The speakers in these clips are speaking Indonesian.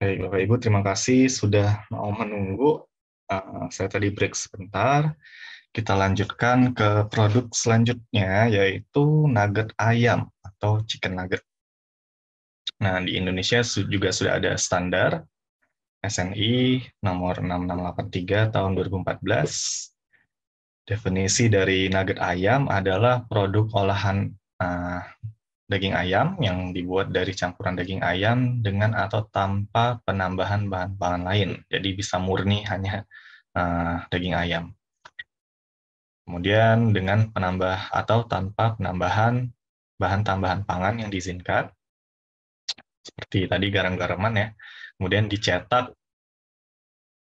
Baik, Bapak Ibu, terima kasih sudah mau menunggu. Uh, saya tadi break sebentar. Kita lanjutkan ke produk selanjutnya, yaitu nugget ayam atau chicken nugget. Nah, di Indonesia juga sudah ada standar SNI nomor 6683 tahun 2014. Definisi dari nugget ayam adalah produk olahan uh, daging ayam yang dibuat dari campuran daging ayam dengan atau tanpa penambahan bahan-bahan lain. Jadi bisa murni hanya uh, daging ayam. Kemudian dengan penambah atau tanpa penambahan bahan tambahan pangan yang diizinkan, seperti tadi garam-garaman ya, kemudian dicetak,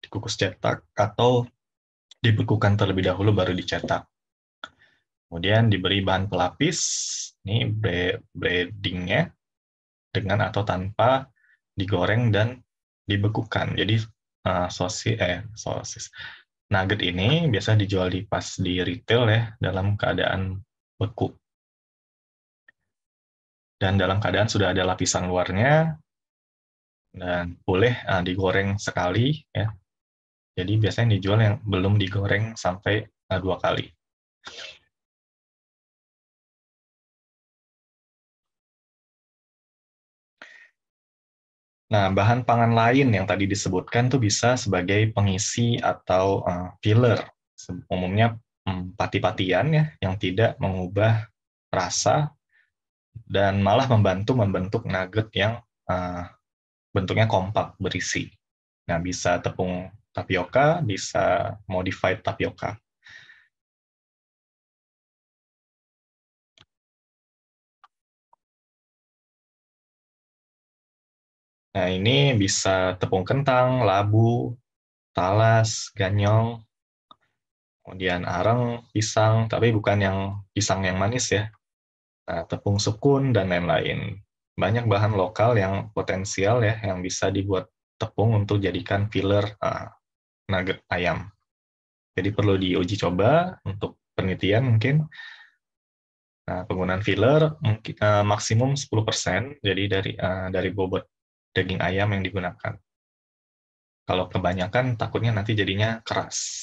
dikukus cetak, atau dibekukan terlebih dahulu baru dicetak. Kemudian diberi bahan pelapis ini breadingnya dengan atau tanpa digoreng dan dibekukan. Jadi uh, sosis eh sosis nugget ini biasa dijual di pas di retail ya dalam keadaan beku. Dan dalam keadaan sudah ada lapisan luarnya dan boleh uh, digoreng sekali ya. Jadi biasanya dijual yang belum digoreng sampai uh, dua kali. Nah, bahan pangan lain yang tadi disebutkan tuh bisa sebagai pengisi atau uh, filler. Umumnya um, pati-patian ya yang tidak mengubah rasa dan malah membantu membentuk nugget yang uh, bentuknya kompak berisi. Nah, bisa tepung tapioka, bisa modified tapioka. Nah, ini bisa tepung kentang, labu, talas, ganyong, kemudian arang, pisang, tapi bukan yang pisang yang manis ya. Nah, tepung sukun, dan lain-lain. Banyak bahan lokal yang potensial ya, yang bisa dibuat tepung untuk jadikan filler uh, nugget ayam. Jadi perlu diuji coba untuk penelitian mungkin. Nah, penggunaan filler mungkin, uh, maksimum 10%, jadi dari uh, dari bobot daging ayam yang digunakan. Kalau kebanyakan takutnya nanti jadinya keras.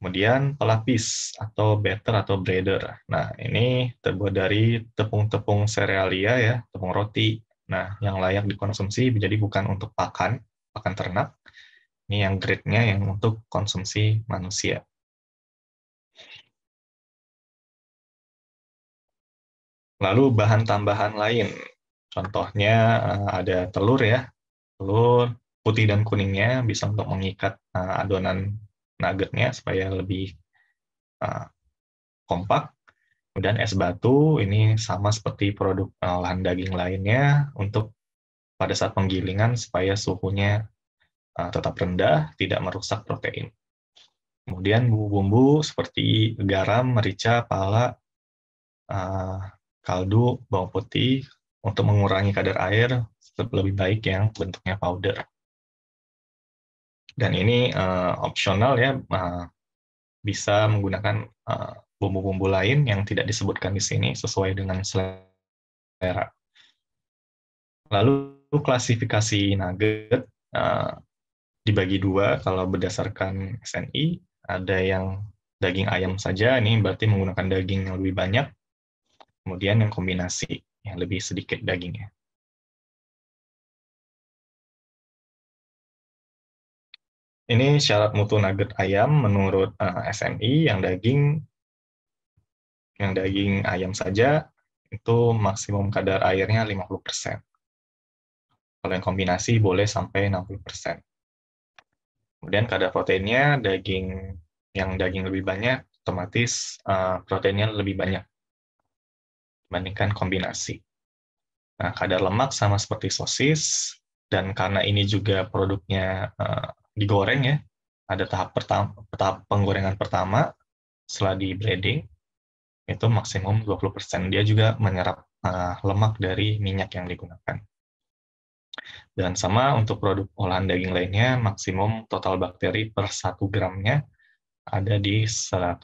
Kemudian pelapis atau batter atau breader. Nah, ini terbuat dari tepung-tepung serealia ya, tepung roti. Nah, yang layak dikonsumsi jadi bukan untuk pakan, pakan ternak. Ini yang grade-nya yang untuk konsumsi manusia. Lalu bahan tambahan lain. Contohnya eh, ada telur ya, telur putih dan kuningnya bisa untuk mengikat eh, adonan nuggetnya supaya lebih eh, kompak. Kemudian es batu ini sama seperti produk lahan daging lainnya untuk pada saat penggilingan supaya suhunya tetap rendah, tidak merusak protein. Kemudian bumbu-bumbu seperti garam, merica, pala, kaldu, bawang putih, untuk mengurangi kadar air, lebih baik yang bentuknya powder. Dan ini uh, opsional ya, uh, bisa menggunakan eh, bumbu-bumbu uh, lain yang tidak disebutkan di sini sesuai dengan selera. Lalu klasifikasi nugget uh, dibagi dua kalau berdasarkan SNI ada yang daging ayam saja ini berarti menggunakan daging yang lebih banyak kemudian yang kombinasi yang lebih sedikit dagingnya. Ini syarat mutu nugget ayam menurut uh, eh, SMI yang daging yang daging ayam saja itu maksimum kadar airnya 50%. Kalau yang kombinasi boleh sampai 60%. Kemudian kadar proteinnya daging yang daging lebih banyak otomatis uh, proteinnya lebih banyak dibandingkan kombinasi. Nah, kadar lemak sama seperti sosis, dan karena ini juga produknya uh, digoreng ya, ada tahap pertama tahap penggorengan pertama setelah di breading itu maksimum 20%. Dia juga menyerap uh, lemak dari minyak yang digunakan. Dan sama untuk produk olahan daging lainnya, maksimum total bakteri per 1 gramnya ada di 100.000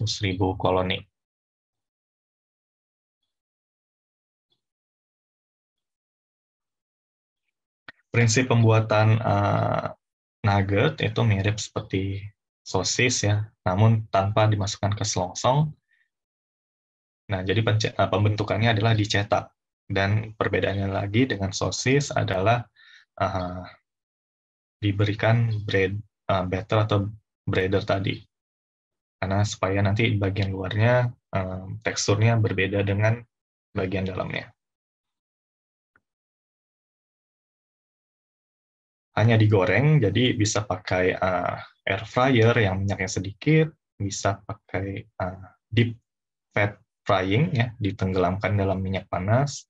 koloni. prinsip pembuatan uh, nugget itu mirip seperti sosis ya, namun tanpa dimasukkan ke selongsong. Nah, jadi eh, pembentukannya adalah dicetak. Dan perbedaannya lagi dengan sosis adalah uh, diberikan bread uh, batter atau breader tadi. Karena supaya nanti bagian luarnya uh, teksturnya berbeda dengan bagian dalamnya. hanya digoreng, jadi bisa pakai uh, air fryer yang minyaknya sedikit, bisa pakai uh, deep fat frying ya, ditenggelamkan dalam minyak panas.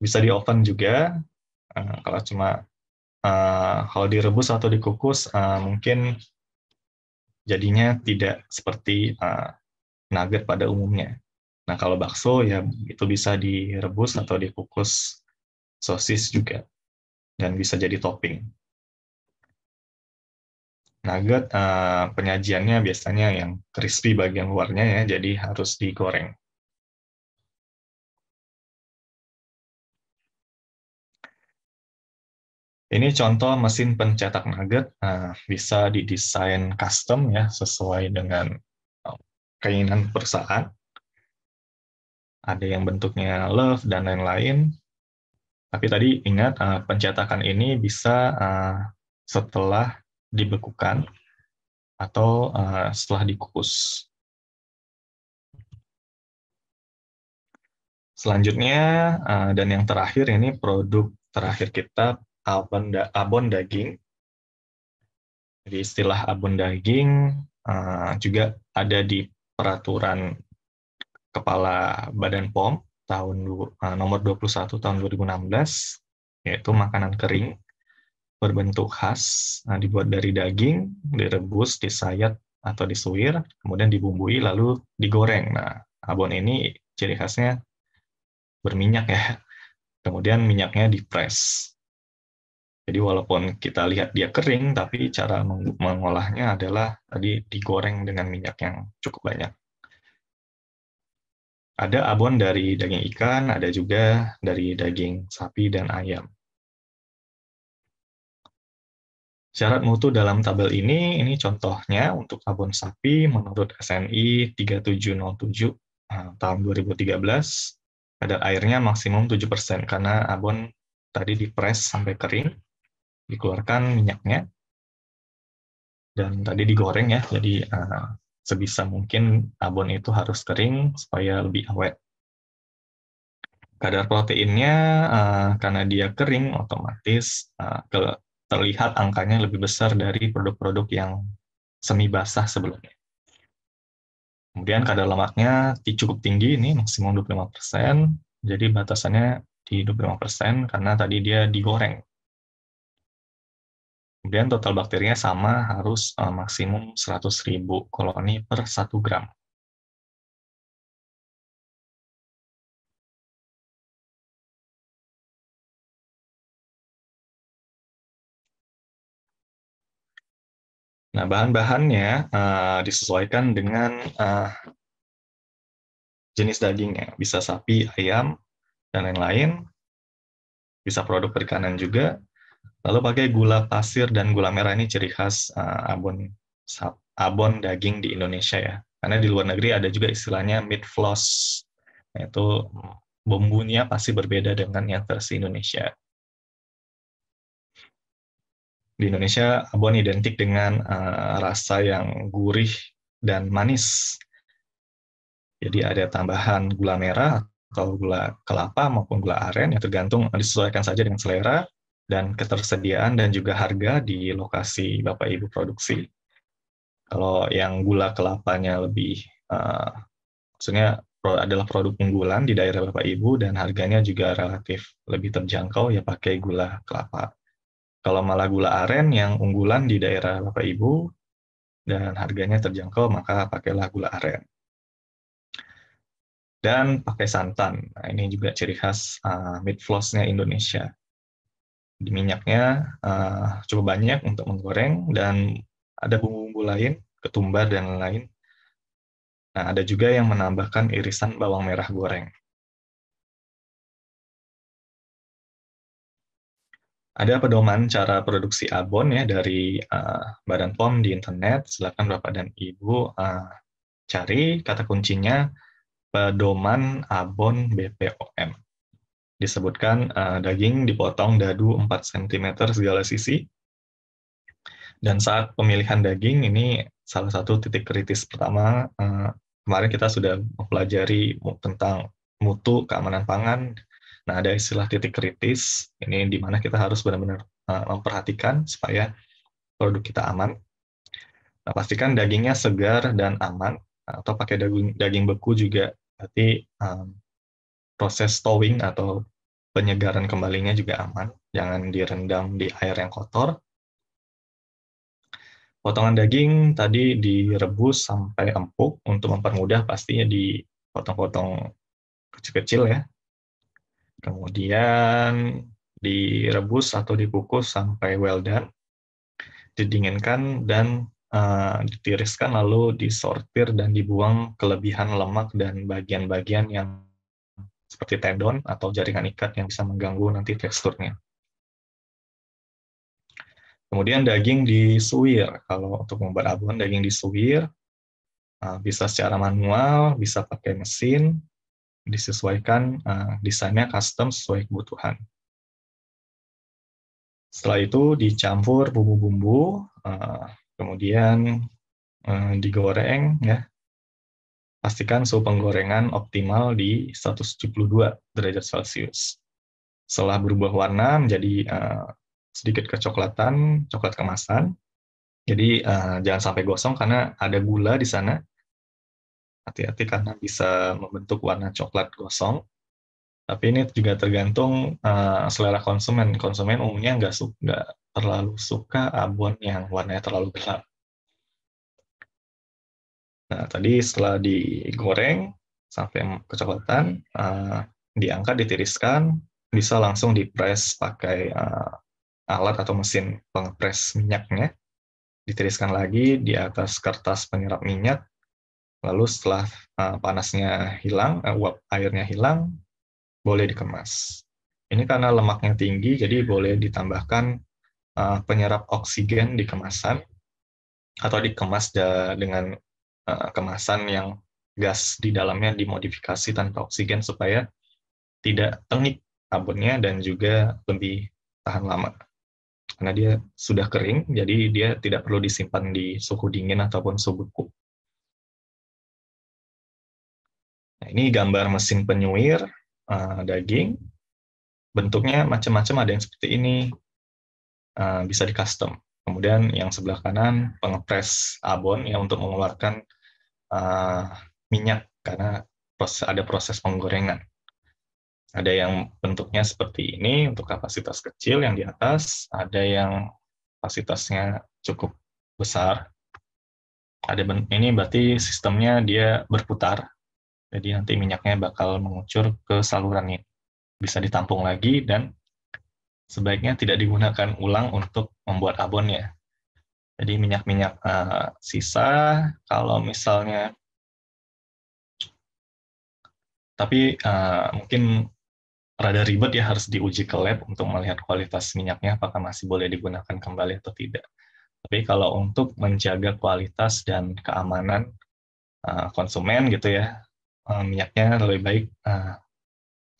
Bisa di oven juga. Uh, kalau cuma uh, kalau direbus atau dikukus uh, mungkin jadinya tidak seperti uh, nugget pada umumnya. Nah, kalau bakso ya itu bisa direbus atau dikukus sosis juga dan bisa jadi topping. Nugget uh, penyajiannya biasanya yang crispy bagian luarnya ya, jadi harus digoreng. Ini contoh mesin pencetak nugget uh, bisa didesain custom ya sesuai dengan eh, keinginan perusahaan. Ada yang bentuknya love dan lain-lain. Tapi tadi ingat uh, pencetakan ini bisa uh, setelah dibekukan atau uh, setelah dikukus. Selanjutnya uh, dan yang terakhir ini produk terakhir kita abon, da abon daging. Jadi istilah abon daging uh, juga ada di peraturan kepala Badan POM tahun ah, nomor 21 tahun 2016 yaitu makanan kering berbentuk khas nah, dibuat dari daging direbus disayat atau disuir kemudian dibumbui lalu digoreng nah abon ini ciri khasnya berminyak ya kemudian minyaknya dipres jadi walaupun kita lihat dia kering, tapi cara mengolahnya adalah tadi digoreng dengan minyak yang cukup banyak. Ada abon dari daging ikan, ada juga dari daging sapi dan ayam. Syarat mutu dalam tabel ini, ini contohnya untuk abon sapi menurut SNI 3707 eh, tahun 2013, kadar airnya maksimum 7% karena abon tadi dipres sampai kering, dikeluarkan minyaknya, dan tadi digoreng ya, jadi eh, sebisa mungkin abon itu harus kering supaya lebih awet. Kadar proteinnya uh, karena dia kering otomatis uh, ke, terlihat angkanya lebih besar dari produk-produk yang semi basah sebelumnya. Kemudian kadar lemaknya cukup tinggi ini maksimum 25%, jadi batasannya di 25% karena tadi dia digoreng Kemudian total bakterinya sama harus uh, maksimum 100.000 koloni per 1 gram. Nah, bahan-bahannya uh, disesuaikan dengan uh, jenis dagingnya. Bisa sapi, ayam, dan lain-lain. Bisa produk perikanan juga Lalu pakai gula pasir dan gula merah ini ciri khas uh, abon abon daging di Indonesia ya. Karena di luar negeri ada juga istilahnya meat floss, yaitu nah, bumbunya pasti berbeda dengan yang versi Indonesia. Di Indonesia, abon identik dengan uh, rasa yang gurih dan manis. Jadi ada tambahan gula merah atau gula kelapa maupun gula aren yang tergantung disesuaikan saja dengan selera dan ketersediaan dan juga harga di lokasi Bapak Ibu produksi. Kalau yang gula kelapanya lebih, uh, maksudnya adalah produk unggulan di daerah Bapak Ibu dan harganya juga relatif lebih terjangkau ya pakai gula kelapa. Kalau malah gula aren yang unggulan di daerah Bapak Ibu dan harganya terjangkau maka pakailah gula aren. Dan pakai santan. Nah, ini juga ciri khas uh, eh, mid Indonesia. Di minyaknya uh, cukup banyak untuk menggoreng dan ada bumbu-bumbu lain, ketumbar dan lain. Nah, ada juga yang menambahkan irisan bawang merah goreng. Ada pedoman cara produksi abon ya dari uh, Badan POM di internet. Silakan Bapak dan Ibu uh, cari kata kuncinya pedoman abon BPOM disebutkan uh, daging dipotong dadu 4 cm segala sisi. Dan saat pemilihan daging ini salah satu titik kritis pertama uh, kemarin kita sudah mempelajari tentang mutu keamanan pangan. Nah, ada istilah titik kritis ini di mana kita harus benar-benar uh, memperhatikan supaya produk kita aman. Nah, pastikan dagingnya segar dan aman atau pakai daging daging beku juga berarti um, proses towing atau penyegaran kembalinya juga aman. Jangan direndam di air yang kotor. Potongan daging tadi direbus sampai empuk untuk mempermudah pastinya dipotong-potong kecil-kecil ya. Kemudian direbus atau dikukus sampai well done. Didinginkan dan eh, ditiriskan lalu disortir dan dibuang kelebihan lemak dan bagian-bagian yang seperti tendon atau jaringan ikat yang bisa mengganggu nanti teksturnya. Kemudian daging disuwir. Kalau untuk membuat abon, daging disuwir. Eh, bisa secara manual, bisa pakai mesin, disesuaikan eh, desainnya custom sesuai kebutuhan. Setelah itu dicampur bumbu-bumbu, eh, kemudian digoreng ya pastikan suhu penggorengan optimal di 172 derajat Celcius. Setelah berubah warna menjadi uh, sedikit kecoklatan, coklat kemasan. Jadi uh, jangan sampai gosong karena ada gula di sana. Hati-hati karena bisa membentuk warna coklat gosong. Tapi ini juga tergantung uh, selera konsumen. Konsumen umumnya nggak suka, terlalu suka abon yang warnanya terlalu gelap. Nah, tadi setelah digoreng sampai kecoklatan, uh, diangkat, ditiriskan, bisa langsung dipres pakai uh, alat atau mesin pengepres minyaknya. Ditiriskan lagi di atas kertas penyerap minyak. Lalu setelah uh, panasnya hilang, uh, uap airnya hilang, boleh dikemas. Ini karena lemaknya tinggi, jadi boleh ditambahkan uh, penyerap oksigen di kemasan atau dikemas dengan Eh, kemasan yang gas di dalamnya dimodifikasi tanpa oksigen supaya tidak tengik abonnya dan juga lebih tahan lama. Karena dia sudah kering, jadi dia tidak perlu disimpan di suhu dingin ataupun suhu beku. Nah, ini gambar mesin penyuir uh, daging. Bentuknya macam-macam, ada yang seperti ini, uh, bisa di custom. Kemudian yang sebelah kanan pengepres abon ya untuk mengeluarkan uh, minyak karena proses, ada proses penggorengan. Ada yang bentuknya seperti ini untuk kapasitas kecil yang di atas, ada yang kapasitasnya cukup besar. Ada ini berarti sistemnya dia berputar. Jadi nanti minyaknya bakal mengucur ke saluran ini. Bisa ditampung lagi dan sebaiknya tidak digunakan ulang untuk membuat abonnya. Jadi minyak-minyak uh, sisa, kalau misalnya, tapi uh, mungkin rada ribet ya harus diuji ke lab untuk melihat kualitas minyaknya apakah masih boleh digunakan kembali atau tidak. Tapi kalau untuk menjaga kualitas dan keamanan uh, konsumen gitu ya, uh, minyaknya lebih baik uh,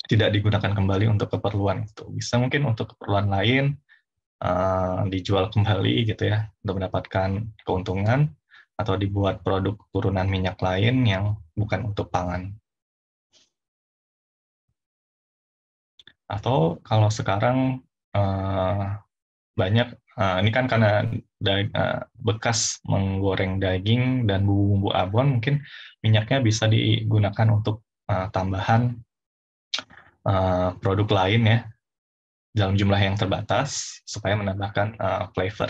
tidak digunakan kembali untuk keperluan itu. Bisa mungkin untuk keperluan lain, uh, dijual kembali gitu ya untuk mendapatkan keuntungan atau dibuat produk turunan minyak lain yang bukan untuk pangan. Atau kalau sekarang uh, banyak uh, ini kan karena da, uh, bekas menggoreng daging dan bumbu-bumbu abon mungkin minyaknya bisa digunakan untuk uh, tambahan uh, produk lain ya dalam jumlah yang terbatas supaya menambahkan uh, flavor.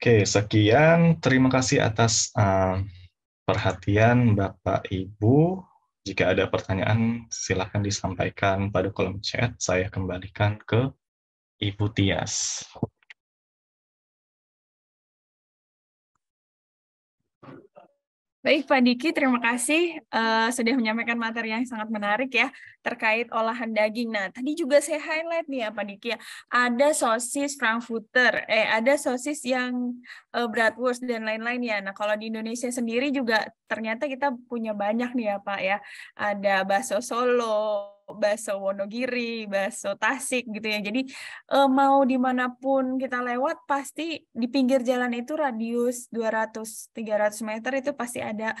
Oke, sekian. Terima kasih atas uh, perhatian Bapak Ibu. Jika ada pertanyaan, silakan disampaikan pada kolom chat. Saya kembalikan ke Ibu Tias. Baik Pak Diki, terima kasih uh, sudah menyampaikan materi yang sangat menarik ya terkait olahan daging. Nah, tadi juga saya highlight nih ya Pak Diki ya, ada sosis frankfurter, eh ada sosis yang uh, bratwurst dan lain-lain ya. Nah, kalau di Indonesia sendiri juga ternyata kita punya banyak nih ya Pak ya. Ada bakso Solo, bakso Wonogiri, bakso Tasik gitu ya. Jadi eh, mau dimanapun kita lewat pasti di pinggir jalan itu radius 200-300 meter itu pasti ada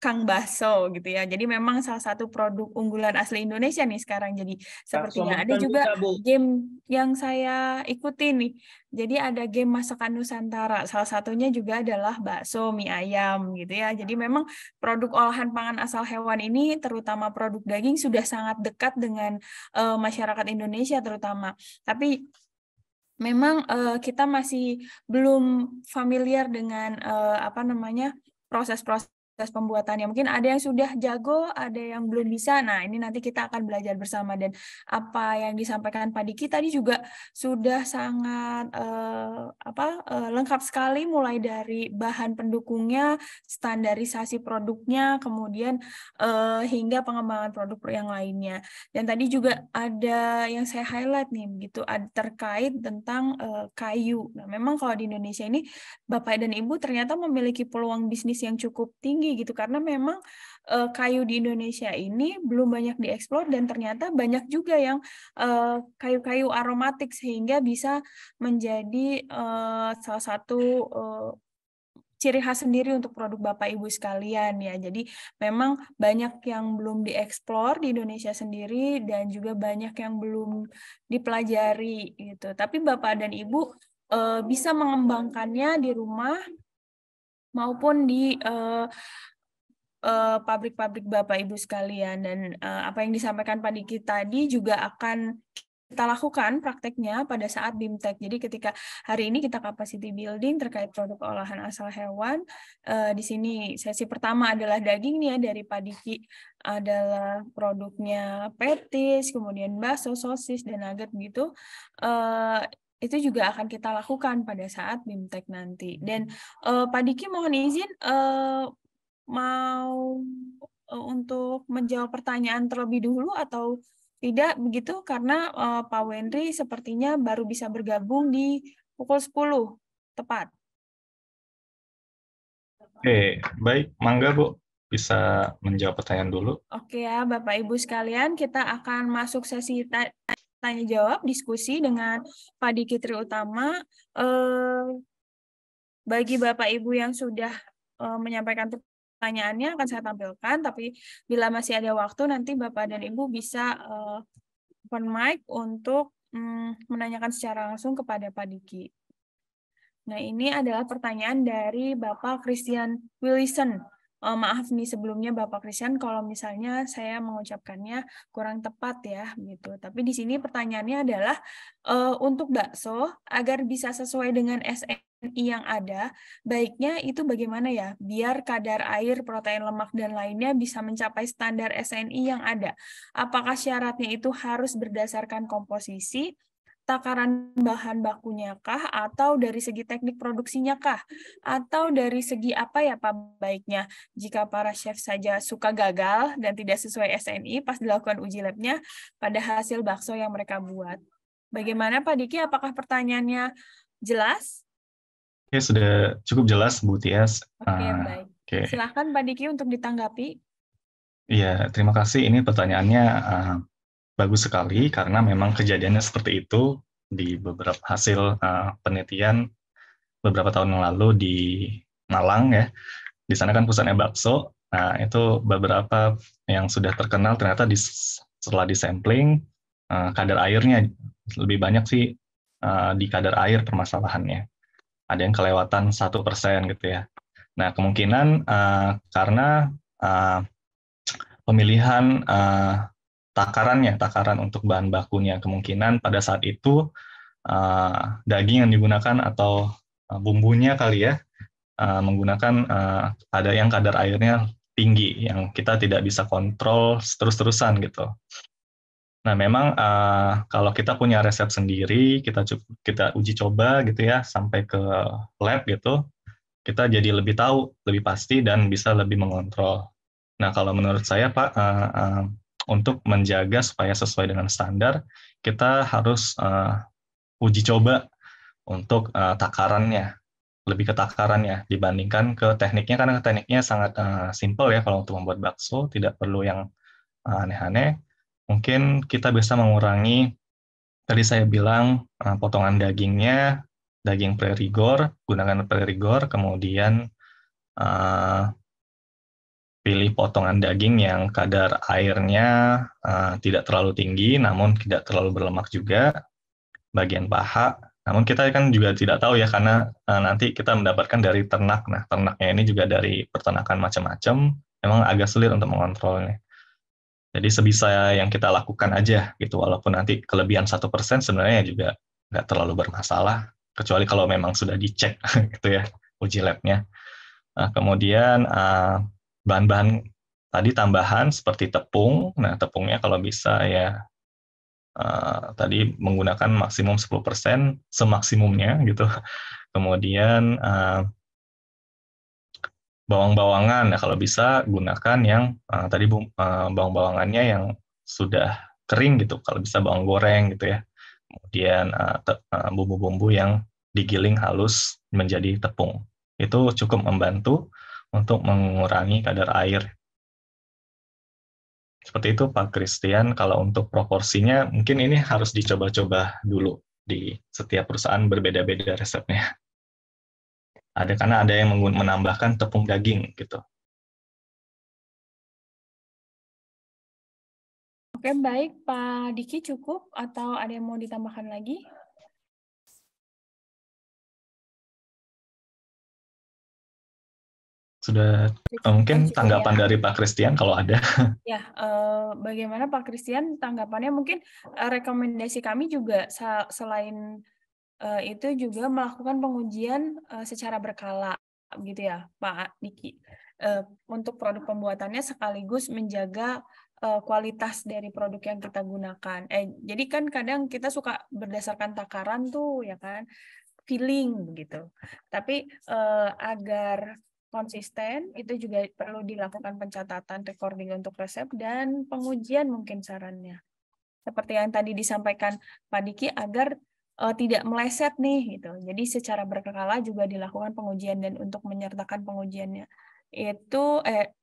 Kang Baso gitu ya. Jadi memang salah satu produk unggulan asli Indonesia nih sekarang. Jadi sepertinya ada juga game yang saya ikuti nih. Jadi ada game masakan Nusantara. Salah satunya juga adalah bakso mie ayam gitu ya. Jadi memang produk olahan pangan asal hewan ini terutama produk daging sudah sangat dekat dengan uh, masyarakat Indonesia terutama. Tapi memang uh, kita masih belum familiar dengan uh, apa namanya proses-proses proses pembuatannya. Mungkin ada yang sudah jago, ada yang belum bisa. Nah, ini nanti kita akan belajar bersama dan apa yang disampaikan Pak Diki tadi juga sudah sangat eh, apa eh, lengkap sekali mulai dari bahan pendukungnya, standarisasi produknya, kemudian eh, hingga pengembangan produk yang lainnya. Dan tadi juga ada yang saya highlight nih gitu terkait tentang eh, kayu. Nah, memang kalau di Indonesia ini Bapak dan Ibu ternyata memiliki peluang bisnis yang cukup tinggi gitu karena memang uh, kayu di Indonesia ini belum banyak dieksplor dan ternyata banyak juga yang eh, kayu-kayu uh, aromatik sehingga bisa menjadi uh, salah satu uh, ciri khas sendiri untuk produk Bapak Ibu sekalian ya. Jadi memang banyak yang belum dieksplor di Indonesia sendiri dan juga banyak yang belum dipelajari gitu. Tapi Bapak dan Ibu bisa mengembangkannya di rumah maupun di uh, uh, pabrik-pabrik Bapak Ibu sekalian dan uh, apa yang disampaikan Pak Diki tadi juga akan kita lakukan prakteknya pada saat BIMTEK. Jadi ketika hari ini kita capacity building terkait produk olahan asal hewan, uh, di sini sesi pertama adalah daging nih ya dari Pak Diki adalah produknya petis, kemudian bakso, sosis, dan nugget gitu. Uh, itu juga akan kita lakukan pada saat BIMTEK nanti. Dan uh, Pak Diki mohon izin uh, mau uh, untuk menjawab pertanyaan terlebih dahulu atau tidak begitu karena uh, Pak Wendri sepertinya baru bisa bergabung di pukul 10 tepat. Oke, baik, mangga Bu bisa menjawab pertanyaan dulu. Oke ya, Bapak Ibu sekalian, kita akan masuk sesi tanya jawab, diskusi dengan Pak Diki Triutama. Eh, bagi Bapak Ibu yang sudah eh, menyampaikan pertanyaannya akan saya tampilkan, tapi bila masih ada waktu nanti Bapak dan Ibu bisa eh, open mic untuk mm, menanyakan secara langsung kepada Pak Diki. Nah, ini adalah pertanyaan dari Bapak Christian Wilson uh, maaf nih sebelumnya Bapak Christian kalau misalnya saya mengucapkannya kurang tepat ya gitu. Tapi di sini pertanyaannya adalah uh, untuk bakso agar bisa sesuai dengan SNI yang ada, baiknya itu bagaimana ya? Biar kadar air, protein, lemak dan lainnya bisa mencapai standar SNI yang ada. Apakah syaratnya itu harus berdasarkan komposisi? takaran bahan bakunya kah atau dari segi teknik produksinya kah atau dari segi apa ya Pak baiknya jika para chef saja suka gagal dan tidak sesuai SNI pas dilakukan uji labnya pada hasil bakso yang mereka buat. Bagaimana Pak Diki apakah pertanyaannya jelas? Ya sudah cukup jelas Bu Tias. Oke okay, ah, baik. Okay. Silahkan Pak Diki untuk ditanggapi. Iya, terima kasih. Ini pertanyaannya uh, bagus sekali karena memang kejadiannya seperti itu di beberapa hasil uh, penelitian beberapa tahun yang lalu di Malang ya. Di sana kan pusatnya bakso. Nah, itu beberapa yang sudah terkenal ternyata di, setelah disampling uh, kadar airnya lebih banyak sih uh, di kadar air permasalahannya. Ada yang kelewatan satu persen gitu ya. Nah, kemungkinan uh, karena uh, pemilihan uh, takarannya, takaran untuk bahan bakunya. Kemungkinan pada saat itu uh, daging yang digunakan atau eh, bumbunya kali ya uh, menggunakan uh, ada yang kadar airnya tinggi yang kita tidak bisa kontrol terus-terusan gitu. Nah, memang uh, kalau kita punya resep sendiri, kita kita uji coba gitu ya sampai ke lab gitu, kita jadi lebih tahu, lebih pasti dan bisa lebih mengontrol. Nah, kalau menurut saya Pak, uh, uh, untuk menjaga supaya sesuai dengan standar, kita harus uh, uji coba untuk uh, takarannya, lebih ke takarannya dibandingkan ke tekniknya karena tekniknya sangat uh, simple ya kalau untuk membuat bakso, tidak perlu yang aneh-aneh. Mungkin kita bisa mengurangi tadi saya bilang uh, potongan dagingnya, daging pre-rigor, gunakan pre-rigor, kemudian uh, pilih potongan daging yang kadar airnya uh, tidak terlalu tinggi, namun tidak terlalu berlemak juga. Bagian paha, namun kita kan juga tidak tahu ya karena uh, nanti kita mendapatkan dari ternak. Nah, ternaknya ini juga dari peternakan macam-macam, memang agak sulit untuk mengontrolnya. Jadi sebisa yang kita lakukan aja gitu, walaupun nanti kelebihan satu persen sebenarnya ya juga nggak terlalu bermasalah, kecuali kalau memang sudah dicek gitu ya uji labnya. Nah, kemudian uh, bahan-bahan tadi tambahan seperti tepung. Nah, tepungnya kalau bisa ya uh, tadi menggunakan maksimum 10% semaksimumnya gitu. Kemudian uh, bawang-bawangan, nah kalau bisa gunakan yang uh, tadi uh, bawang-bawangannya yang sudah kering gitu. Kalau bisa bawang goreng gitu ya. Kemudian bumbu-bumbu uh, uh, yang digiling halus menjadi tepung. Itu cukup membantu untuk mengurangi kadar air. Seperti itu Pak Christian, kalau untuk proporsinya mungkin ini harus dicoba-coba dulu di setiap perusahaan berbeda-beda resepnya. Ada karena ada yang menambahkan tepung daging gitu. Oke, baik Pak Diki cukup atau ada yang mau ditambahkan lagi? sudah eh, mungkin tanggapan ya. dari Pak Christian kalau ada. Ya, uh, bagaimana Pak Christian tanggapannya mungkin eh, rekomendasi kami juga selain uh, itu juga melakukan pengujian uh, secara berkala gitu ya, Pak Diki. Uh, untuk produk pembuatannya sekaligus menjaga kualitas dari produk yang kita gunakan. Eh, jadi kan kadang kita suka berdasarkan takaran tuh ya kan feeling gitu Tapi eh, agar konsisten itu juga perlu dilakukan pencatatan recording untuk resep dan pengujian mungkin sarannya seperti yang tadi disampaikan Pak Diki agar uh, tidak meleset nih gitu. Jadi secara berkala juga dilakukan pengujian dan untuk menyertakan pengujiannya itu eh,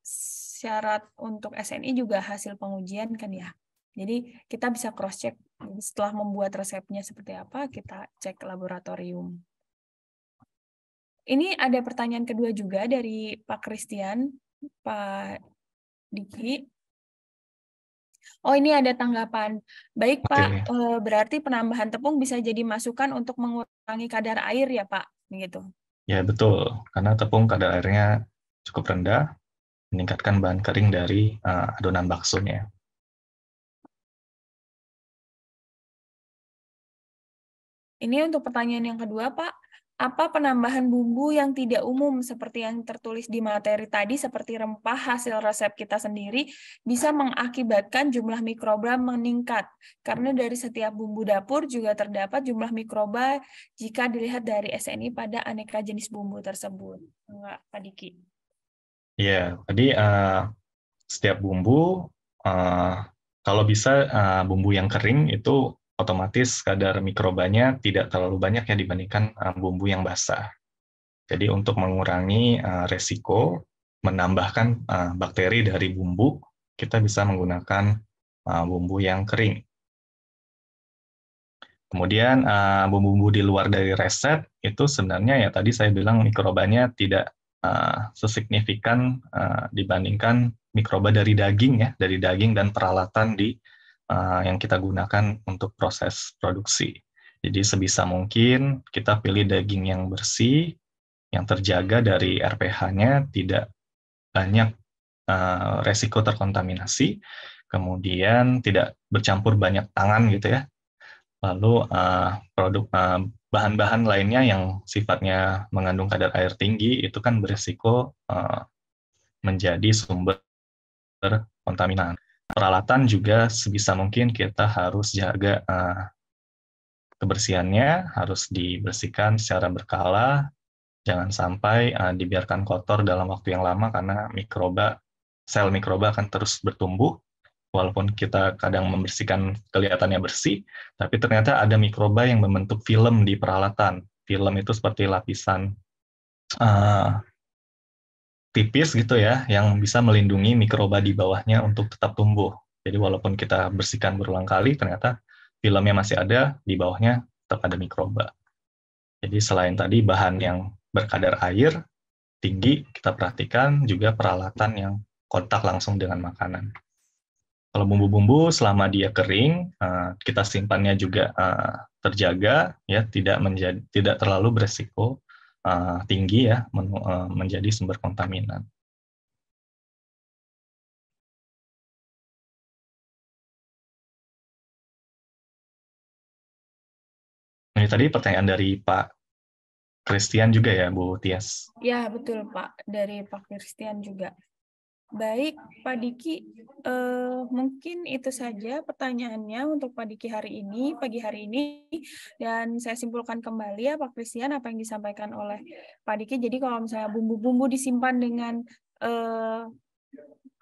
syarat untuk SNI juga hasil pengujian kan ya. Jadi kita bisa cross check setelah membuat resepnya seperti apa kita cek laboratorium. Ini ada pertanyaan kedua juga dari Pak Christian, Pak Diki. Oh, ini ada tanggapan. Baik, Oke. Pak. Eh, berarti penambahan tepung bisa jadi masukan untuk mengurangi kadar air ya, Pak? Begitu. Ya, betul. Karena tepung kadar airnya cukup rendah, meningkatkan bahan kering dari eh, adonan baksonya. Ini untuk pertanyaan yang kedua, Pak apa penambahan bumbu yang tidak umum seperti yang tertulis di materi tadi seperti rempah hasil resep kita sendiri bisa mengakibatkan jumlah mikroba meningkat karena dari setiap bumbu dapur juga terdapat jumlah mikroba jika dilihat dari SNI pada aneka jenis bumbu tersebut. Enggak, Pak Diki. ya tadi uh, eh, setiap bumbu uh, kalau bisa uh, bumbu yang kering itu otomatis kadar mikrobanya tidak terlalu banyak ya dibandingkan eh, bumbu yang basah. Jadi untuk mengurangi uh, resiko menambahkan eh, bakteri dari bumbu, kita bisa menggunakan bumbu yang kering. Kemudian bumbu-bumbu di luar dari resep itu sebenarnya ya tadi saya bilang mikrobanya tidak uh, sesignifikan dibandingkan mikroba dari daging ya, dari daging dan peralatan di Eh, yang kita gunakan untuk proses produksi. Jadi sebisa mungkin kita pilih daging yang bersih, yang terjaga dari RPH-nya, tidak banyak uh, resiko terkontaminasi, kemudian tidak bercampur banyak tangan gitu ya. Lalu uh, produk bahan bahan-bahan lainnya yang sifatnya mengandung kadar air tinggi itu kan berisiko uh, menjadi sumber kontaminan peralatan juga sebisa mungkin kita harus jaga uh, kebersihannya, harus dibersihkan secara berkala, jangan sampai uh, dibiarkan kotor dalam waktu yang lama karena mikroba sel mikroba akan terus bertumbuh walaupun kita kadang membersihkan kelihatannya bersih tapi ternyata ada mikroba yang membentuk film di peralatan film itu seperti lapisan uh, tipis gitu ya yang bisa melindungi mikroba di bawahnya untuk tetap tumbuh. Jadi walaupun kita bersihkan berulang kali ternyata filmnya masih ada di bawahnya tetap ada mikroba. Jadi selain tadi bahan yang berkadar air tinggi kita perhatikan juga peralatan yang kontak langsung dengan makanan. Kalau bumbu-bumbu selama dia kering eh, kita simpannya juga eh, terjaga ya tidak menjadi tidak terlalu beresiko uh, tinggi ya men uh, eh, menjadi sumber kontaminan. ini tadi pertanyaan dari Pak Christian juga ya, Bu Tias? Ya, betul Pak. Dari Pak Christian juga. Baik, Pak Diki, eh, mungkin itu saja pertanyaannya untuk Pak Diki hari ini, pagi hari ini, dan saya simpulkan kembali ya Pak Christian apa yang disampaikan oleh Pak Diki. Jadi kalau misalnya bumbu-bumbu disimpan dengan eh,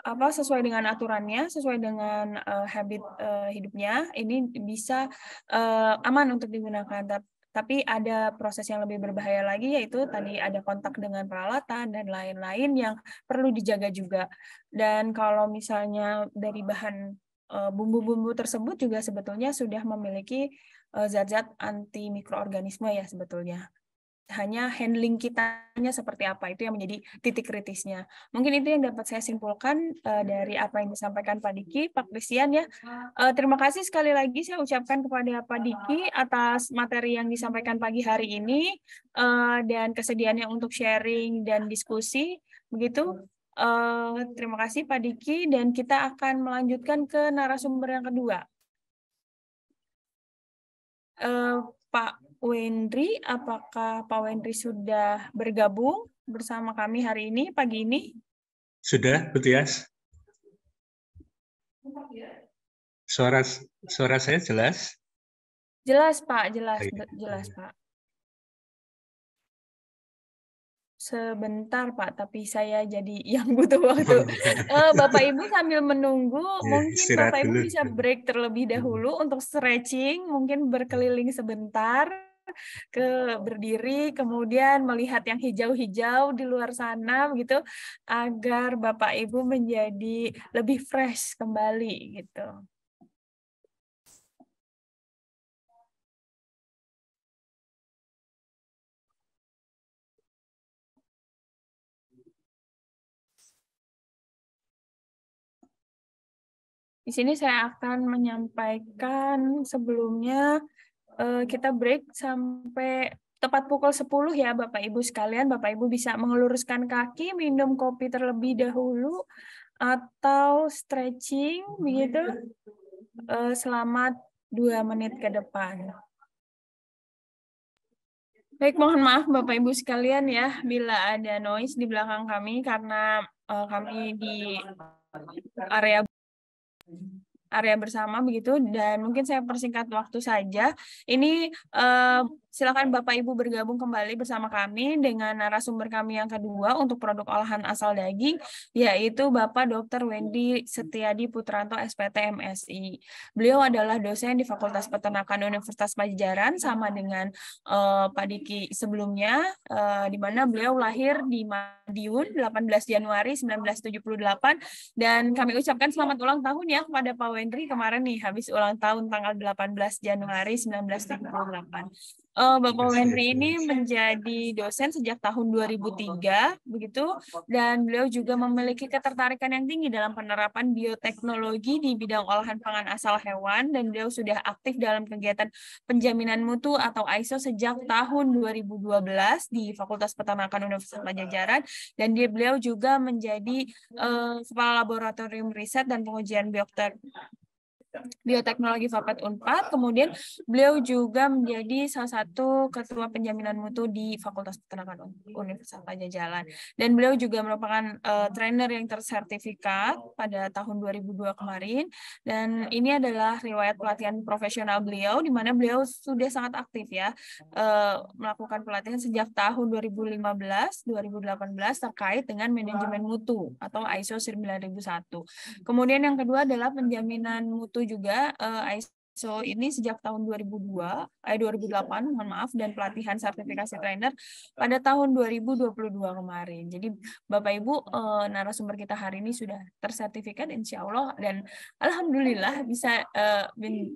apa sesuai dengan aturannya, sesuai dengan uh, habit uh, hidupnya, ini bisa uh, aman untuk digunakan. Tapi tapi ada proses yang lebih berbahaya lagi yaitu tadi ada kontak dengan peralatan dan lain-lain yang perlu dijaga juga. Dan kalau misalnya dari bahan eh, bumbu-bumbu tersebut juga sebetulnya sudah memiliki eh, zat-zat anti mikroorganisme ya sebetulnya hanya handling kitanya seperti apa itu yang menjadi titik kritisnya. Mungkin itu yang dapat saya simpulkan uh, dari apa yang disampaikan Pak Diki, Pak Christian ya. Uh, terima kasih sekali lagi saya ucapkan kepada Pak Diki atas materi yang disampaikan pagi hari ini uh, dan kesediaannya untuk sharing dan diskusi begitu. Uh, terima kasih Pak Diki dan kita akan melanjutkan ke narasumber yang kedua. Uh, Pak Wendri, apakah Pak Wendri sudah bergabung bersama kami hari ini, pagi ini? Sudah, Putri Suara, suara saya jelas? Jelas, Pak. Jelas, jelas, Pak. sebentar Pak, tapi saya jadi yang butuh waktu. Eh, Bapak Ibu sambil menunggu, ya, mungkin Bapak Ibu dulu. bisa break terlebih dahulu untuk stretching, mungkin berkeliling sebentar. ke berdiri kemudian melihat yang hijau-hijau di luar sana gitu agar Bapak Ibu menjadi lebih fresh kembali gitu. Di sini saya akan menyampaikan sebelumnya Eh, kita break sampai tepat pukul 10 ya Bapak Ibu sekalian. Bapak Ibu bisa mengeluruskan kaki, minum kopi terlebih dahulu atau stretching begitu uh, eh, selama dua menit ke depan. Baik, mohon maaf Bapak Ibu sekalian ya bila ada noise di belakang kami karena eh, kami di area area bersama begitu dan mungkin saya persingkat waktu saja. Ini eh, Silakan Bapak Ibu bergabung kembali bersama kami dengan narasumber kami yang kedua untuk produk olahan asal daging, yaitu Bapak Dr. Wendy Setiadi Putranto, SPT MSI. Beliau adalah dosen di Fakultas Peternakan Universitas Pajajaran sama dengan uh, Pak Diki sebelumnya, uh, di mana beliau lahir di Madiun 18 Januari 1978 dan kami ucapkan selamat ulang tahun ya kepada Pak Wendy kemarin nih habis ulang tahun tanggal 18 Januari 1978 uh, Bapak Wendri ini menjadi dosen sejak tahun 2003 begitu dan beliau juga memiliki ketertarikan yang tinggi dalam penerapan bioteknologi di bidang olahan pangan asal hewan dan beliau sudah aktif dalam kegiatan penjaminan mutu atau ISO sejak tahun 2012 di Fakultas Peternakan Universitas Pajajaran dan dia beliau juga menjadi uh, kepala laboratorium riset dan pengujian biotek Bioteknologi Fakultas Unpad. Kemudian beliau juga menjadi salah satu ketua penjaminan mutu di Fakultas Peternakan Universitas Pajajaran. Dan beliau juga merupakan uh, trainer yang tersertifikat pada tahun 2002 kemarin. Dan ini adalah riwayat pelatihan profesional beliau, di mana beliau sudah sangat aktif ya uh, melakukan pelatihan sejak tahun 2015, 2018 terkait dengan manajemen mutu atau ISO 9001. Kemudian yang kedua adalah penjaminan mutu juga uh, eh, ISO ini sejak tahun 2002, eh 2008 iya. mohon maaf dan pelatihan sertifikasi iya. trainer pada tahun 2022 kemarin. Jadi Bapak Ibu uh, narasumber kita hari ini sudah tersertifikat insya Allah dan alhamdulillah bisa uh,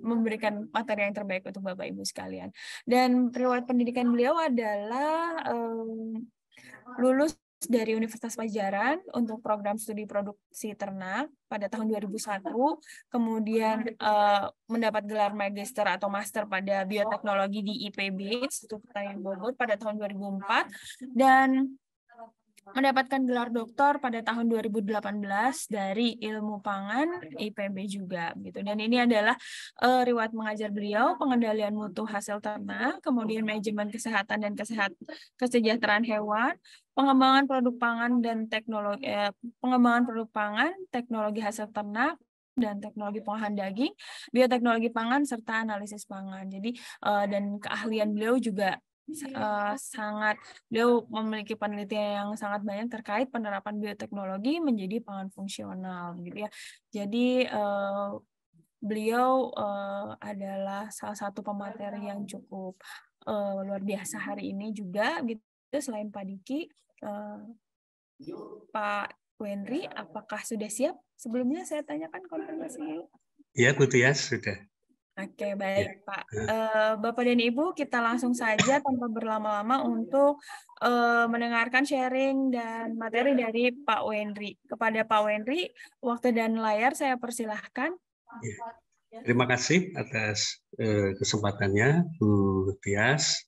memberikan materi yang terbaik untuk Bapak Ibu sekalian. Dan riwayat pendidikan beliau adalah um, lulus dari Universitas Pajajaran untuk program studi produksi ternak pada tahun 2001, kemudian uh, mendapat gelar magister atau master pada bioteknologi di IPB Institut Pertanian Bogor pada tahun 2004 dan mendapatkan gelar doktor pada tahun 2018 dari ilmu pangan IPB juga gitu dan ini adalah uh, riwayat mengajar beliau pengendalian mutu hasil ternak kemudian manajemen kesehatan dan kesehatan kesejahteraan hewan pengembangan produk pangan dan teknologi eh, pengembangan produk pangan, teknologi hasil ternak dan teknologi pengolahan daging, bioteknologi pangan serta analisis pangan. Jadi eh, dan keahlian beliau juga eh, sangat beliau memiliki penelitian yang sangat banyak terkait penerapan bioteknologi menjadi pangan fungsional gitu ya. Jadi eh, beliau eh, adalah salah satu pemateri yang cukup eh, luar biasa hari ini juga gitu selain Pak Diki Eh, Pak Wenri, apakah sudah siap? Sebelumnya saya tanyakan konfirmasi. Iya, Bu ya sudah. Oke, iya. baik ya. Pak. Eh, Bapak dan Ibu, kita langsung saja tanpa berlama-lama untuk eh, mendengarkan sharing dan materi dari Pak Wenri. Kepada Pak Wenri, waktu dan layar saya persilahkan. Ya. Terima kasih atas kesempatannya, Bu Tias.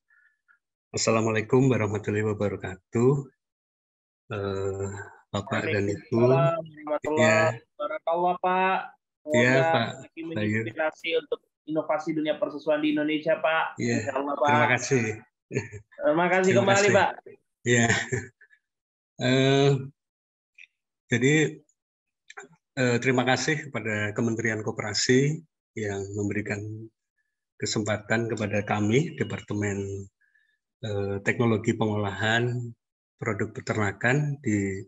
Assalamualaikum warahmatullahi wabarakatuh. Bapak eh, dan Ibu. Ya. Pak. Iya Pak. Menginspirasi untuk inovasi dunia persusuan di Indonesia Pak. Iya, Allah, Pak. Terima kasih. Terima eh, kasih Terima kembali kasih. Pak. Iya. Uh, jadi uh, terima kasih kepada Kementerian Koperasi yang memberikan kesempatan kepada kami Departemen uh, Teknologi Pengolahan produk peternakan di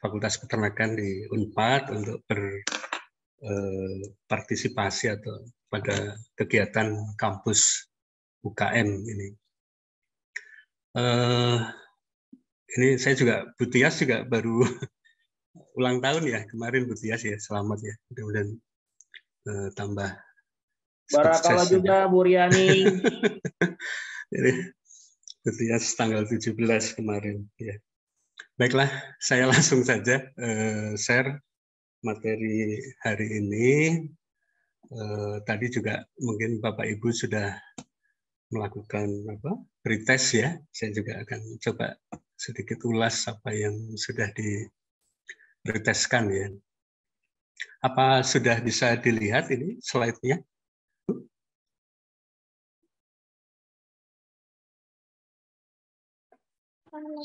Fakultas Peternakan di Unpad untuk berpartisipasi eh, atau pada kegiatan kampus UKM ini. Eh, ini saya juga Butias juga baru ulang tahun ya kemarin Butias ya selamat ya kemudian eh, tambah Barakallah juga Bu Ketika tanggal 17 kemarin. Ya. Baiklah, saya langsung saja uh, share materi hari ini. Uh, tadi juga mungkin Bapak Ibu sudah melakukan apa retest ya. Saya juga akan coba sedikit ulas apa yang sudah di reteskan ya. Apa sudah bisa dilihat ini slide-nya?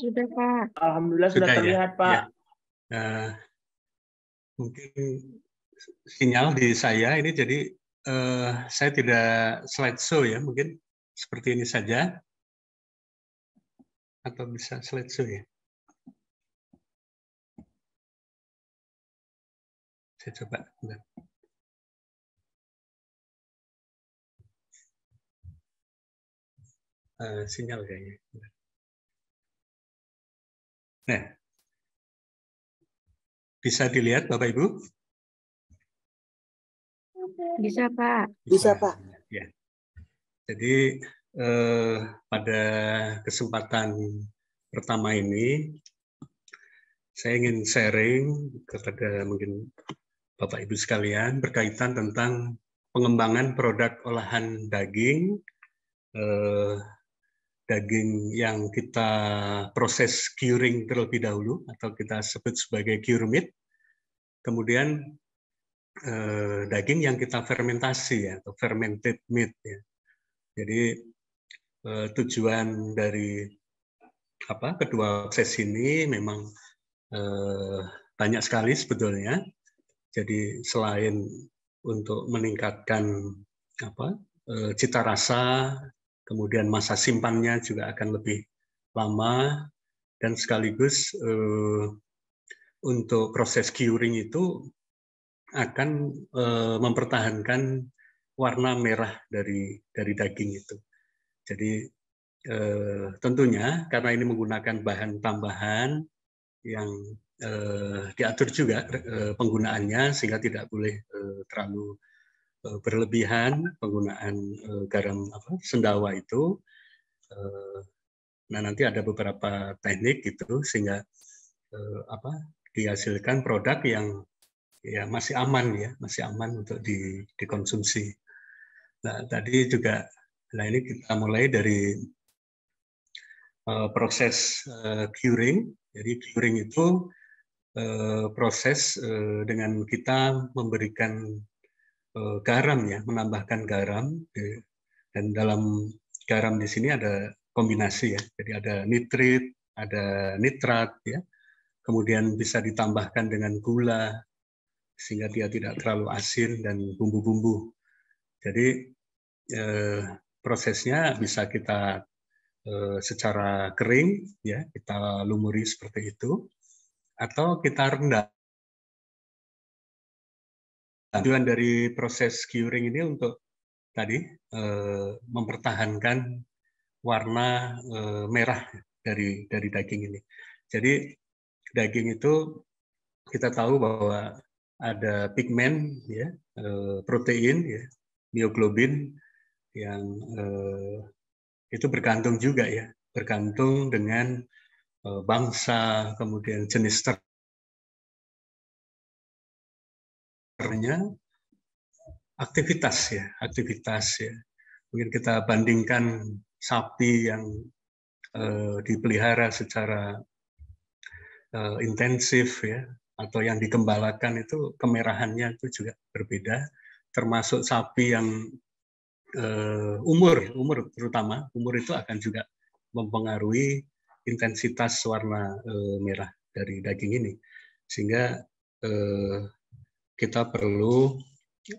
Sudah, Pak. Alhamdulillah sudah, sudah ya? terlihat, ya? Pak. Ya. Uh, mungkin sinyal di saya ini jadi uh, saya tidak slide show ya, mungkin seperti ini saja. Atau bisa slide show ya. Saya coba. Uh, sinyal kayaknya. Nah, bisa dilihat Bapak Ibu? Bisa Pak. Bisa, Pak. Ya. Jadi eh, pada kesempatan pertama ini saya ingin sharing kepada mungkin Bapak Ibu sekalian berkaitan tentang pengembangan produk olahan daging eh, daging yang kita proses curing terlebih dahulu atau kita sebut sebagai cure meat. Kemudian eh, daging yang kita fermentasi ya, atau fermented meat ya. Jadi eh, tujuan dari apa kedua proses ini memang eh, banyak sekali sebetulnya. Jadi selain untuk meningkatkan apa eh, cita rasa kemudian masa simpannya juga akan lebih lama dan sekaligus eh, untuk proses curing itu akan eh, mempertahankan warna merah dari dari daging itu. Jadi eh, tentunya karena ini menggunakan bahan tambahan yang eh, diatur juga eh, penggunaannya sehingga tidak boleh eh, terlalu Eh, berlebihan penggunaan eh, garam apa, sendawa itu. Eh, nah nanti ada beberapa teknik gitu sehingga apa dihasilkan produk yang ya masih aman ya masih aman untuk di, dikonsumsi. Nah tadi juga nah ini kita mulai dari proses curing. Jadi curing itu proses dengan kita memberikan Eh, garam ya, menambahkan garam eh, dan dalam garam di sini ada kombinasi ya. Jadi ada nitrit, ada nitrat ya. Kemudian bisa ditambahkan dengan gula sehingga dia tidak terlalu asin dan bumbu-bumbu. Jadi eh, prosesnya bisa kita eh, secara kering ya, kita lumuri seperti itu atau kita rendam tujuan dari proses curing ini untuk tadi eh, mempertahankan warna eh, merah dari dari daging ini. Jadi daging itu kita tahu bahwa ada pigmen ya, eh, protein ya, mioglobin yang eh, itu bergantung juga ya, bergantung dengan eh, bangsa, kemudian jenis ternak faktornya aktivitas ya, aktivitas ya. Mungkin kita bandingkan sapi yang eh, dipelihara secara eh, intensif ya, atau yang dikembalakan itu kemerahannya itu juga berbeda. Termasuk sapi yang eh, umur, umur terutama umur itu akan juga mempengaruhi intensitas warna eh, merah dari daging ini, sehingga eh, kita perlu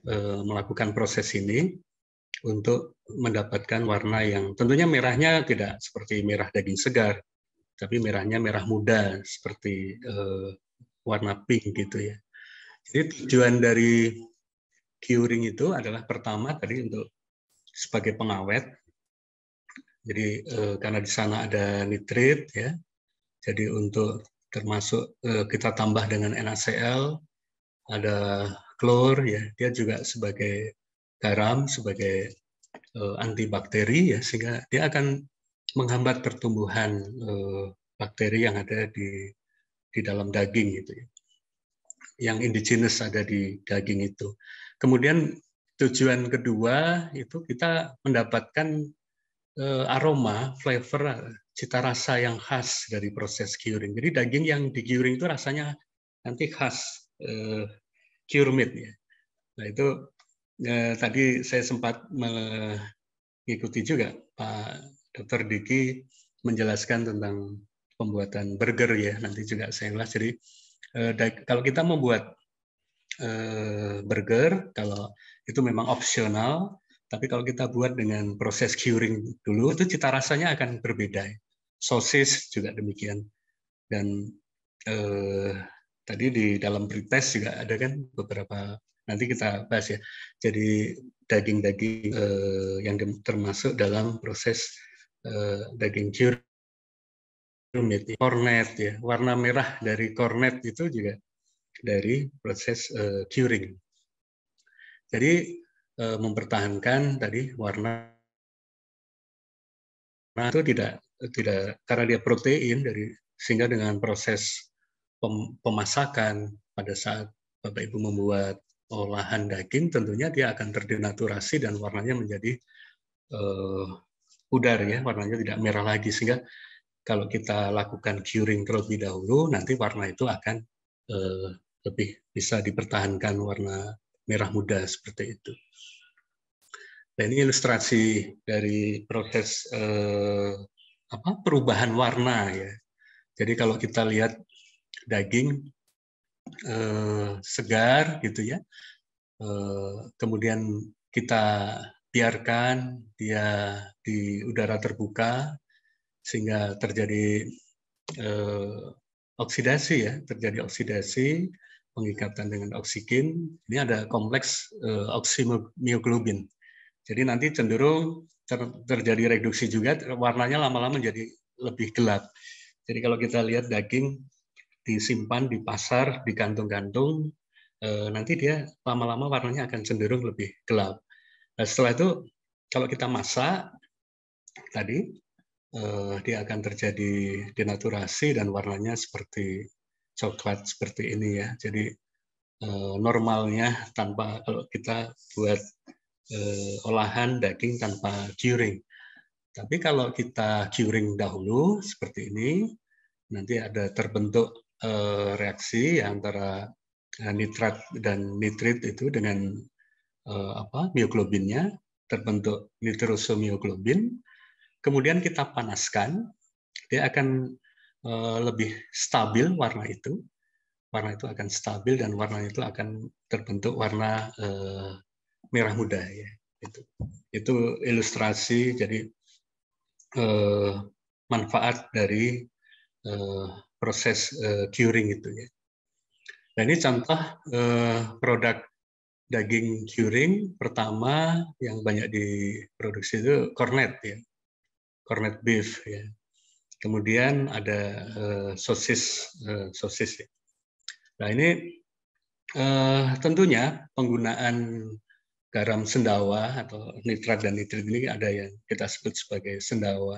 eh, melakukan proses ini untuk mendapatkan warna yang tentunya merahnya tidak seperti merah daging segar, tapi merahnya merah muda seperti eh, warna pink gitu ya. Jadi tujuan dari curing itu adalah pertama tadi untuk sebagai pengawet. Jadi eh, karena di sana ada nitrit ya, jadi untuk termasuk kita tambah dengan NaCl ada klor ya dia juga sebagai garam sebagai eh, antibakteri ya sehingga dia akan menghambat pertumbuhan eh, bakteri yang ada di di dalam daging itu. ya. Yang indigenous ada di daging itu. Kemudian tujuan kedua itu kita mendapatkan eh, aroma, flavor, cita rasa yang khas dari proses curing. Jadi daging yang di itu rasanya nanti khas eh, Curemit ya. Nah itu eh, tadi saya sempat mengikuti juga Pak Dr. Diki menjelaskan tentang pembuatan burger ya nanti juga saya ulas jadi eh, kalau kita membuat eh, burger kalau itu memang opsional tapi kalau kita buat dengan proses curing dulu itu cita rasanya akan berbeda ya. sosis juga demikian dan eh, tadi di dalam pretest juga ada kan beberapa nanti kita bahas ya. Jadi daging-daging eh, yang termasuk dalam proses eh, daging cure cornet ya warna merah dari cornet itu juga dari proses eh, curing. Jadi eh, mempertahankan tadi warna itu tidak tidak karena dia protein dari sehingga dengan proses pemasakan, pada saat Bapak Ibu membuat olahan daging, tentunya dia akan terdenaturasi dan warnanya menjadi pudar eh, ya, warnanya tidak merah lagi sehingga kalau kita lakukan curing terlebih dahulu, nanti warna itu akan eh, lebih bisa dipertahankan warna merah muda seperti itu. Nah, ini ilustrasi dari proses eh, apa perubahan warna ya. Jadi kalau kita lihat daging eh, segar gitu ya. Eh, kemudian kita biarkan dia di udara terbuka sehingga terjadi eh, oksidasi ya, terjadi oksidasi pengikatan dengan oksigen. Ini ada kompleks eh, oksimioglobin. Jadi nanti cenderung ter terjadi reduksi juga warnanya lama-lama menjadi lebih gelap. Jadi kalau kita lihat daging disimpan di pasar, digantung-gantung, eh, nanti dia lama-lama warnanya akan cenderung lebih gelap. Nah, setelah itu kalau kita masak tadi eh, dia akan terjadi denaturasi dan warnanya seperti coklat seperti ini ya. Jadi eh, normalnya tanpa kalau kita buat olahan daging tanpa curing. Tapi kalau kita curing dahulu seperti ini, nanti ada terbentuk Eh, reaksi antara eh, nitrat dan nitrit itu dengan eh, apa mioglobinnya terbentuk nitrosomioglobin kemudian kita panaskan dia akan lebih stabil warna itu warna itu akan stabil dan warna itu akan terbentuk warna merah muda ya itu itu ilustrasi jadi manfaat dari proses uh, curing itu ya. Nah ini contoh uh, produk daging curing pertama yang banyak diproduksi itu cornet ya, cornet beef ya. Kemudian ada uh, sosis uh, sosis ya. Nah ini uh, tentunya penggunaan garam sendawa atau nitrat dan nitrit ini ada yang kita sebut sebagai sendawa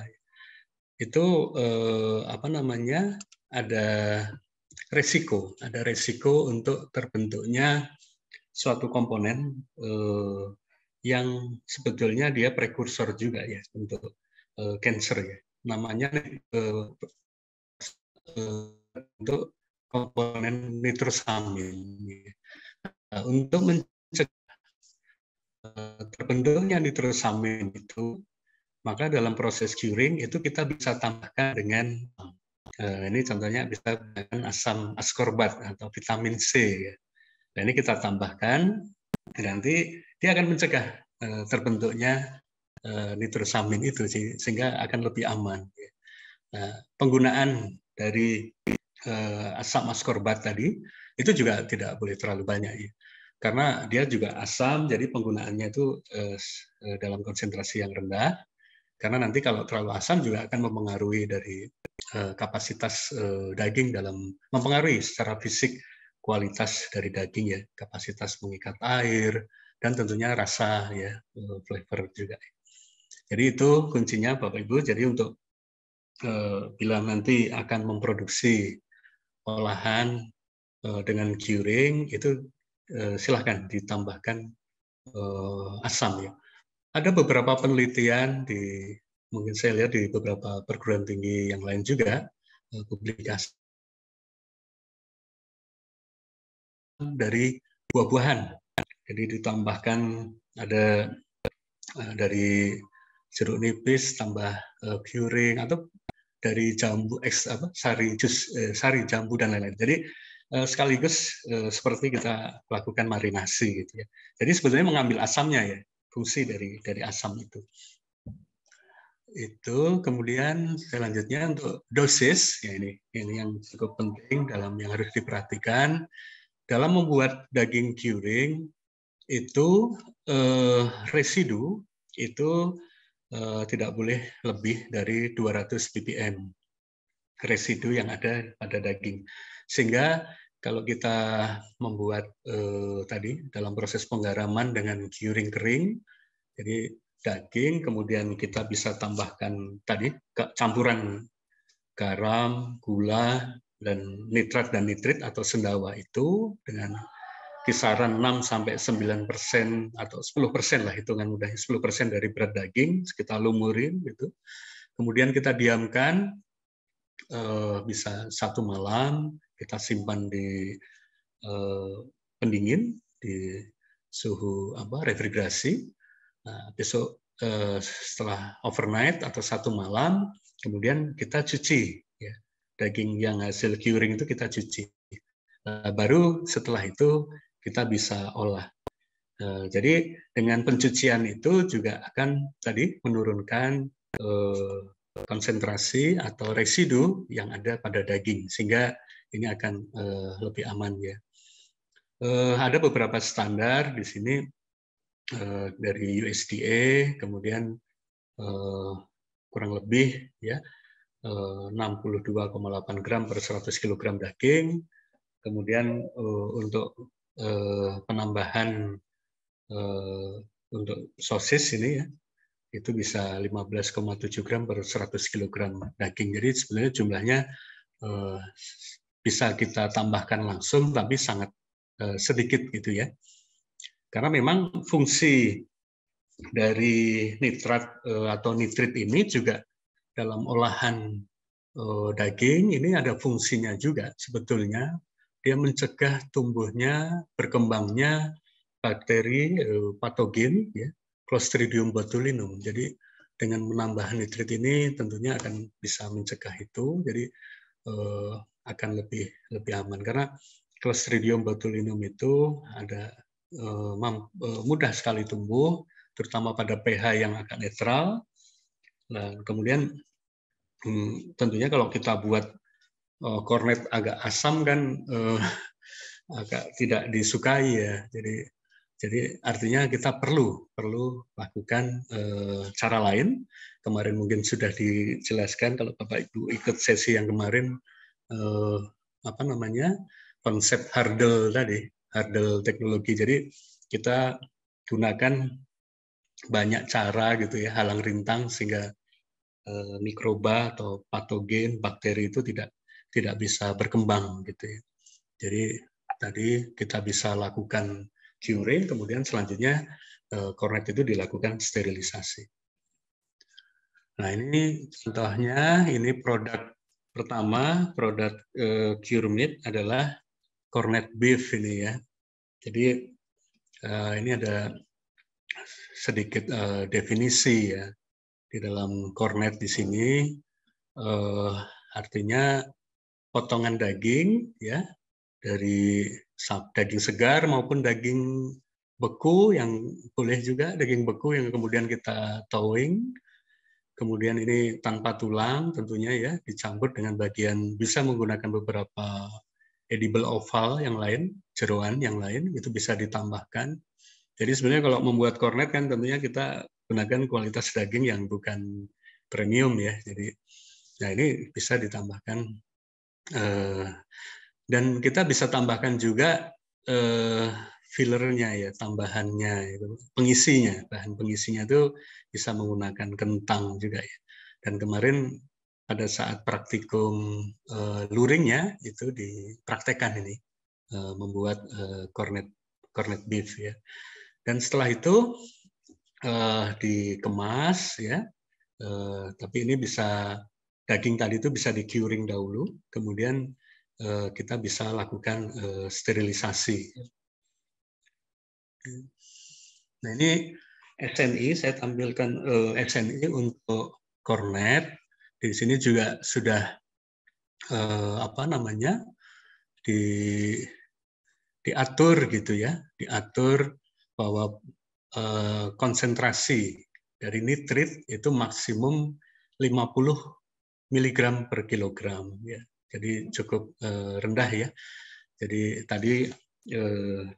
itu eh, apa namanya ada resiko, ada resiko untuk terbentuknya suatu komponen eh, yang sebetulnya dia prekursor juga ya untuk eh, cancer ya. Namanya eh, untuk komponen nitrosamin. Nah, untuk mencegah eh, terbentuknya nitrosamin itu, maka dalam proses curing itu kita bisa tambahkan dengan Eh, ini contohnya bisa dengan asam askorbat atau vitamin C. Ya. Nah, ini kita tambahkan, nanti dia akan mencegah eh, terbentuknya eh, nitrosamin itu sehingga akan lebih aman. Ya. Nah, penggunaan dari asam askorbat tadi itu juga tidak boleh terlalu banyak ya. Karena dia juga asam, jadi penggunaannya itu dalam konsentrasi yang rendah karena nanti kalau terlalu asam juga akan mempengaruhi dari eh, kapasitas eh, daging dalam mempengaruhi secara fisik kualitas dari daging ya kapasitas mengikat air dan tentunya rasa ya eh, flavor juga jadi itu kuncinya bapak ibu jadi untuk bila nanti akan memproduksi olahan dengan curing itu silahkan ditambahkan asam ya ada beberapa penelitian di mungkin saya lihat di beberapa perguruan tinggi yang lain juga eh, publikasi dari buah-buahan. Jadi ditambahkan ada eh, dari jeruk nipis tambah curing eh, atau dari jambu eks apa sari jus sari jambu dan lain-lain. Jadi sekaligus seperti kita lakukan marinasi gitu ya. Jadi sebetulnya mengambil asamnya ya fungsi dari dari asam itu. Itu kemudian selanjutnya untuk dosis ya ini ini yang cukup penting dalam yang harus diperhatikan dalam membuat daging curing itu eh, residu itu eh, tidak boleh lebih dari 200 ppm residu yang ada pada daging sehingga kalau kita membuat eh, tadi dalam proses penggaraman dengan curing kering, jadi daging, kemudian kita bisa tambahkan tadi campuran garam, gula, dan nitrat dan nitrit atau sendawa itu dengan kisaran 6 sampai 9 persen atau 10 persen lah hitungan mudahnya 10 persen dari berat daging sekitar lumurin gitu kemudian kita diamkan eh, bisa satu malam kita simpan di eh, pendingin di suhu apa refrigerasi. Nah, besok eh, setelah overnight atau satu malam, kemudian kita cuci ya. daging yang hasil curing itu kita cuci. Nah, baru setelah itu kita bisa olah. Nah, jadi dengan pencucian itu juga akan tadi menurunkan eh, konsentrasi atau residu yang ada pada daging sehingga ini akan uh, lebih aman ya. Uh, ada beberapa standar di sini uh, dari USDA, kemudian uh, kurang lebih ya uh, 62,8 gram per 100 kg daging. Kemudian uh, untuk uh, penambahan uh, untuk sosis ini ya itu bisa 15,7 gram per 100 kg daging. Jadi sebenarnya jumlahnya uh, bisa kita tambahkan langsung, tapi sangat eh, sedikit gitu ya. Karena memang fungsi dari nitrat eh, atau nitrit ini juga dalam olahan eh, daging ini ada fungsinya juga sebetulnya. Dia mencegah tumbuhnya, berkembangnya bakteri patogen, ya, Clostridium botulinum. Jadi dengan menambah nitrit ini tentunya akan bisa mencegah itu. Jadi akan lebih lebih aman karena Clostridium botulinum itu ada eh, eh, mudah sekali tumbuh terutama pada pH yang agak netral. Nah, kemudian hmm, tentunya kalau kita buat eh, kornet agak asam kan agak tidak disukai ya. Jadi jadi artinya kita perlu perlu lakukan cara lain. Kemarin mungkin sudah dijelaskan kalau Bapak Ibu ikut sesi yang kemarin eh, apa namanya konsep hardel tadi hurdle teknologi jadi kita gunakan banyak cara gitu ya halang rintang sehingga eh, mikroba atau patogen bakteri itu tidak tidak bisa berkembang gitu ya jadi tadi kita bisa lakukan curing kemudian selanjutnya eh, itu dilakukan sterilisasi nah ini contohnya ini produk Pertama, produk eh, cure meat adalah cornet beef ini ya. Jadi uh, ini ada sedikit uh, definisi ya di dalam cornet di sini. uh, artinya potongan daging ya dari daging segar maupun daging beku yang boleh juga daging beku yang kemudian kita towing kemudian ini tanpa tulang tentunya ya dicampur dengan bagian bisa menggunakan beberapa edible oval yang lain jeruan yang lain itu bisa ditambahkan jadi sebenarnya kalau membuat kornet kan tentunya kita gunakan kualitas daging yang bukan premium ya jadi nah ini bisa ditambahkan eh, dan kita bisa tambahkan juga eh, fillernya ya tambahannya itu pengisinya bahan pengisinya itu bisa menggunakan kentang juga ya dan kemarin pada saat praktikum e, luringnya itu dipraktekkan ini e, membuat e, cornet cornet beef ya dan setelah itu e, dikemas ya e, tapi ini bisa daging tadi itu bisa di curing dahulu kemudian e, kita bisa lakukan e, sterilisasi Nah ini SNI saya tampilkan eh, SNI untuk kornet Di sini juga sudah eh, apa namanya di diatur gitu ya, diatur bahwa eh, konsentrasi dari nitrit itu maksimum 50 mg per kilogram ya. Jadi cukup rendah ya. Jadi tadi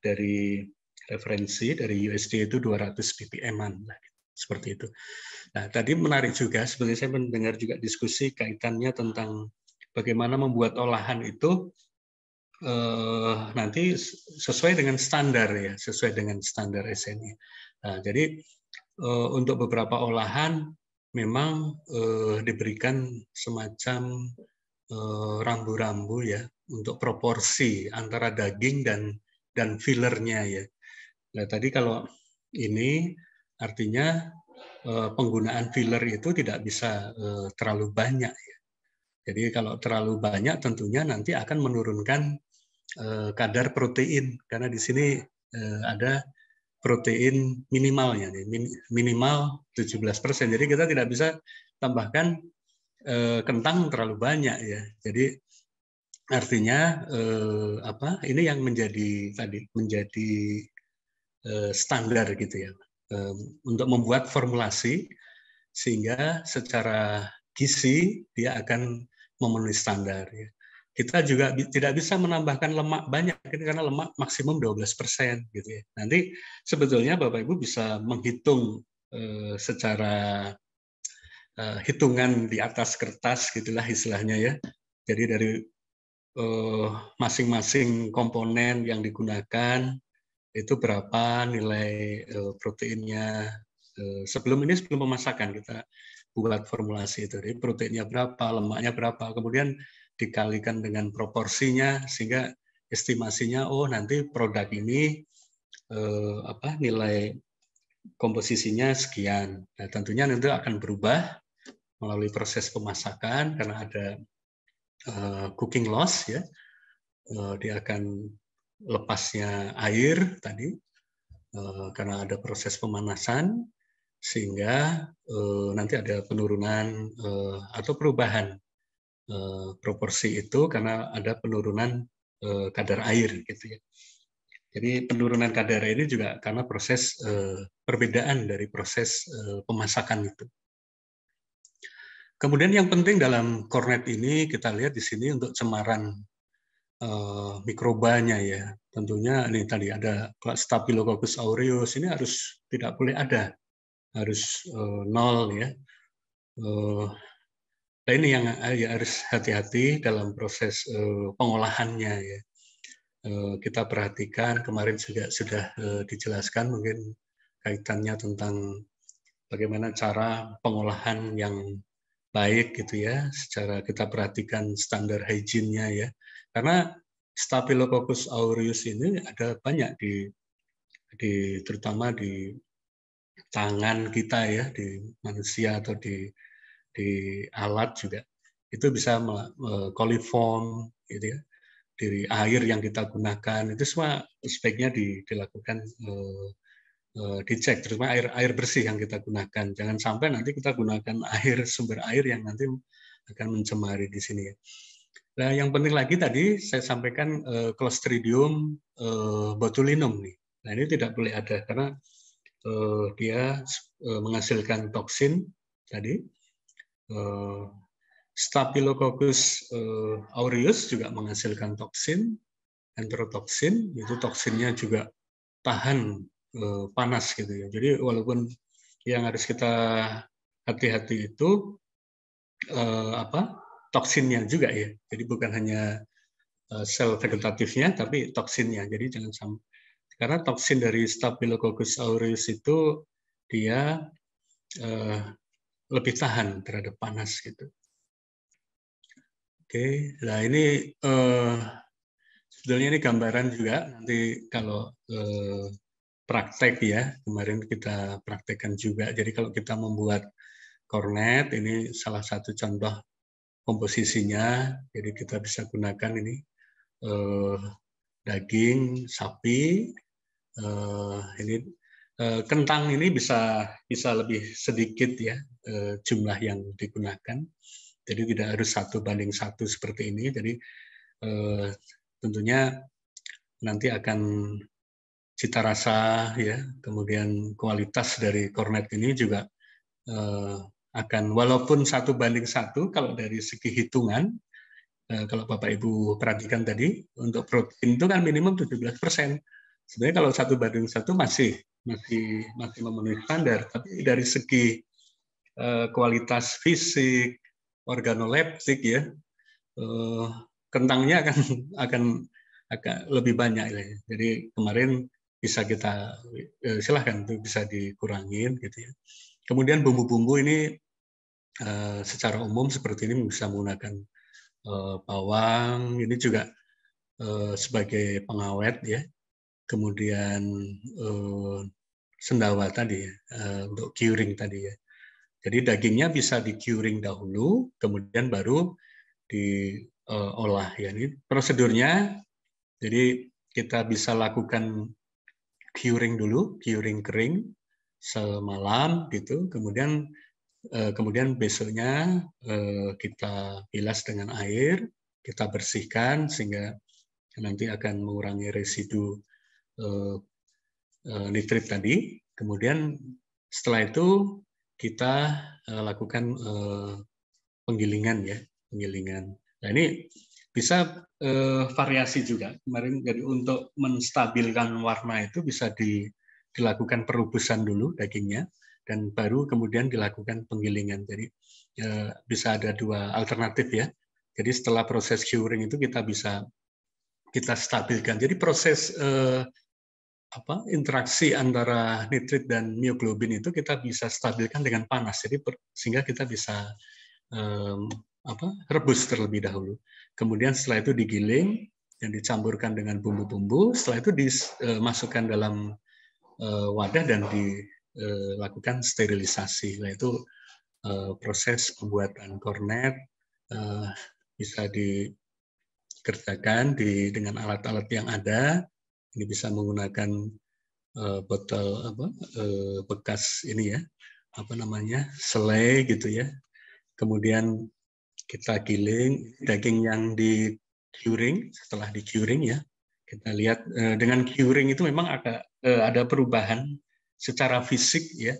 dari referensi dari USD itu 200 ppm an lah seperti itu. Nah, tadi menarik juga sebenarnya saya mendengar juga diskusi kaitannya tentang bagaimana membuat olahan itu eh, nanti sesuai dengan standar ya, sesuai dengan standar SNI. Nah, jadi eh, untuk beberapa olahan memang eh, diberikan semacam eh, rambu-rambu eh, ya untuk proporsi antara daging dan dan fillernya ya. Nah, tadi kalau ini artinya eh, penggunaan filler itu tidak bisa eh, terlalu banyak. Ya. Jadi kalau terlalu banyak tentunya nanti akan menurunkan eh, kadar protein karena di sini ada protein minimalnya minimal 17%. Jadi kita tidak bisa tambahkan kentang terlalu banyak ya. Jadi artinya apa? Ini yang menjadi tadi menjadi Eh, standar gitu ya untuk membuat formulasi sehingga secara gizi dia akan memenuhi standar ya. Kita juga tidak bisa menambahkan lemak banyak gitu, karena lemak maksimum 12% gitu ya. Nanti sebetulnya Bapak Ibu bisa menghitung eh, secara eh, hitungan di atas kertas gitulah istilahnya ya. Jadi dari masing-masing komponen yang digunakan itu berapa nilai eh, proteinnya eh, sebelum ini sebelum pemasakan kita buat formulasi itu jadi proteinnya berapa lemaknya berapa kemudian dikalikan dengan proporsinya sehingga estimasinya oh nanti produk ini eh, apa nilai komposisinya sekian nah tentunya nanti akan berubah melalui proses pemasakan karena ada eh, cooking loss ya eh, dia akan lepasnya air tadi eh, karena ada proses pemanasan sehingga eh, nanti ada penurunan eh, atau perubahan proporsi itu karena ada penurunan kadar air gitu ya. Jadi penurunan kadar air ini juga karena proses perbedaan dari proses pemasakan itu. Kemudian yang penting dalam kornet ini kita lihat di sini untuk cemaran uh, mikrobanya ya. Tentunya ini tadi ada Staphylococcus aureus ini harus tidak boleh ada, harus uh, nol ya. Uh, nah ini yang ya, harus hati-hati dalam proses uh, pengolahannya ya. Uh, kita perhatikan kemarin juga sudah uh, dijelaskan mungkin kaitannya tentang bagaimana cara pengolahan yang baik gitu ya. Secara kita perhatikan standar hygiene-nya ya karena Staphylococcus aureus ini ada banyak di di terutama di tangan kita ya di manusia atau di di alat juga itu bisa koliform gitu ya dari air yang kita gunakan itu semua speknya di, dilakukan eh, eh, dicek terutama air air bersih yang kita gunakan jangan sampai nanti kita gunakan air sumber air yang nanti akan mencemari di sini ya. Nah, yang penting lagi tadi saya sampaikan eh, Clostridium eh, botulinum nih. Nah, ini tidak boleh ada karena eh, dia eh, menghasilkan toksin tadi. Eh, Staphylococcus eh, aureus juga menghasilkan toksin, enterotoksin, itu toksinnya juga tahan eh, panas gitu ya. Jadi walaupun yang harus kita hati-hati itu eh, apa? toksinnya juga ya. Jadi bukan hanya eh, sel vegetatifnya, tapi toksinnya. Jadi jangan sampai karena toksin dari Staphylococcus aureus itu dia uh, lebih tahan terhadap panas gitu. Oke, nah ini uh, sebetulnya ini gambaran juga nanti kalau uh, praktek ya kemarin kita praktekkan juga. Jadi kalau kita membuat kornet ini salah satu contoh komposisinya. Jadi kita bisa gunakan ini eh, daging sapi. Eh, ini eh, kentang ini bisa bisa lebih sedikit ya eh, jumlah yang digunakan. Jadi tidak harus satu banding satu seperti ini. Jadi eh, tentunya nanti akan cita rasa ya, kemudian kualitas dari kornet ini juga eh, akan walaupun satu banding satu kalau dari segi hitungan eh, kalau Bapak Ibu perhatikan tadi untuk protein itu kan minimum 17 persen. Sebenarnya kalau satu banding satu masih masih masih memenuhi standar, tapi dari segi eh, kualitas fisik, organoleptik ya, eh, kentangnya akan akan akan lebih banyak. Ya. Jadi kemarin bisa kita silahkan itu bisa dikurangin gitu ya. Kemudian bumbu-bumbu ini eh, secara umum seperti ini bisa menggunakan eh, bawang, ini juga eh, sebagai pengawet ya. Kemudian uh, sendawa tadi ya, untuk curing tadi ya. Jadi dagingnya bisa di curing dahulu, kemudian baru diolah ya. Ini prosedurnya jadi kita bisa lakukan curing dulu, curing kering, semalam gitu kemudian eh, kemudian besoknya eh, kita bilas dengan air kita bersihkan sehingga nanti akan mengurangi residu eh, nitrit tadi kemudian setelah itu kita lakukan penggilingan ya penggilingan nah ini bisa variasi juga kemarin jadi untuk menstabilkan warna itu bisa di dilakukan perubusan dulu dagingnya dan baru kemudian dilakukan penggilingan. Jadi e, bisa ada dua alternatif ya. Jadi setelah proses curing itu kita bisa kita stabilkan. Jadi proses e, apa interaksi antara nitrit dan mioglobin itu kita bisa stabilkan dengan panas. Jadi per, sehingga kita bisa e, apa rebus terlebih dahulu. Kemudian setelah itu digiling dan dicampurkan dengan bumbu-bumbu. Setelah itu dimasukkan eh, dalam Eh, wadah dan dilakukan sterilisasi. yaitu nah, itu eh, proses pembuatan kornet eh, bisa dikerjakan di, dengan alat-alat yang ada. Ini bisa menggunakan botol apa bekas ini ya apa namanya selai gitu ya kemudian kita giling daging yang di curing setelah di curing ya kita lihat dengan curing itu memang agak eh, ada perubahan secara fisik ya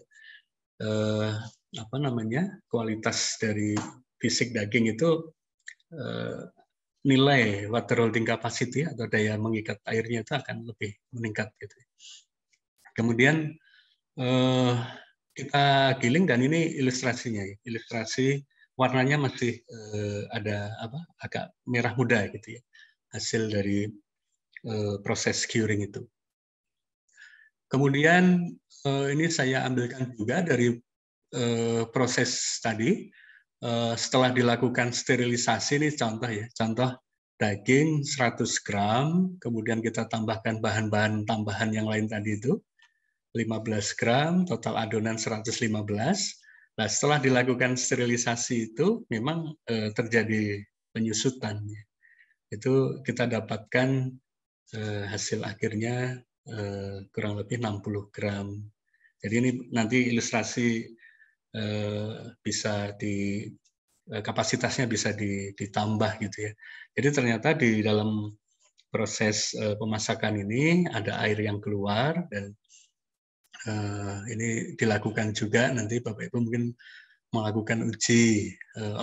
eh, apa namanya kualitas dari fisik daging itu eh, nilai water holding capacity atau daya mengikat airnya itu akan lebih meningkat gitu. Kemudian eh, kita giling dan ini ilustrasinya, ilustrasi warnanya masih eh, ada apa agak merah muda gitu ya hasil dari eh, proses curing itu. Kemudian eh, ini saya ambilkan juga dari eh, proses tadi eh, setelah dilakukan sterilisasi ini contoh ya, contoh daging 100 gram, kemudian kita tambahkan bahan-bahan tambahan yang lain tadi itu 15 gram, total adonan 115. Nah, setelah dilakukan sterilisasi itu memang terjadi penyusutan. Itu kita dapatkan hasil akhirnya Eh, kurang lebih 60 gram. Jadi ini nanti ilustrasi eh, bisa di eh, kapasitasnya bisa ditambah gitu ya. Jadi ternyata di dalam proses pemasakan ini ada air yang keluar dan ini dilakukan juga nanti Bapak Ibu mungkin melakukan uji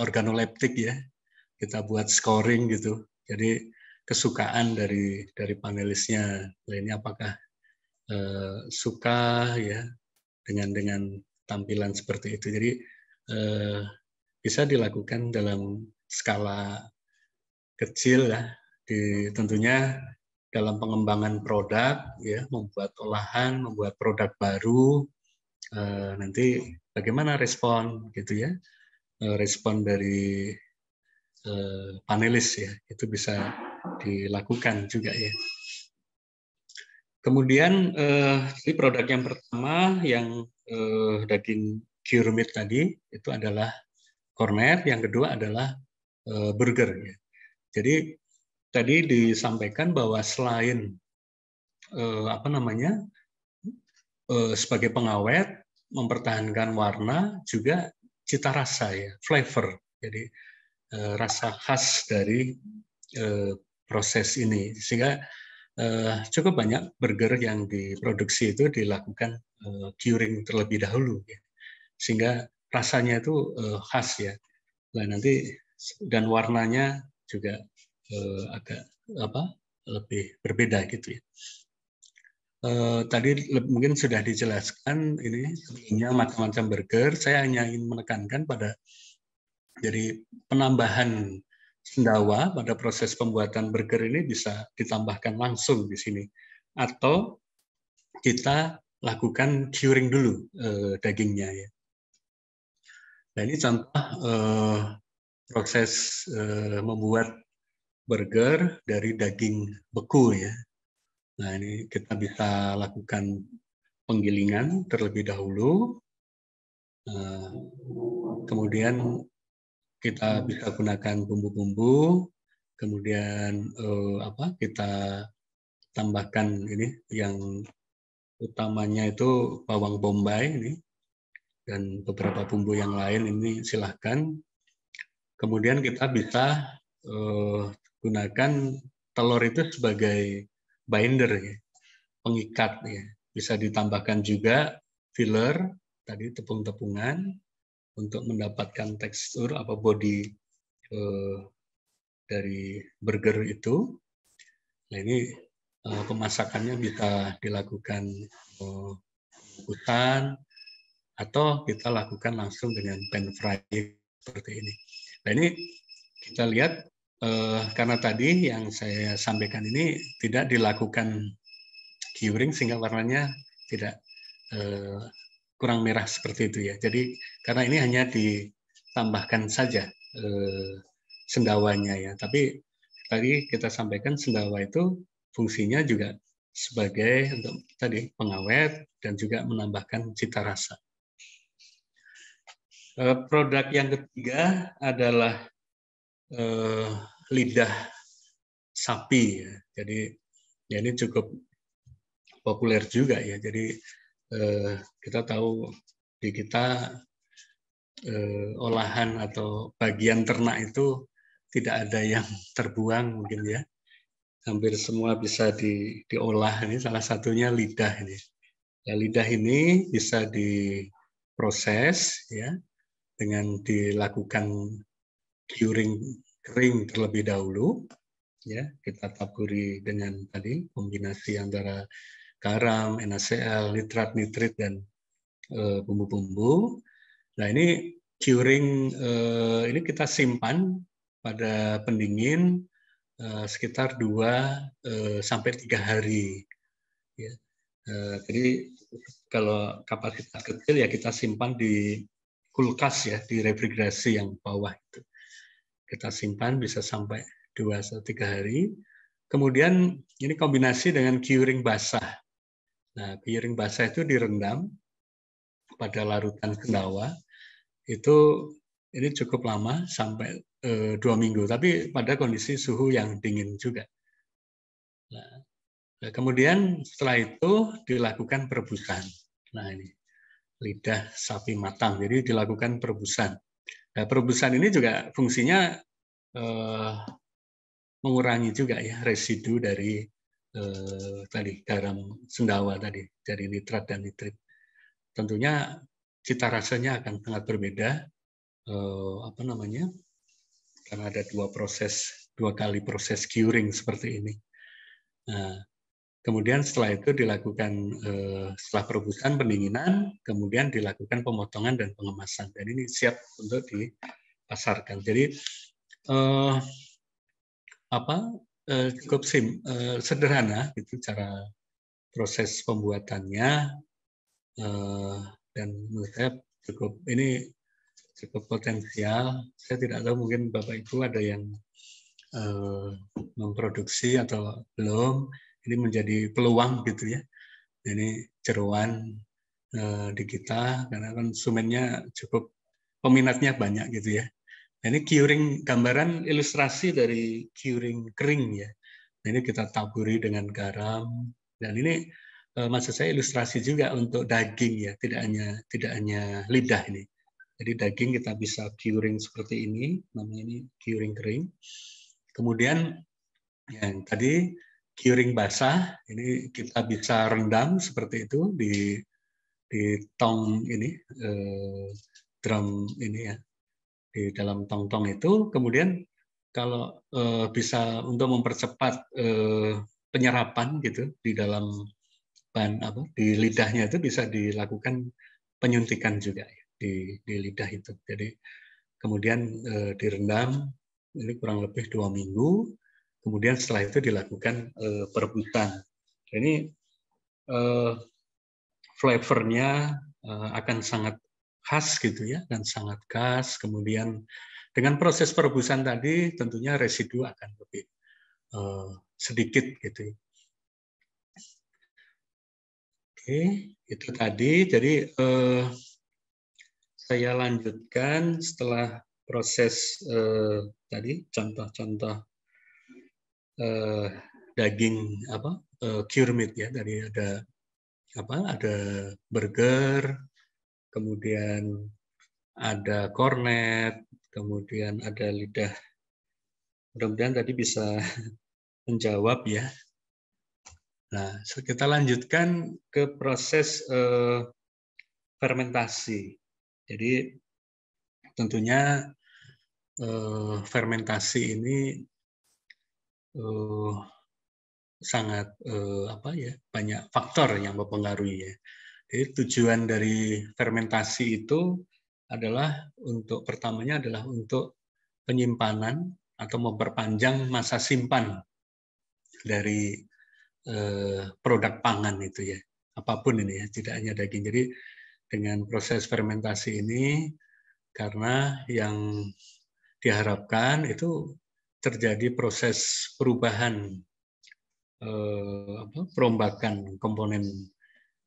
organoleptik ya. Kita buat scoring gitu. Jadi kesukaan dari dari panelisnya lainnya nah, apakah uh, suka ya dengan dengan tampilan seperti itu jadi uh, bisa dilakukan dalam skala kecil ya di tentunya dalam pengembangan produk ya membuat olahan membuat produk baru uh, nanti bagaimana respon gitu ya uh, respon dari uh, panelis ya itu bisa dilakukan juga ya. Kemudian eh, produk yang pertama yang eh, daging curumit tadi itu adalah cornet, yang kedua adalah eh, burger. Ya. Jadi tadi disampaikan bahwa selain eh, apa namanya eh, sebagai pengawet mempertahankan warna juga cita rasa ya, flavor. Jadi eh, rasa khas dari eh, proses ini sehingga eh, cukup banyak burger yang diproduksi itu dilakukan eh, curing terlebih dahulu ya. sehingga rasanya itu eh, khas ya nah nanti dan warnanya juga eh, agak apa lebih berbeda gitu ya eh, tadi mungkin sudah dijelaskan ini sebelumnya macam-macam burger saya hanya ingin menekankan pada jadi penambahan sendawa pada proses pembuatan burger ini bisa ditambahkan langsung di sini atau kita lakukan curing dulu eh, dagingnya ya. Nah ini contoh eh, proses eh, membuat burger dari daging beku ya. Nah ini kita bisa lakukan penggilingan terlebih dahulu, eh, kemudian kita bisa gunakan bumbu-bumbu, kemudian eh, apa kita tambahkan ini yang utamanya itu bawang bombay ini dan beberapa bumbu yang lain ini silahkan. Kemudian kita bisa eh, gunakan telur itu sebagai binder ya, pengikat ya. Bisa ditambahkan juga filler tadi tepung-tepungan untuk mendapatkan tekstur apa body eh, dari burger itu. Nah ini eh, pemasakannya bisa dilakukan eh, hutan atau kita lakukan langsung dengan pan frying seperti ini. Nah ini kita lihat eh, karena tadi yang saya sampaikan ini tidak dilakukan curing sehingga warnanya tidak eh, kurang merah seperti itu ya. Jadi karena ini hanya ditambahkan saja eh, sendawanya ya. Tapi tadi kita sampaikan sendawa itu fungsinya juga sebagai untuk tadi pengawet dan juga menambahkan cita rasa. Eh, produk yang ketiga adalah eh, lidah sapi. Ya. Jadi ya ini cukup populer juga ya. Jadi eh, kita tahu di kita eh, olahan atau bagian ternak itu tidak ada yang terbuang mungkin ya hampir semua bisa di, diolah ini salah satunya lidah ini ya lidah ini bisa diproses ya dengan dilakukan curing kering terlebih dahulu ya kita taburi dengan tadi kombinasi antara garam, NaCl, nitrat, nitrit dan eh, bumbu-bumbu. Nah ini curing eh, ini kita simpan pada pendingin eh, sekitar 2 sampai tiga hari. Ya. Jadi kalau kapasitas kecil ya kita simpan di kulkas ya di refrigerasi yang bawah itu kita simpan bisa sampai dua atau tiga hari kemudian ini kombinasi dengan curing basah Nah, piring basah itu direndam pada larutan kendawa. Itu ini cukup lama sampai e, dua minggu, tapi pada kondisi suhu yang dingin juga. Nah, nah, kemudian setelah itu dilakukan perebusan. Nah ini lidah sapi matang, jadi dilakukan perebusan. Nah, perebusan ini juga fungsinya e, mengurangi juga ya residu dari eh, tadi garam sendawa tadi dari nitrat dan nitrit. Tentunya cita rasanya akan sangat berbeda eh, apa namanya? karena ada dua proses, dua kali proses curing seperti ini. Nah, kemudian setelah itu dilakukan eh, setelah perebusan pendinginan, kemudian dilakukan pemotongan dan pengemasan. Dan ini siap untuk dipasarkan. Jadi eh, apa Eh, cukup sim, uh, sederhana itu cara proses pembuatannya uh, dan menurut saya cukup ini cukup potensial. Saya tidak tahu mungkin Bapak Ibu ada yang uh, memproduksi atau belum. Ini menjadi peluang gitu ya. Ini jeruan uh, di kita karena konsumennya cukup peminatnya banyak gitu ya. Nah, ini curing gambaran ilustrasi dari curing kering ya. Nah, Ini kita taburi dengan garam dan ini eh, maksud saya ilustrasi juga untuk daging ya, tidak hanya tidak hanya lidah ini. Jadi daging kita bisa curing seperti ini, namanya ini curing kering. Kemudian yang tadi curing basah, ini kita bisa rendam seperti itu di di tong ini eh, drum ini ya di dalam tong-tong itu kemudian kalau eh, bisa untuk mempercepat eh, penyerapan gitu di dalam ban apa di lidahnya itu bisa dilakukan penyuntikan juga ya, di di lidah itu jadi kemudian eh, direndam ini kurang lebih dua minggu kemudian setelah itu dilakukan eh, perebutan ini eh, flavornya eh, akan sangat khas gitu ya dan sangat khas. Kemudian dengan proses perebusan tadi tentunya residu akan lebih uh, sedikit gitu. Ya. Oke, itu tadi. Jadi uh, saya lanjutkan setelah proses uh, tadi contoh-contoh uh, daging apa uh, cured meat ya. dari ada apa? Ada burger, kemudian ada kornet, kemudian ada lidah. Mudah-mudahan tadi bisa menjawab ya. Nah, kita lanjutkan ke proses eh, fermentasi. Jadi tentunya eh, fermentasi ini eh, sangat eh, apa ya banyak faktor yang mempengaruhi ya. Jadi tujuan dari fermentasi itu adalah untuk pertamanya adalah untuk penyimpanan atau memperpanjang masa simpan dari eh, produk pangan itu ya apapun ini ya tidak hanya daging jadi dengan proses fermentasi ini karena yang diharapkan itu terjadi proses perubahan eh, apa, perombakan komponen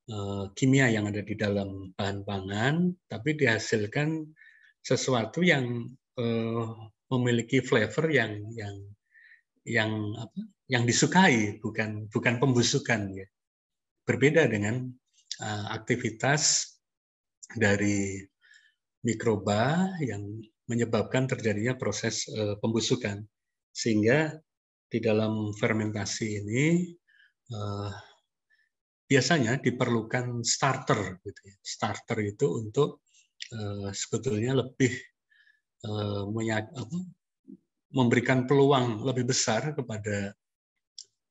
Eh, kimia yang ada di dalam bahan pangan, tapi dihasilkan sesuatu yang eh, memiliki flavor yang yang yang apa yang disukai bukan bukan pembusukan ya berbeda dengan uh, aktivitas dari mikroba yang menyebabkan terjadinya proses uh, pembusukan sehingga di dalam fermentasi ini uh, biasanya diperlukan starter gitu ya. starter itu untuk uh, sebetulnya lebih uh, eh, menyak, apa, memberikan peluang lebih besar kepada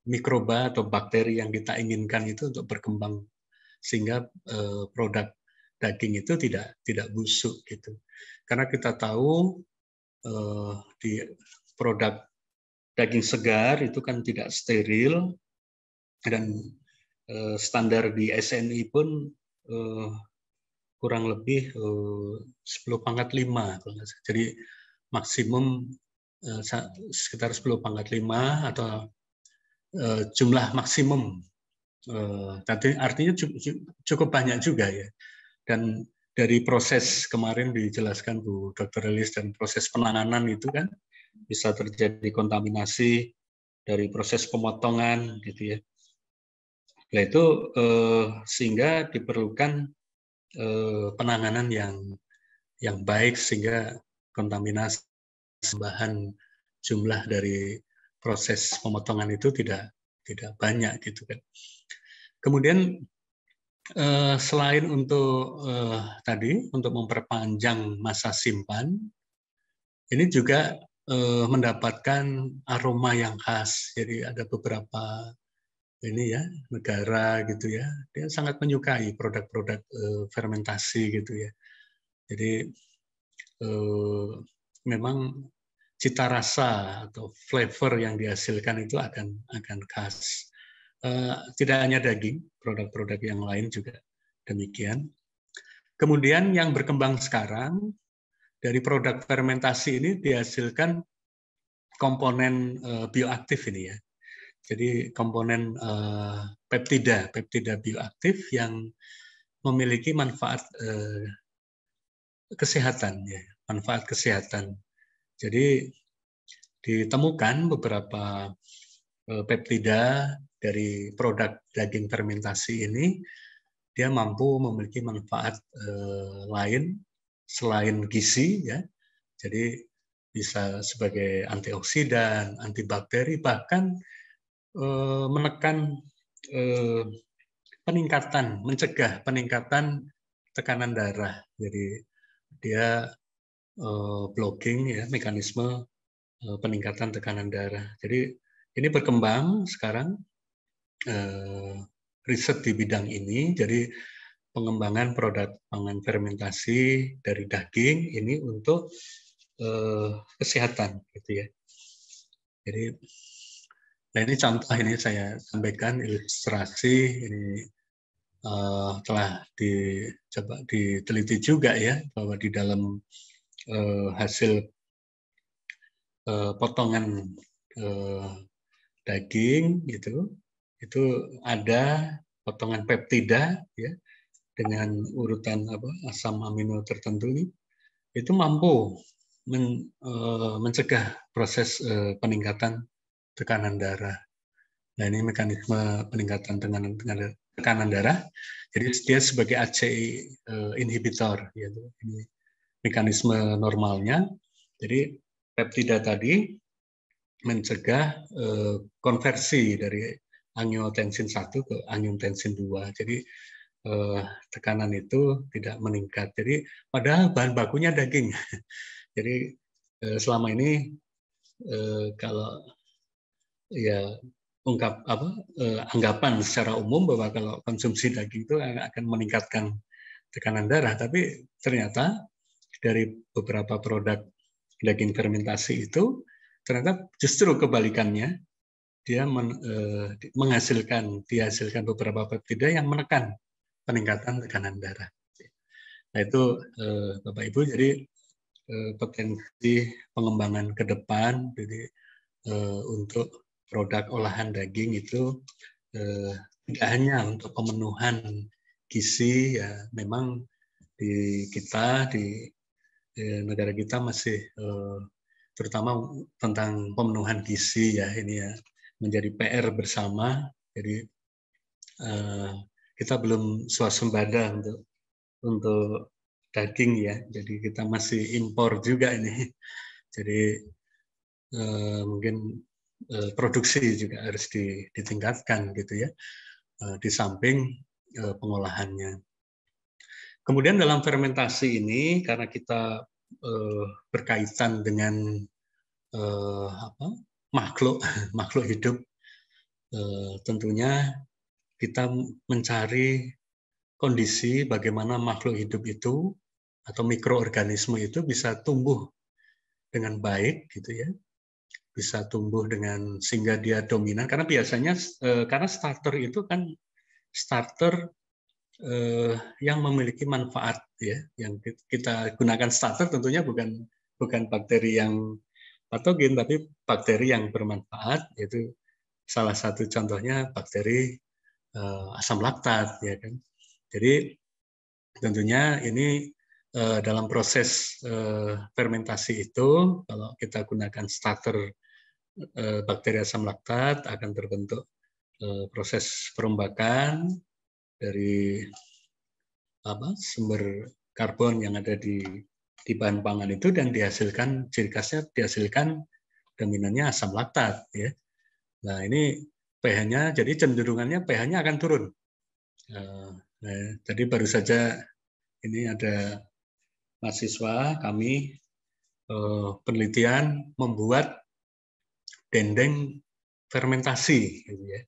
mikroba atau bakteri yang kita inginkan itu untuk berkembang sehingga uh, produk daging itu tidak tidak busuk gitu karena kita tahu eh, di produk daging segar itu kan tidak steril dan Eh, standar di SNI pun eh, kurang lebih eh, 10 pangkat 5. Jadi maksimum eh, sekitar 10 pangkat 5 atau eh, jumlah maksimum. Eh, artinya cukup banyak juga ya. Dan dari proses kemarin dijelaskan Bu Dr. Elis dan proses penanganan itu kan bisa terjadi kontaminasi dari proses pemotongan gitu ya yaitu nah, eh, sehingga diperlukan eh, penanganan yang yang baik sehingga kontaminasi bahan jumlah dari proses pemotongan itu tidak tidak banyak gitu kan. Kemudian eh, selain untuk eh, tadi untuk memperpanjang masa simpan, ini juga eh, mendapatkan aroma yang khas. Jadi ada beberapa ini ya negara gitu ya dia sangat menyukai produk-produk e, fermentasi gitu ya jadi eh, memang cita rasa atau flavor yang dihasilkan itu akan akan khas eh, tidak hanya daging produk-produk yang lain juga demikian kemudian yang berkembang sekarang dari produk fermentasi ini dihasilkan komponen eh, bioaktif ini ya jadi komponen uh, peptida, peptida bioaktif yang memiliki manfaat uh, kesehatan ya, manfaat kesehatan. Jadi ditemukan beberapa uh, peptida dari produk daging fermentasi ini dia mampu memiliki manfaat uh, lain selain gizi ya. Jadi bisa sebagai antioksidan, antibakteri bahkan Eh, menekan eh, peningkatan, mencegah peningkatan tekanan darah. Jadi dia eh, blocking ya mekanisme peningkatan tekanan darah. Jadi ini berkembang sekarang riset di bidang ini. Jadi pengembangan produk pangan fermentasi dari daging ini untuk kesehatan gitu ya. Jadi Nah ini contoh ini saya sampaikan ilustrasi ini uh, telah dicoba diteliti juga ya bahwa di dalam uh, hasil uh, potongan uh, daging gitu itu ada potongan peptida ya dengan urutan apa asam amino tertentu itu mampu men, uh, mencegah proses uh, peningkatan tekanan darah. Nah ini mekanisme peningkatan tekanan, tekanan darah. Jadi dia sebagai ACE eh, inhibitor, yaitu ini mekanisme normalnya. Jadi peptida tadi mencegah eh, konversi dari angiotensin 1 ke angiotensin 2. Jadi eh, tekanan itu tidak meningkat. Jadi padahal bahan bakunya daging. Jadi selama ini kalau ya ungkap apa eh, anggapan secara umum bahwa kalau konsumsi daging itu akan meningkatkan tekanan darah tapi ternyata dari beberapa produk daging fermentasi itu ternyata justru kebalikannya dia men, eh, menghasilkan dihasilkan beberapa peptida yang menekan peningkatan tekanan darah. Nah itu eh, Bapak Ibu jadi eh, potensi pengembangan ke depan jadi eh, untuk produk olahan daging itu eh, tidak hanya untuk pemenuhan gizi ya memang di kita di, di eh, negara kita masih eh, terutama tentang pemenuhan gizi ya ini ya menjadi PR bersama jadi eh, kita belum swasembada untuk untuk daging ya jadi kita masih impor juga ini jadi eh, mungkin Eh, produksi juga harus ditingkatkan gitu ya eh, di samping eh, pengolahannya. Kemudian dalam fermentasi ini karena kita berkaitan dengan apa, makhluk makhluk hidup tentunya kita mencari kondisi bagaimana makhluk hidup itu atau mikroorganisme itu bisa tumbuh dengan baik gitu ya bisa tumbuh dengan sehingga dia dominan karena biasanya eh, karena starter itu kan starter eh, yang memiliki manfaat ya yang kita gunakan starter tentunya bukan bukan bakteri yang patogen tapi bakteri yang bermanfaat yaitu salah satu contohnya bakteri eh, asam laktat ya kan jadi tentunya ini dalam proses fermentasi itu kalau kita gunakan starter Eh, bakteri asam laktat akan terbentuk eh, proses perombakan dari apa sumber karbon yang ada di di bahan pangan itu dan dihasilkan ciri khasnya dihasilkan dominannya asam laktat ya. Nah, ini pH-nya jadi cenderungannya pH-nya akan turun. Nah, jadi baru saja ini ada mahasiswa kami penelitian membuat dendeng fermentasi gitu ya.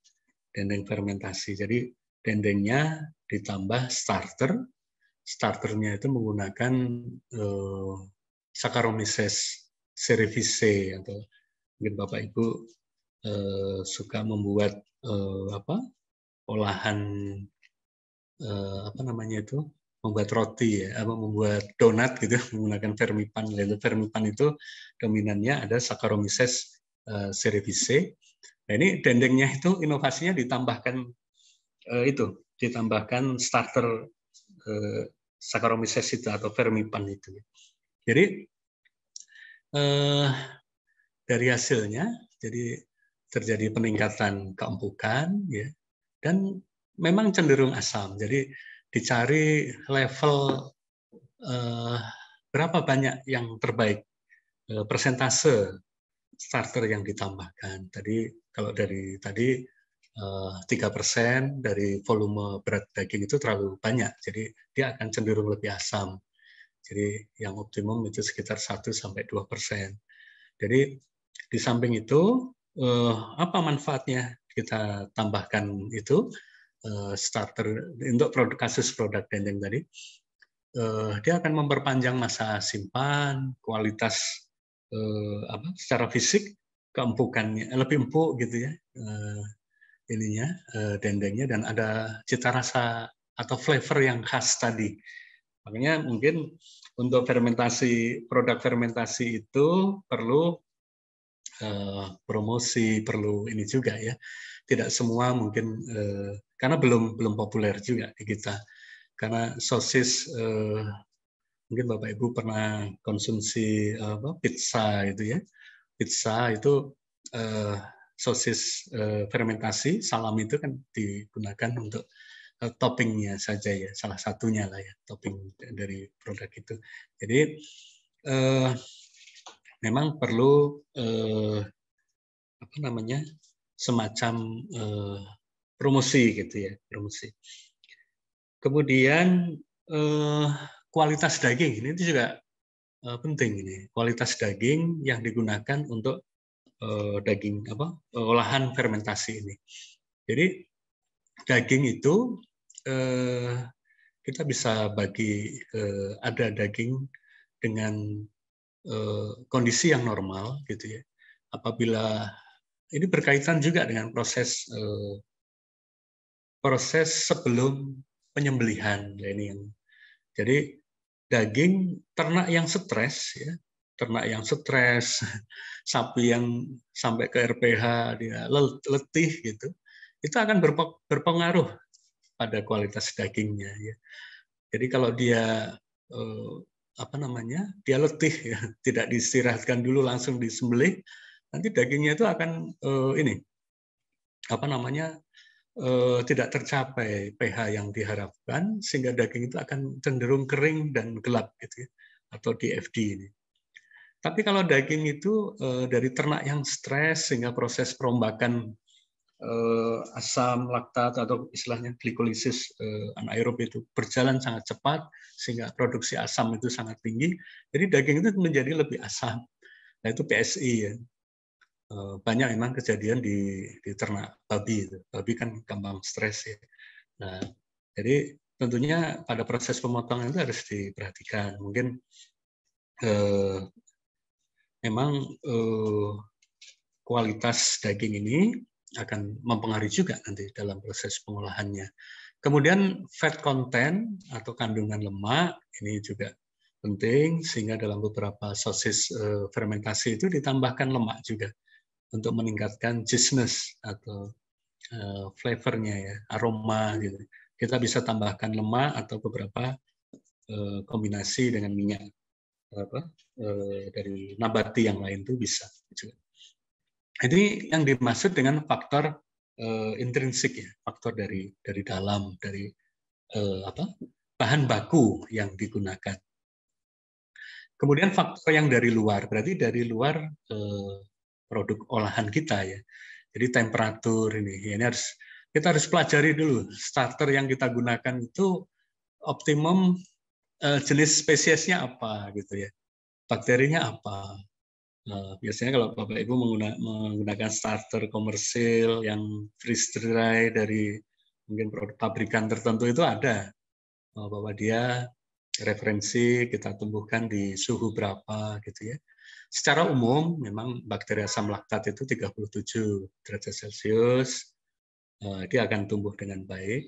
Dendeng fermentasi. Jadi dendengnya ditambah starter. Starternya itu menggunakan eh, Saccharomyces cerevisiae atau mungkin Bapak Ibu eh, suka membuat eh, apa? olahan eh, apa namanya itu? membuat roti ya, apa membuat donat gitu menggunakan fermipan, Lalu fermipan itu dominannya ada Saccharomyces Eh, BC. Nah ini dendengnya itu inovasinya ditambahkan eh, itu, ditambahkan starter eh, Saccharomyces itu atau Fermipan itu. Jadi dari hasilnya, jadi terjadi peningkatan keempukan, ya, dan memang cenderung asam. Jadi dicari level eh, berapa banyak yang terbaik, eh, persentase starter yang ditambahkan. Tadi kalau dari tadi eh, tiga persen dari volume berat daging itu terlalu banyak, jadi dia akan cenderung lebih asam. Jadi yang optimum itu sekitar 1 sampai dua persen. Jadi di samping itu eh, apa manfaatnya kita tambahkan itu eh, starter untuk produk kasus produk dendeng tadi? Dia akan memperpanjang masa simpan, kualitas eh, apa secara fisik keempukannya eh, lebih empuk gitu ya eh, ininya eh, dendengnya dan ada cita rasa atau flavor yang khas tadi makanya mungkin untuk fermentasi produk fermentasi itu perlu eh, promosi perlu ini juga ya tidak semua mungkin eh, karena belum belum populer juga di kita karena sosis eh, mungkin Bapak Ibu pernah konsumsi apa, pizza itu ya. Pizza itu eh, sosis eh, fermentasi, salam itu kan digunakan untuk eh, toppingnya saja ya, salah satunya lah ya, topping dari produk itu. Jadi eh, memang perlu eh, apa namanya semacam eh, promosi gitu ya, promosi. Kemudian eh, kualitas daging ini juga eh, penting ini kualitas daging yang digunakan untuk eh, daging apa olahan fermentasi ini jadi daging itu eh, kita bisa bagi ada daging dengan kondisi yang normal gitu ya apabila ini berkaitan juga dengan proses proses sebelum penyembelihan nah, ini yang jadi daging ternak yang stres, ya, ternak yang stres, sapi yang sampai ke RPH dia letih gitu, itu akan berpengaruh pada kualitas dagingnya. Ya. Jadi kalau dia eh, apa namanya, dia letih, ya, tidak diistirahatkan dulu langsung disembelih, nanti dagingnya itu akan eh, ini apa namanya Eh, tidak tercapai pH yang diharapkan sehingga daging itu akan cenderung kering dan gelap gitu ya, atau DFD ini. Tapi kalau daging itu eh, dari ternak yang stres sehingga proses perombakan eh, asam laktat atau istilahnya glikolisis anaerob itu berjalan sangat cepat sehingga produksi asam itu sangat tinggi. Jadi daging itu menjadi lebih asam. Nah itu PSI ya, Eh, banyak memang kejadian di, di ternak babi. Babi kan gampang stres ya. Nah, jadi tentunya pada proses pemotongan itu harus diperhatikan. Mungkin eh, memang eh, kualitas daging ini akan mempengaruhi juga nanti dalam proses pengolahannya. Kemudian fat content atau kandungan lemak ini juga penting sehingga dalam beberapa sosis eh, fermentasi itu ditambahkan lemak juga untuk meningkatkan juiciness atau uh, flavornya ya, aroma gitu. Kita bisa tambahkan lemak atau beberapa uh, kombinasi dengan minyak apa uh, dari nabati yang lain itu bisa. Gitu. Ini yang dimaksud dengan faktor uh, intrinsik ya, faktor dari dari dalam dari uh, apa bahan baku yang digunakan. Kemudian faktor yang dari luar, berarti dari luar uh, produk olahan kita ya. Jadi temperatur ini, ya, ini harus kita harus pelajari dulu starter yang kita gunakan itu optimum eh, jenis spesiesnya apa gitu ya, bakterinya apa. Eh, biasanya kalau bapak ibu menggunakan starter komersil yang freeze dry dari mungkin produk pabrikan tertentu itu ada eh, bahwa dia referensi kita tumbuhkan di suhu berapa gitu ya Secara umum memang bakteri asam laktat itu 37 derajat Celcius, eh, dia akan tumbuh dengan baik.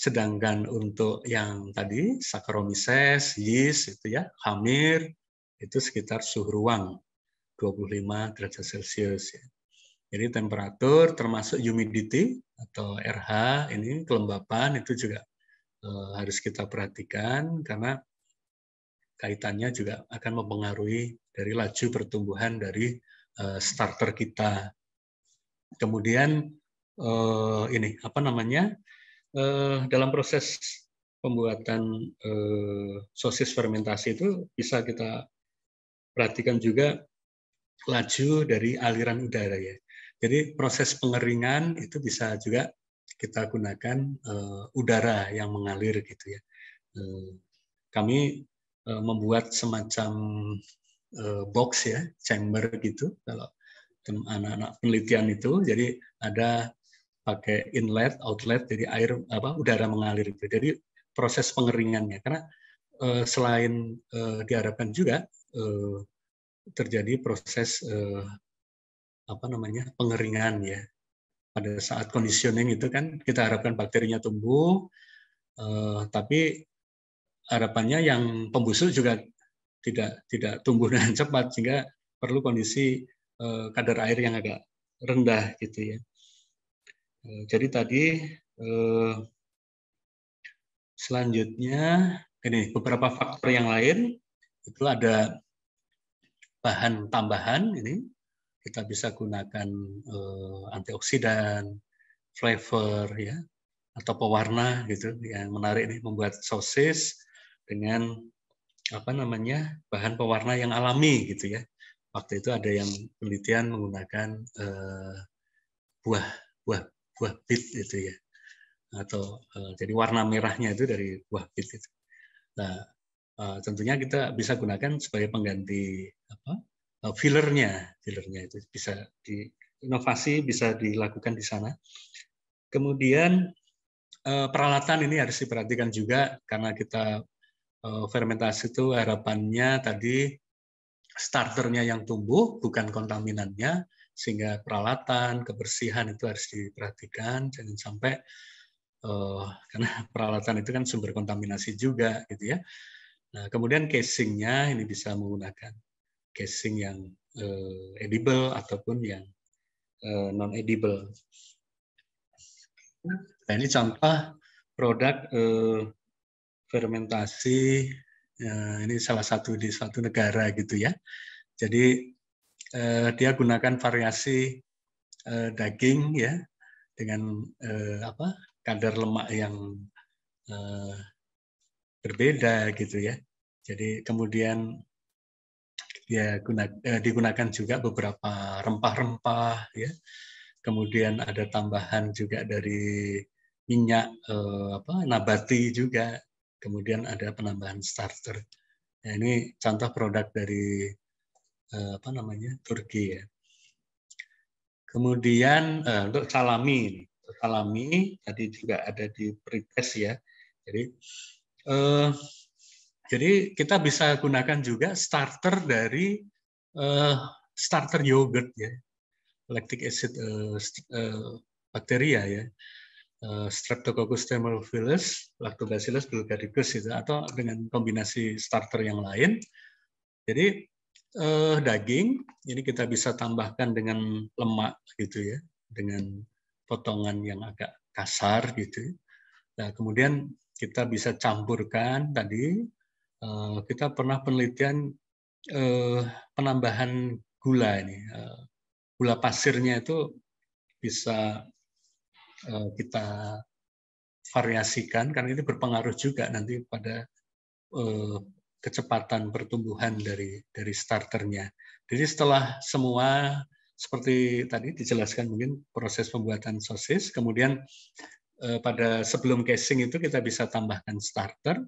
Sedangkan untuk yang tadi Saccharomyces, yeast itu ya, hamir itu sekitar suhu ruang 25 derajat Celcius. Ya. Jadi temperatur termasuk humidity atau RH ini kelembapan itu juga eh, harus kita perhatikan karena kaitannya juga akan mempengaruhi dari laju pertumbuhan dari eh, starter kita. Kemudian eh, ini apa namanya eh, dalam proses pembuatan sosis fermentasi itu bisa kita perhatikan juga laju dari aliran udara ya. Jadi proses pengeringan itu bisa juga kita gunakan udara yang mengalir gitu ya. kami Eh, membuat semacam eh, box ya, chamber gitu kalau anak-anak penelitian itu. Jadi ada pakai inlet, outlet, jadi air apa udara mengalir gitu. Jadi proses pengeringannya karena eh, selain diharapkan juga terjadi proses apa namanya pengeringan ya pada saat conditioning itu kan kita harapkan bakterinya tumbuh tapi harapannya yang pembusuk juga tidak tidak tumbuh dengan cepat sehingga perlu kondisi eh, kadar air yang agak rendah gitu ya. Eh, jadi tadi eh, selanjutnya ini beberapa faktor yang lain itu ada bahan tambahan ini kita bisa gunakan antioksidan, flavor ya atau pewarna gitu yang menarik nih membuat sosis dengan apa namanya bahan pewarna yang alami gitu ya waktu itu ada yang penelitian menggunakan eh, buah buah buah bit itu ya atau eh, jadi warna merahnya itu dari buah bit itu nah eh, tentunya kita bisa gunakan sebagai pengganti apa eh, fillernya fillernya itu bisa di inovasi bisa dilakukan di sana kemudian eh, peralatan ini harus diperhatikan juga karena kita Eh, fermentasi itu harapannya tadi starternya yang tumbuh bukan kontaminannya sehingga peralatan kebersihan itu harus diperhatikan jangan sampai uh, karena peralatan itu kan sumber kontaminasi juga gitu ya nah kemudian casingnya ini bisa menggunakan casing yang uh, edible ataupun yang uh, non edible nah ini contoh produk uh, fermentasi eh, ini salah satu di satu negara gitu ya. Jadi eh, dia gunakan variasi eh, daging ya dengan eh, apa kadar lemak yang eh, berbeda gitu ya. Jadi kemudian dia guna, eh, digunakan juga beberapa rempah-rempah ya. Kemudian ada tambahan juga dari minyak eh, apa nabati juga kemudian ada penambahan starter. Nah, ini contoh produk dari eh, apa namanya Turki ya. Kemudian eh, untuk salami, salami tadi juga ada di pretest ya. Jadi eh, jadi kita bisa gunakan juga starter dari eh, starter yogurt ya, lactic acid eh, eh bakteria ya. Eh, Streptococcus thermophilus, Lactobacillus bulgaricus itu atau dengan kombinasi starter yang lain. Jadi eh, daging ini kita bisa tambahkan dengan lemak gitu ya, dengan potongan yang agak kasar gitu. Nah, kemudian kita bisa campurkan tadi eh, kita pernah penelitian eh, penambahan gula ini. Eh, gula pasirnya itu bisa Eh, kita variasikan karena ini berpengaruh juga nanti pada eh, kecepatan pertumbuhan dari dari starternya. Jadi setelah semua seperti tadi dijelaskan mungkin proses pembuatan sosis, kemudian eh, pada sebelum casing itu kita bisa tambahkan starter,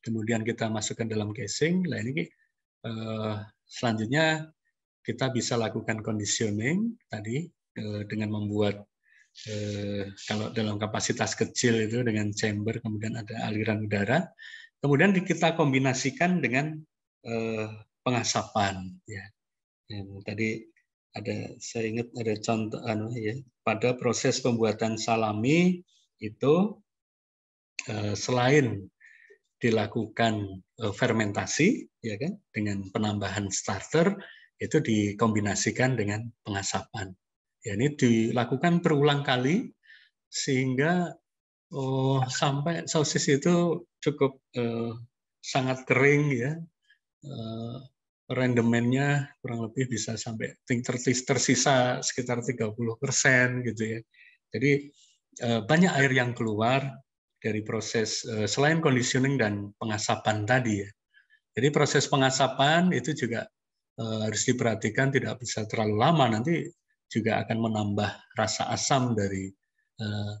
kemudian kita masukkan dalam casing. Nah ini selanjutnya kita bisa lakukan conditioning tadi dengan membuat eh, kalau dalam kapasitas kecil itu dengan chamber kemudian ada aliran udara kemudian kita kombinasikan dengan eh, pengasapan ya yang tadi ada saya ingat ada contoh anu ya pada proses pembuatan salami itu eh, selain dilakukan eh, fermentasi ya kan dengan penambahan starter itu dikombinasikan dengan pengasapan Ya, ini dilakukan berulang kali sehingga oh, sampai sosis itu cukup eh, sangat kering ya. Eh, rendemennya kurang lebih bisa sampai tersisa sekitar 30 persen gitu ya. Jadi eh, banyak air yang keluar dari proses eh, selain conditioning dan pengasapan tadi ya. Jadi proses pengasapan itu juga eh, harus diperhatikan tidak bisa terlalu lama nanti juga akan menambah rasa asam dari eh,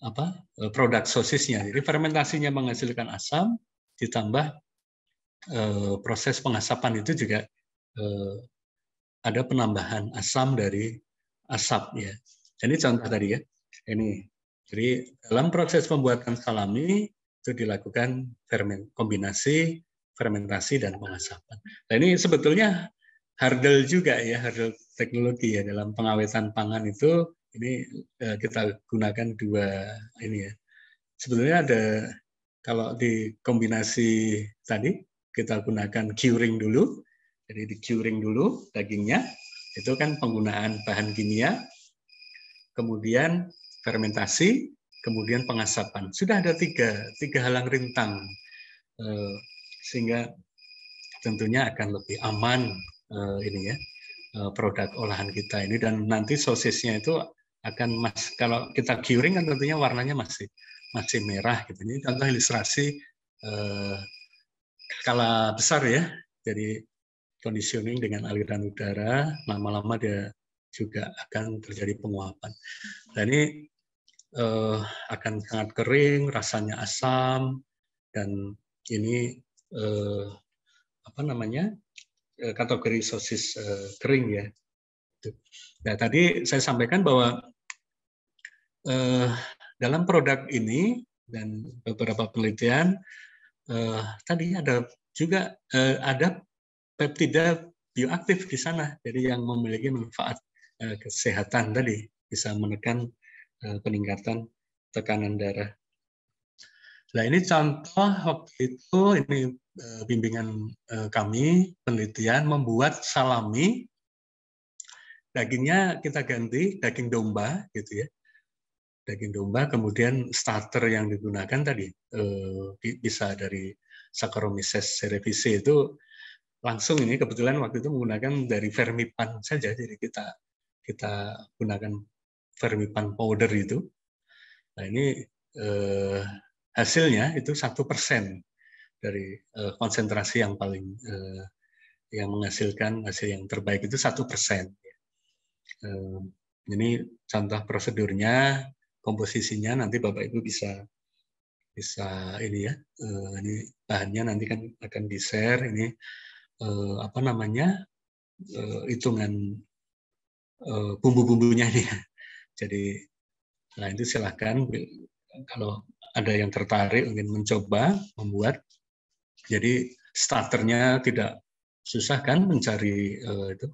apa eh, produk sosisnya. Jadi fermentasinya menghasilkan asam ditambah eh, proses pengasapan itu juga eh, ada penambahan asam dari asap ya. Jadi contoh ya. tadi ya. Ini. Jadi dalam proses pembuatan salami itu dilakukan ferment kombinasi fermentasi dan pengasapan. Nah ini sebetulnya hurdle juga ya hurdle teknologi ya dalam pengawetan pangan itu ini eh, kita gunakan dua ini ya sebenarnya ada kalau di kombinasi tadi kita gunakan curing dulu jadi di curing dulu dagingnya itu kan penggunaan bahan kimia kemudian fermentasi kemudian pengasapan sudah ada tiga tiga halang rintang eh, sehingga tentunya akan lebih aman uh, ini ya uh, produk olahan kita ini dan nanti sosisnya itu akan mas kalau kita curing kan tentunya warnanya masih masih merah gitu ini contoh ilustrasi uh, skala besar ya jadi conditioning dengan aliran udara lama-lama dia juga akan terjadi penguapan dan ini uh, akan sangat kering rasanya asam dan ini eh, apa namanya Eh, kategori sosis eh, kering ya. Gitu. Nah tadi saya sampaikan bahwa eh, dalam produk ini dan beberapa penelitian eh, tadi ada juga eh, ada peptida bioaktif di sana, jadi yang memiliki manfaat eh, kesehatan tadi bisa menekan eh, peningkatan tekanan darah. Nah ini contoh waktu itu ini Eh, bimbingan eh, kami penelitian membuat salami dagingnya kita ganti daging domba gitu ya daging domba kemudian starter yang digunakan tadi eh, bisa dari Saccharomyces cerevisiae itu langsung ini kebetulan waktu itu menggunakan dari vermipan saja jadi kita kita gunakan vermipan powder itu nah ini hasilnya itu satu persen dari uh, konsentrasi yang paling uh, yang menghasilkan hasil yang terbaik itu satu persen. Uh, ini contoh prosedurnya, komposisinya nanti bapak ibu bisa bisa ini ya uh, ini bahannya nanti kan akan di share ini uh, apa namanya hitungan uh, bumbu-bumbunya ini. Ya. Jadi nah itu silahkan kalau ada yang tertarik ingin mencoba membuat jadi starternya tidak susah kan mencari uh, itu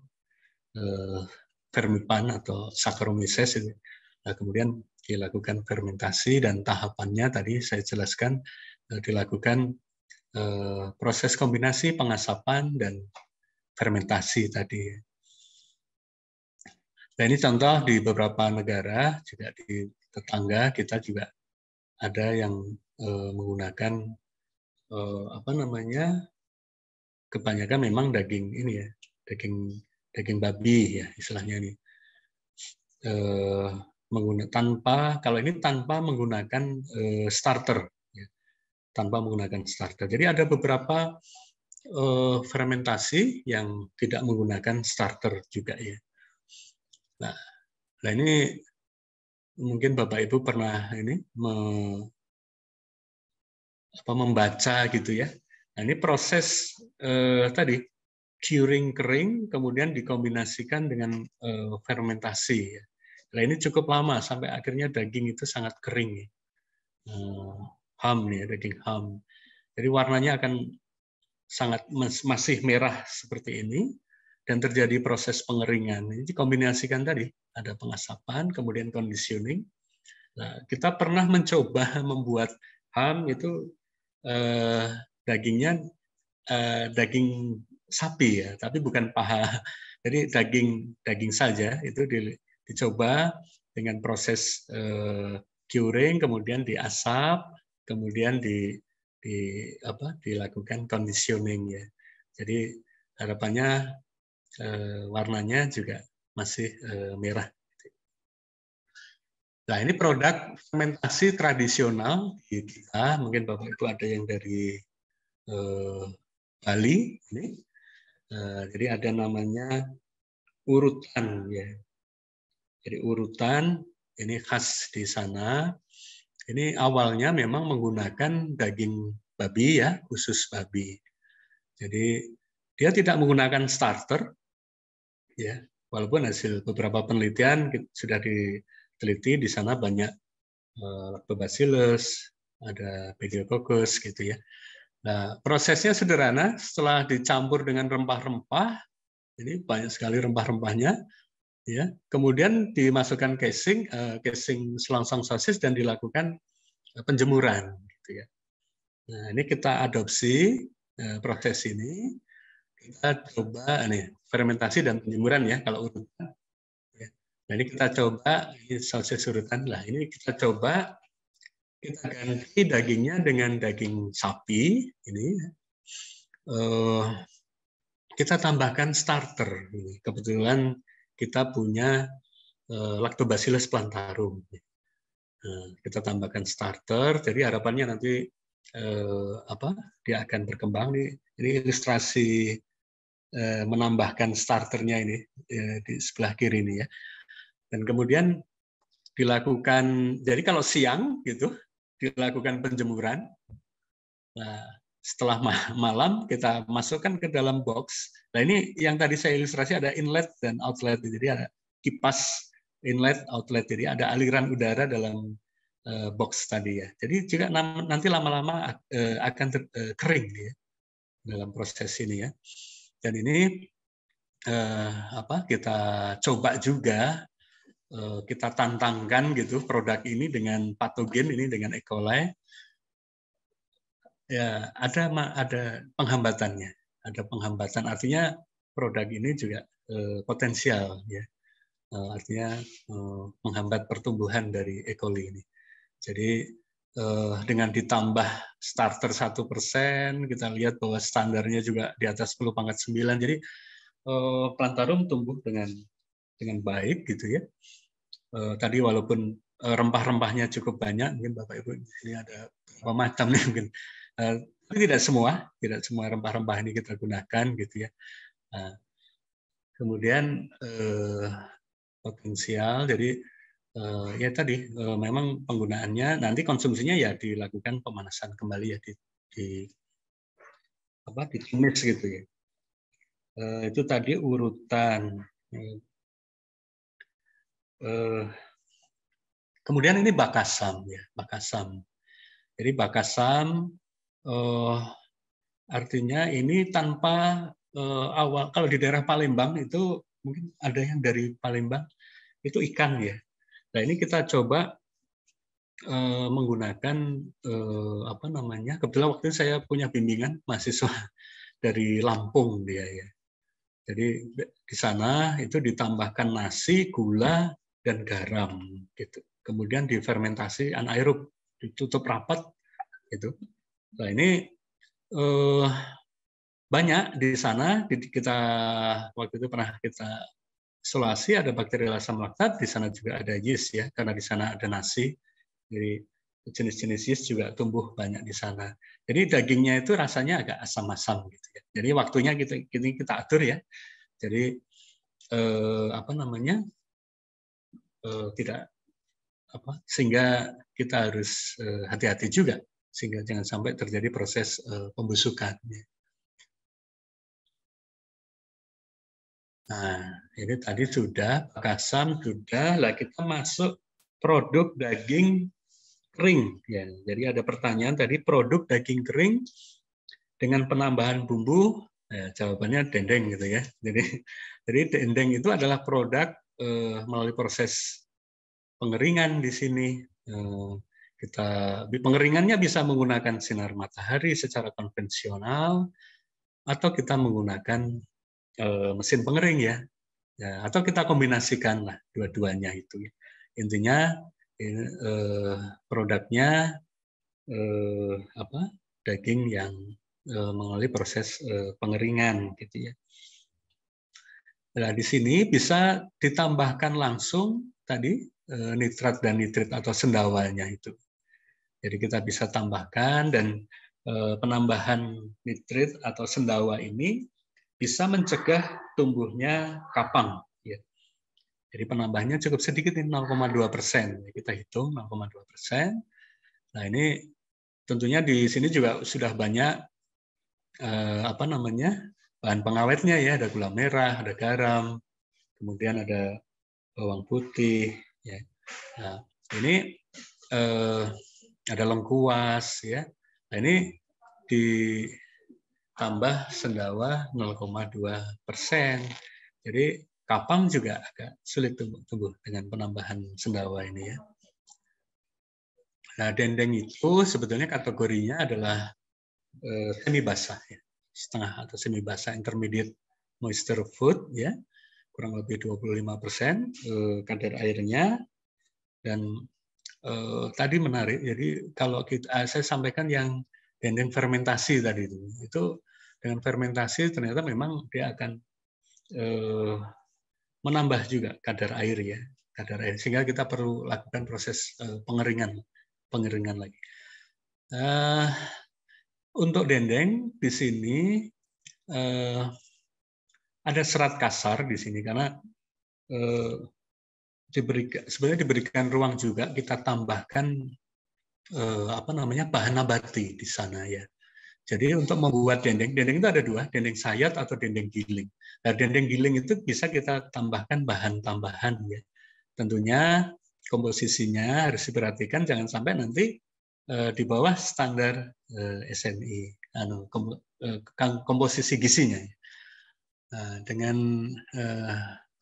uh, atau Saccharomyces itu. Nah, kemudian dilakukan fermentasi dan tahapannya tadi saya jelaskan uh, dilakukan uh, proses kombinasi pengasapan dan fermentasi tadi. Nah, ini contoh di beberapa negara, juga di tetangga kita juga ada yang menggunakan eh, apa namanya kebanyakan memang daging ini ya daging daging babi ya istilahnya ini eh, menggunakan tanpa kalau ini tanpa menggunakan eh, starter ya. tanpa menggunakan starter jadi ada beberapa eh, fermentasi yang tidak menggunakan starter juga ya nah, nah ini mungkin bapak ibu pernah ini apa membaca gitu ya. Nah, ini proses eh, tadi curing kering kemudian dikombinasikan dengan eh, fermentasi. Ya. Nah, ini cukup lama sampai akhirnya daging itu sangat kering. Ya. Eh, ham nih ya, daging ham. Jadi warnanya akan sangat masih merah seperti ini dan terjadi proses pengeringan. Ini dikombinasikan tadi ada pengasapan, kemudian conditioning. Nah, kita pernah mencoba membuat ham itu eh, dagingnya eh, daging sapi ya, tapi bukan paha. Jadi daging daging saja itu di, dicoba dengan proses eh, curing, kemudian diasap, kemudian di, di apa dilakukan conditioning ya. Jadi harapannya eh, warnanya juga masih eh, merah Nah ini produk fermentasi tradisional di kita, mungkin Bapak Ibu ada yang dari eh, Bali, ini. Eh, jadi ada namanya urutan ya. Jadi urutan ini khas di sana. Ini awalnya memang menggunakan daging babi ya, khusus babi. Jadi dia tidak menggunakan starter, ya. Walaupun hasil beberapa penelitian sudah di teliti di sana banyak uh, lactobacillus, ada pediococcus gitu ya. Nah, prosesnya sederhana, setelah dicampur dengan rempah-rempah, ini banyak sekali rempah-rempahnya, ya. Kemudian dimasukkan casing, eh, casing selongsong sosis dan dilakukan eh, penjemuran, gitu ya. Nah, ini kita adopsi proses ini, kita coba nih fermentasi dan penjemuran ya kalau urutan jadi kita coba sausnya surutan lah. Ini kita coba kita ganti dagingnya dengan daging sapi ini. Uh, kita tambahkan starter. Kebetulan kita punya uh, lactobacillus plantarum. Uh, kita tambahkan starter. Jadi harapannya nanti uh, apa dia akan berkembang ini, ini ilustrasi menambahkan starternya ini di sebelah kiri ini ya dan kemudian dilakukan, jadi kalau siang gitu, dilakukan penjemuran. Nah, setelah malam kita masukkan ke dalam box. Nah ini yang tadi saya ilustrasi ada inlet dan outlet. Jadi ada kipas inlet, outlet. Jadi ada aliran udara dalam eh, box tadi ya. Jadi juga nanti lama-lama eh, akan eh, kering ya dalam proses ini ya. Dan ini apa kita coba juga Eh, kita tantangkan gitu produk ini dengan patogen ini dengan E. coli ya ada ada penghambatannya ada penghambatan artinya produk ini juga eh, potensial ya eh, artinya eh, menghambat pertumbuhan dari E. coli ini jadi eh, dengan ditambah starter satu persen kita lihat bahwa standarnya juga di atas 10 pangkat 9 jadi eh, plantarum tumbuh dengan dengan baik gitu ya. Eh, tadi walaupun eh, rempah-rempahnya cukup banyak, mungkin Bapak Ibu ini ada berapa macam nih mungkin. E, tapi tidak semua, tidak semua rempah-rempah ini kita gunakan gitu ya. Nah, kemudian potensial, jadi ya tadi memang penggunaannya nanti konsumsinya ya dilakukan pemanasan kembali ya di, di apa ditumis gitu ya. itu tadi urutan. Ya. Eh, kemudian ini bakasam ya, bakasam. Jadi bakasam uh, eh, artinya ini tanpa uh, awal kalau di daerah Palembang itu mungkin ada yang dari Palembang itu ikan ya. Nah ini kita coba uh, menggunakan uh, apa namanya kebetulan waktu itu saya punya bimbingan mahasiswa dari Lampung dia ya. Jadi di sana itu ditambahkan nasi, gula, dan garam gitu. Kemudian difermentasi anaerob, ditutup rapat gitu. Nah, ini eh, banyak di sana kita waktu itu pernah kita isolasi ada bakteri asam laktat, di sana juga ada yeast ya karena di sana ada nasi. Jadi jenis-jenis yeast juga tumbuh banyak di sana. Jadi dagingnya itu rasanya agak asam-asam gitu ya. Jadi waktunya kita kita, kita atur ya. Jadi eh, apa namanya? eh, tidak apa sehingga kita harus eh, hati-hati eh, juga sehingga jangan sampai terjadi proses eh, pembusukan. Nah, ini tadi sudah kasam sudah lah kita masuk produk daging kering ya. Jadi ada pertanyaan tadi produk daging kering dengan penambahan bumbu ya, jawabannya dendeng gitu ya. Jadi jadi dendeng itu adalah produk eh, melalui proses pengeringan di sini. Eh, kita pengeringannya bisa menggunakan sinar matahari secara konvensional atau kita menggunakan eh, mesin pengering ya. ya atau kita kombinasikan lah dua-duanya itu ya. intinya eh, produknya eh, apa daging yang eh, melalui proses eh, pengeringan gitu ya Nah, di sini bisa ditambahkan langsung tadi eh, nitrat dan nitrit atau sendawanya itu. Jadi kita bisa tambahkan dan eh, penambahan nitrit atau sendawa ini bisa mencegah tumbuhnya kapang. Ya. Jadi penambahannya cukup sedikit, 0,2 persen. Kita hitung 0,2 persen. Nah ini tentunya di sini juga sudah banyak eh, apa namanya bahan pengawetnya ya ada gula merah, ada garam, kemudian ada bawang putih. Ya. Nah, ini eh, ada lengkuas ya. Nah, ini ditambah sendawa 0,2 persen. Jadi kapang juga agak sulit tumbuh, tumbuh dengan penambahan sendawa ini ya. Nah, dendeng itu sebetulnya kategorinya adalah eh, semi basah ya setengah atau semi basah intermediate moisture food ya kurang lebih 25 persen eh, kadar airnya dan eh, tadi menarik jadi kalau kita eh, saya sampaikan yang dendeng fermentasi tadi itu itu dengan fermentasi ternyata memang dia akan eh, menambah juga kadar air ya kadar air sehingga kita perlu lakukan proses eh, pengeringan pengeringan lagi. eh, untuk dendeng di sini eh, ada serat kasar di sini karena eh, diberikan sebenarnya diberikan ruang juga kita tambahkan eh, apa namanya bahan nabati di sana ya. Jadi untuk membuat dendeng, dendeng itu ada dua, dendeng sayat atau dendeng giling. Nah, dendeng giling itu bisa kita tambahkan bahan tambahan ya. Tentunya komposisinya harus diperhatikan jangan sampai nanti Eh, di bawah standar eh, SNI e, anu, eh, komposisi gisinya ya. dengan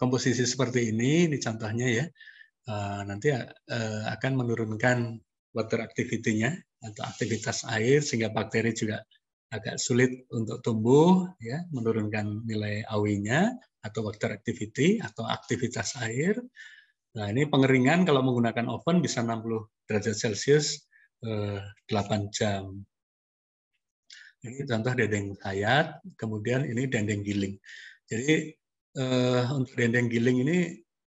komposisi seperti ini ini contohnya ya nanti akan menurunkan water activity-nya atau aktivitas air sehingga bakteri juga agak sulit untuk tumbuh ya menurunkan nilai AW-nya atau water activity atau aktivitas air. Nah, ini pengeringan kalau menggunakan oven bisa 60 derajat Celcius 8 eh, jam. Ini contoh dendeng sayat, kemudian ini dendeng giling. Jadi eh, untuk dendeng giling ini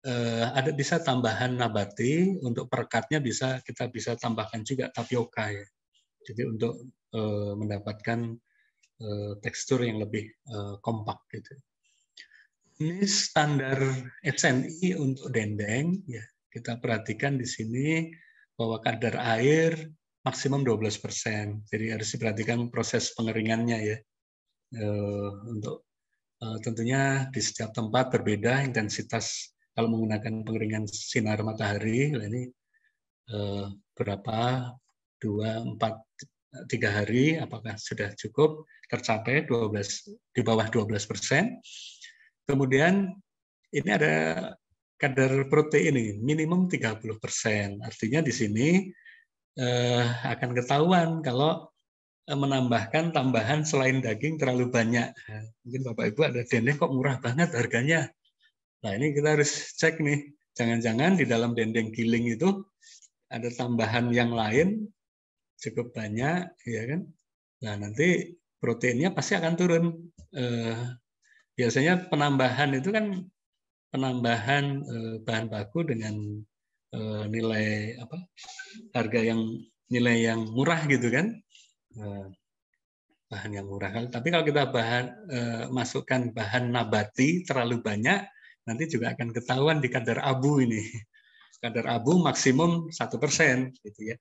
eh, ada bisa tambahan nabati, untuk perekatnya bisa kita bisa tambahkan juga tapioka ya. Jadi untuk mendapatkan tekstur yang lebih kompak gitu. Ini standar SNI e untuk dendeng ya. Kita perhatikan di sini bahwa kadar air maksimum 12 persen. Jadi harus diperhatikan proses pengeringannya ya. Eh, untuk eh, tentunya di setiap tempat berbeda intensitas kalau menggunakan pengeringan sinar matahari nah, ini eh, berapa dua empat tiga hari apakah sudah cukup tercapai 12 di bawah 12 persen kemudian ini ada kadar protein ini minimum 30 persen artinya di sini eh, akan ketahuan kalau eh, menambahkan tambahan selain daging terlalu banyak. Mungkin Bapak Ibu ada dendeng kok murah banget harganya. Nah ini kita harus cek nih. Jangan-jangan di dalam dendeng giling itu ada tambahan yang lain cukup banyak, ya kan? Nah nanti proteinnya pasti akan turun. Eh, biasanya penambahan itu kan penambahan eh, bahan baku dengan Eh, nilai apa harga yang nilai yang murah gitu kan eh, bahan yang murah kan. tapi kalau kita bahan eh, masukkan bahan nabati terlalu banyak nanti juga akan ketahuan di kadar abu ini kadar abu maksimum satu persen gitu ya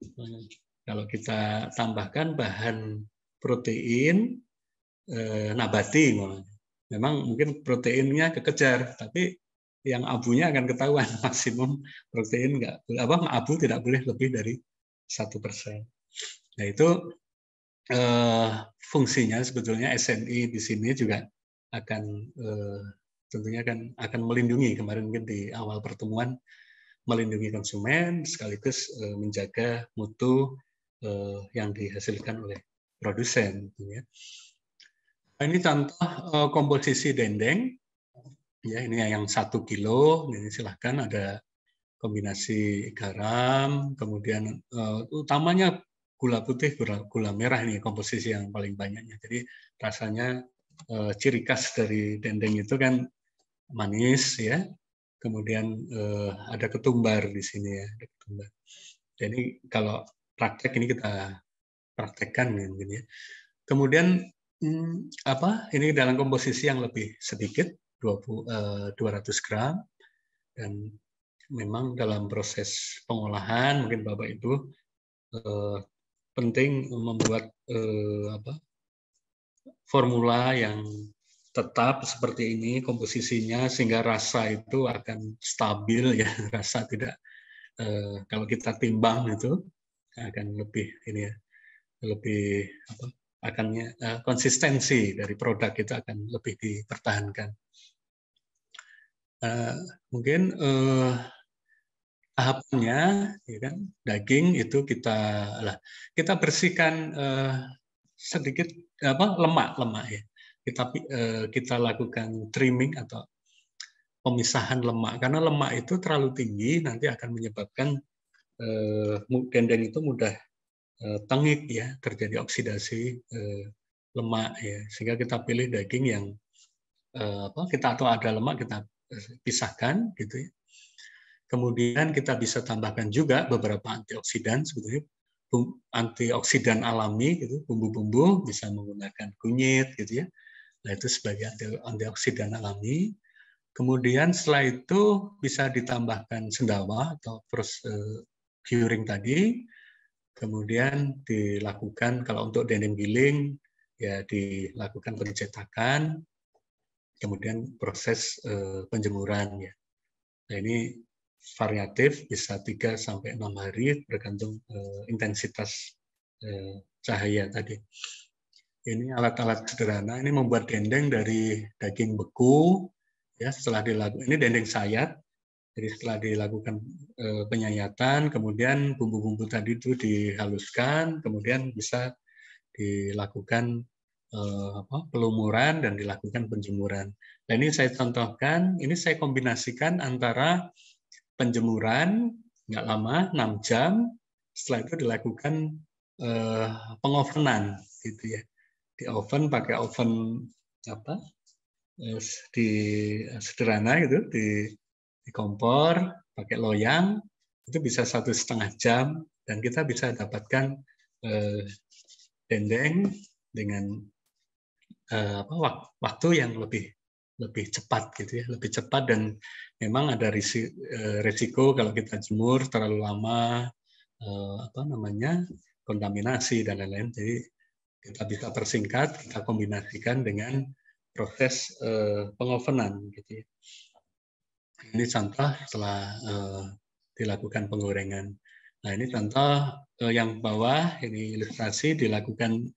hmm, kalau kita tambahkan bahan protein nabati memang mungkin proteinnya kekejar tapi yang abunya akan ketahuan maksimum protein enggak apa abu tidak boleh lebih dari satu persen. Nah itu eh, fungsinya sebetulnya SNI di sini juga akan eh, tentunya akan akan melindungi kemarin mungkin di awal pertemuan melindungi konsumen sekaligus eh, menjaga mutu eh, yang dihasilkan oleh produsen. Nah, ini contoh eh, komposisi dendeng Ya, ini yang satu kilo, ini silahkan ada kombinasi garam, kemudian uh, utamanya gula putih, gula, gula merah ini komposisi yang paling banyaknya. Jadi rasanya uh, ciri khas dari dendeng itu kan manis ya, kemudian uh, ada ketumbar di sini ya ada ketumbar jadi kalau praktek ini kita praktekkan ya mungkin ya kemudian hmm, apa ini dalam komposisi yang lebih sedikit 200 eh, gram dan memang dalam proses pengolahan mungkin Bapak Ibu eh, penting membuat eh, apa formula yang tetap seperti ini komposisinya sehingga rasa itu akan stabil ya rasa tidak kalau kita timbang itu akan lebih ini ya lebih apa akannya konsistensi dari produk itu akan lebih dipertahankan. Eh, mungkin uh, eh, tahapnya ya kan daging itu kita lah kita bersihkan uh, sedikit apa lemak lemak ya kita uh, kita lakukan trimming atau pemisahan lemak karena lemak itu terlalu tinggi nanti akan menyebabkan eh, dendeng itu mudah eh, tengik ya terjadi oksidasi eh, lemak ya sehingga kita pilih daging yang eh, apa kita atau ada lemak kita pisahkan gitu ya. Kemudian kita bisa tambahkan juga beberapa antioksidan sebetulnya antioksidan alami gitu, bumbu-bumbu bisa menggunakan kunyit gitu ya. Nah, itu sebagai antioksidan alami. Kemudian setelah itu bisa ditambahkan sendawa atau first eh, curing tadi. Kemudian dilakukan kalau untuk denim giling ya dilakukan pencetakan kemudian proses eh, penjemuran ya. Nah, ini variatif bisa 3 sampai 6 hari bergantung eh, intensitas eh, cahaya tadi. Ini alat-alat sederhana, ini membuat dendeng dari daging beku ya setelah dilakukan ini dendeng sayat. Jadi setelah dilakukan e, penyayatan, kemudian bumbu-bumbu tadi itu dihaluskan, kemudian bisa dilakukan Eh, apa, pelumuran dan dilakukan penjemuran. Dan ini saya contohkan, ini saya kombinasikan antara penjemuran nggak lama 6 jam, setelah itu dilakukan eh, pengovenan gitu ya. Di oven pakai oven apa? Eh, di eh, sederhana gitu di, di kompor pakai loyang itu bisa satu setengah jam dan kita bisa dapatkan eh, dendeng dengan Eh, apa waktu yang lebih lebih cepat gitu ya, lebih cepat dan memang ada risiko eh, kalau kita jemur terlalu lama eh, apa namanya kontaminasi dan lain-lain. Jadi kita bisa persingkat, kita kombinasikan dengan proses pengovenan gitu. Ya. Ini contoh setelah dilakukan penggorengan. Nah ini contoh yang bawah ini ilustrasi dilakukan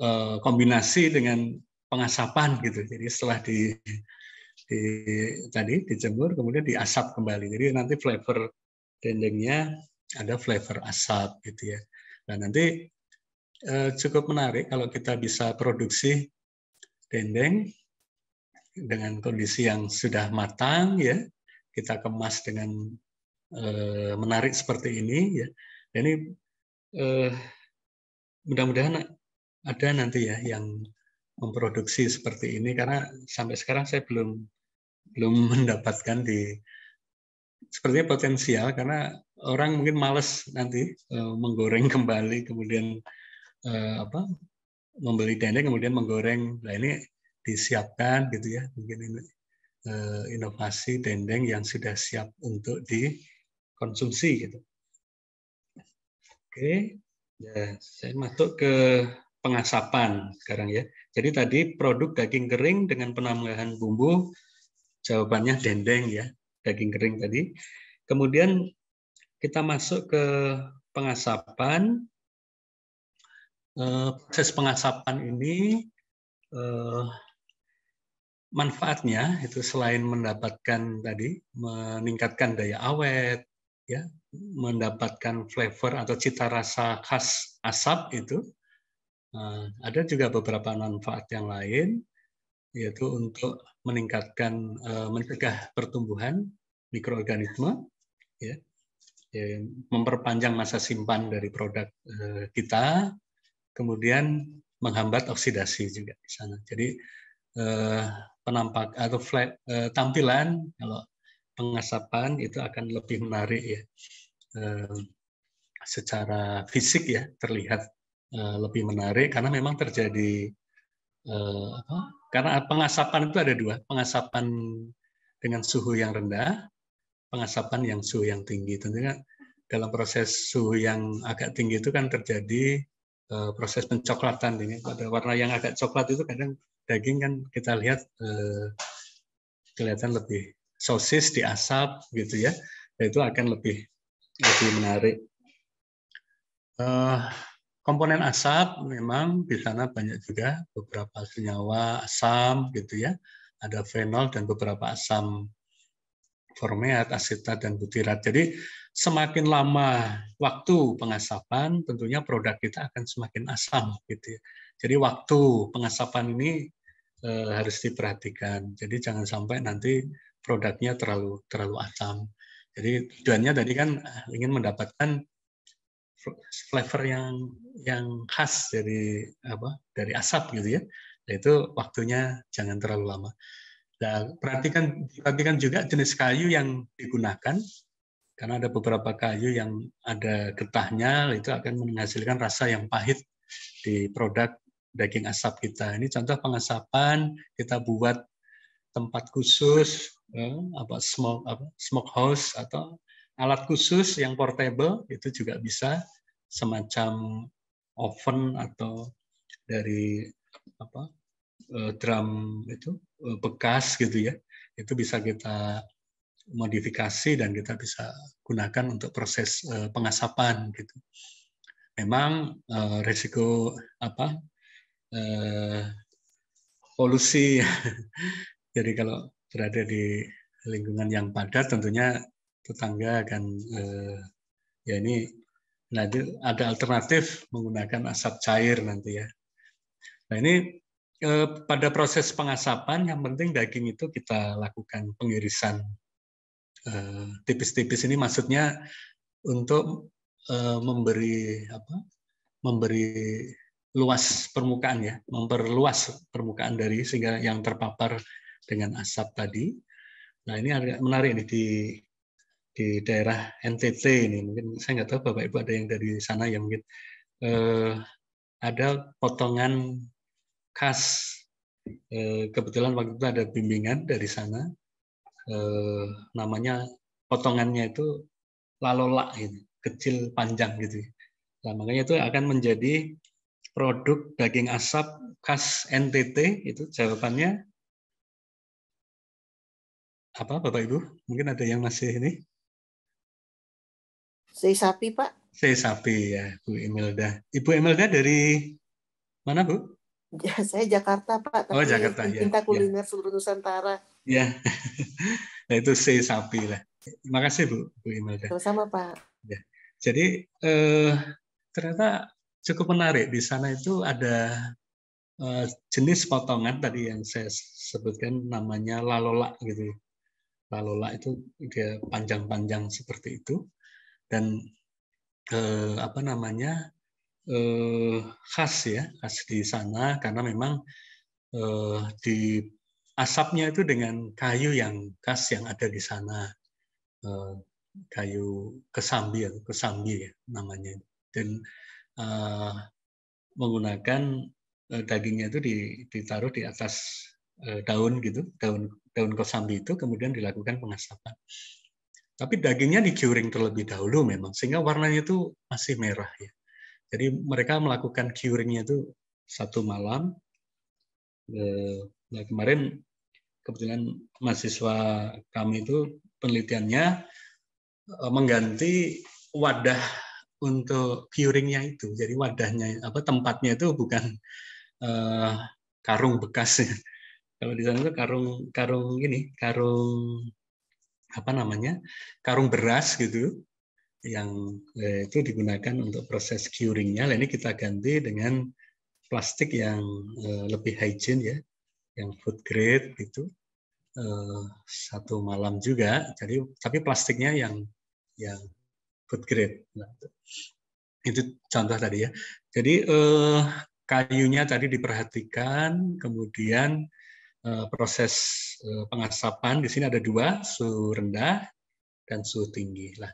Eh, kombinasi dengan pengasapan gitu. Jadi setelah di, di tadi dijemur kemudian diasap kembali. Jadi nanti flavor dendengnya ada flavor asap gitu ya. Dan nah, nanti eh, cukup menarik kalau kita bisa produksi dendeng dengan kondisi yang sudah matang ya. Kita kemas dengan eh, menarik seperti ini ya. Dan ini eh, mudah-mudahan ada nanti ya yang memproduksi seperti ini karena sampai sekarang saya belum belum mendapatkan di sepertinya potensial karena orang mungkin males nanti eh, menggoreng kembali kemudian eh, apa membeli dendeng kemudian menggoreng nah ini disiapkan gitu ya mungkin ini eh, inovasi dendeng yang sudah siap untuk dikonsumsi gitu oke ya saya masuk ke pengasapan sekarang ya. Jadi tadi produk daging kering dengan penambahan bumbu jawabannya dendeng ya, daging kering tadi. Kemudian kita masuk ke pengasapan. Eh, proses pengasapan ini eh, manfaatnya itu selain mendapatkan tadi meningkatkan daya awet ya, mendapatkan flavor atau cita rasa khas asap itu Eh, ada juga beberapa manfaat yang lain, yaitu untuk meningkatkan, eh, mencegah pertumbuhan mikroorganisme, ya. ya, memperpanjang masa simpan dari produk eh, kita, kemudian menghambat oksidasi juga di sana. Jadi penampak atau flat, tampilan kalau pengasapan itu akan lebih menarik ya secara fisik ya terlihat Eh, lebih menarik karena memang terjadi eh, apa? Karena pengasapan itu ada dua, pengasapan dengan suhu yang rendah, pengasapan yang suhu yang tinggi. Tentunya kan dalam proses suhu yang agak tinggi itu kan terjadi eh, proses pencoklatan ini pada warna yang agak coklat itu kadang daging kan kita lihat kelihatan lebih sosis diasap gitu ya nah, itu akan lebih lebih menarik komponen asap memang di sana banyak juga beberapa senyawa asam gitu ya. Ada fenol dan beberapa asam formeat, asetat dan butirat. Jadi semakin lama waktu pengasapan, tentunya produk kita akan semakin asam gitu ya. Jadi waktu pengasapan ini e, harus diperhatikan. Jadi jangan sampai nanti produknya terlalu terlalu asam. Jadi tujuannya tadi kan eh, ingin mendapatkan flavor yang yang khas dari apa dari asap gitu ya yaitu nah, waktunya jangan terlalu lama dan nah, perhatikan perhatikan juga jenis kayu yang digunakan karena ada beberapa kayu yang ada getahnya itu akan menghasilkan rasa yang pahit di produk daging asap kita ini contoh pengasapan kita buat tempat khusus ya, apa smoke apa smoke house atau alat khusus yang portable itu juga bisa semacam oven atau dari apa eh, drum itu eh, bekas gitu ya itu bisa kita modifikasi dan kita bisa gunakan untuk proses eh, pengasapan gitu memang resiko apa polusi ya. jadi kalau berada di lingkungan yang padat tentunya tetangga akan ya ini Nah, ada alternatif menggunakan asap cair nanti ya. Nah, ini eh, pada proses pengasapan yang penting daging itu kita lakukan pengirisan eh, tipis-tipis eh, ini maksudnya untuk eh, memberi apa? memberi luas permukaan ya, memperluas permukaan dari sehingga yang terpapar dengan asap tadi. Nah, ini menarik nih di di daerah NTT ini mungkin saya nggak tahu bapak ibu ada yang dari sana yang mungkin eh, ada potongan khas eh, kebetulan waktu itu ada bimbingan dari sana eh, namanya potongannya itu lalola gitu kecil panjang gitu nah makanya itu akan menjadi produk daging asap khas NTT itu jawabannya apa Bapak Ibu? Mungkin ada yang masih ini? Sei sapi, Pak. Sei sapi ya, Bu Imelda. Ibu Imelda dari mana, Bu? Ya, saya Jakarta, Pak. Oh, tapi oh, Jakarta. Cinta ya. Kita ya. kuliner ya. seluruh Nusantara. Ya. nah, itu sei sapi lah. Terima kasih, Bu, Bu Imelda. Sama-sama, Pak. Ya. Jadi eh, ternyata cukup menarik di sana itu ada eh, jenis potongan tadi yang saya sebutkan namanya lalola gitu. Ya. Lalola itu dia panjang-panjang seperti itu dan eh, apa namanya eh, khas ya khas di sana karena memang eh, di asapnya itu dengan kayu yang khas yang ada di sana eh, kayu kesambi atau kesambi ya namanya dan eh, menggunakan eh, dagingnya itu ditaruh di atas eh, daun gitu daun daun kosambi itu kemudian dilakukan pengasapan tapi dagingnya di terlebih dahulu memang, sehingga warnanya itu masih merah ya. Jadi mereka melakukan curingnya itu satu malam. Eh, nah kemarin kebetulan mahasiswa kami itu penelitiannya eh, mengganti wadah untuk curingnya itu. Jadi wadahnya apa tempatnya itu bukan eh, karung bekas. Kalau di sana itu karung karung ini karung apa namanya karung beras gitu yang eh, itu digunakan untuk proses curingnya. Nah, ini kita ganti dengan plastik yang eh, lebih hygiene ya, yang food grade gitu. Eh, satu malam juga. Jadi tapi plastiknya yang yang food grade. Nah, itu. contoh tadi ya. Jadi eh, kayunya tadi diperhatikan, kemudian Eh, proses eh, pengasapan. Di sini ada dua, suhu rendah dan suhu tinggi. Lah,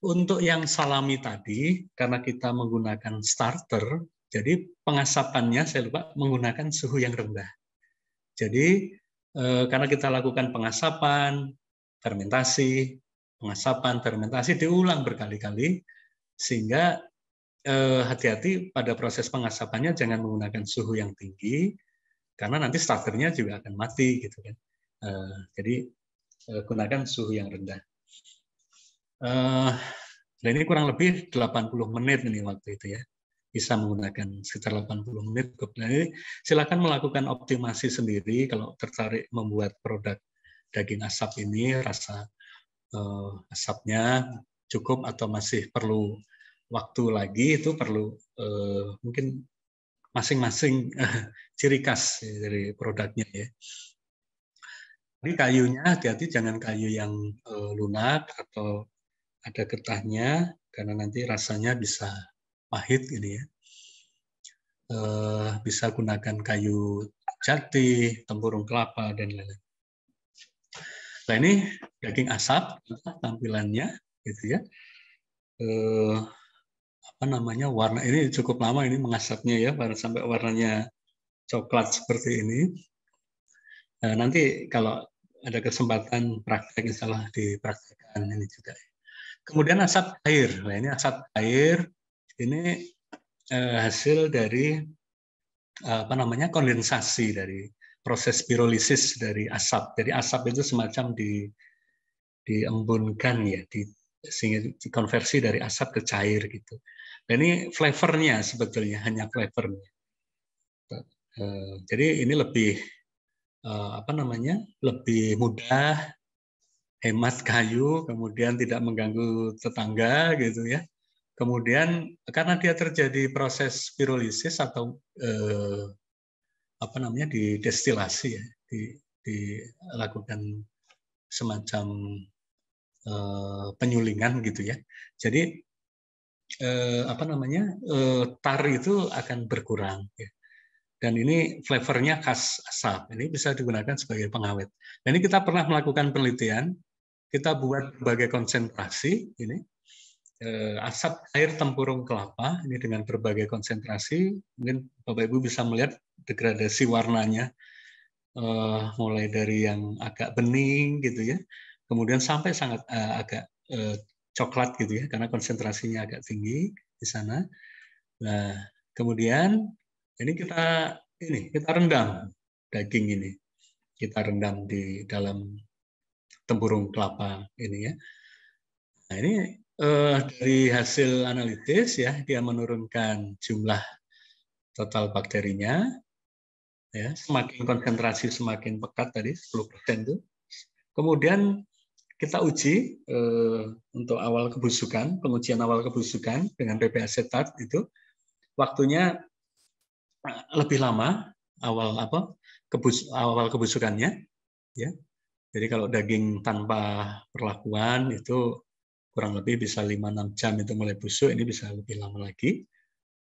untuk yang salami tadi, karena kita menggunakan starter, jadi pengasapannya saya lupa menggunakan suhu yang rendah. Jadi eh, karena kita lakukan pengasapan, fermentasi, pengasapan, fermentasi diulang berkali-kali, sehingga hati-hati pada proses pengasapannya jangan menggunakan suhu yang tinggi, karena nanti starternya juga akan mati gitu kan. Eh, jadi eh, gunakan suhu yang rendah. Uh, dan ini kurang lebih 80 menit ini waktu itu ya. Bisa menggunakan sekitar 80 menit. ini silakan melakukan optimasi sendiri kalau tertarik membuat produk daging asap ini rasa asapnya cukup atau masih perlu waktu lagi itu perlu mungkin masing-masing uh, ciri khas dari produknya ya. Ini kayunya hati-hati jangan kayu yang uh, lunak atau ada getahnya karena nanti rasanya bisa pahit ini ya. Uh, bisa gunakan kayu jati, tempurung kelapa dan lain-lain. Nah ini daging asap tampilannya gitu ya. Uh, apa namanya warna ini cukup lama ini mengasapnya ya baru sampai warnanya coklat seperti ini. Nah, nanti kalau ada kesempatan praktek insyaallah dipraktekkan ini juga. Kemudian asap air, nah, ini asap air ini eh, hasil dari eh, apa namanya kondensasi dari proses pirolisis dari asap. Jadi asap itu semacam di diembunkan ya, di, sehingga dikonversi dari asap ke cair gitu. Dan ini flavornya sebetulnya hanya flavornya. Eh, jadi ini lebih eh, apa namanya lebih mudah, hemat kayu, kemudian tidak mengganggu tetangga gitu ya. Kemudian karena dia terjadi proses spirulisis atau eh, apa namanya di destilasi ya, di, dilakukan semacam penyulingan gitu ya. Jadi eh, apa namanya eh, tar itu akan berkurang ya. dan ini flavornya khas asap ini bisa digunakan sebagai pengawet dan ini kita pernah melakukan penelitian kita buat berbagai konsentrasi ini eh, asap air tempurung kelapa ini dengan berbagai konsentrasi mungkin bapak ibu bisa melihat degradasi warnanya eh, mulai dari yang agak bening gitu ya kemudian sampai sangat eh, agak eh, coklat gitu ya karena konsentrasinya agak tinggi di sana. Nah, kemudian ini kita ini kita rendam daging ini. Kita rendam di dalam tempurung kelapa ini ya. Nah, ini eh, dari hasil analitis ya dia menurunkan jumlah total bakterinya ya semakin konsentrasi semakin pekat tadi 10% itu. Kemudian kita uji eh, untuk awal kebusukan, pengujian awal kebusukan dengan PPH setat itu waktunya eh, lebih lama awal apa kebus, awal kebusukannya ya. Jadi kalau daging tanpa perlakuan itu kurang lebih bisa 5-6 jam itu mulai busuk, ini bisa lebih lama lagi.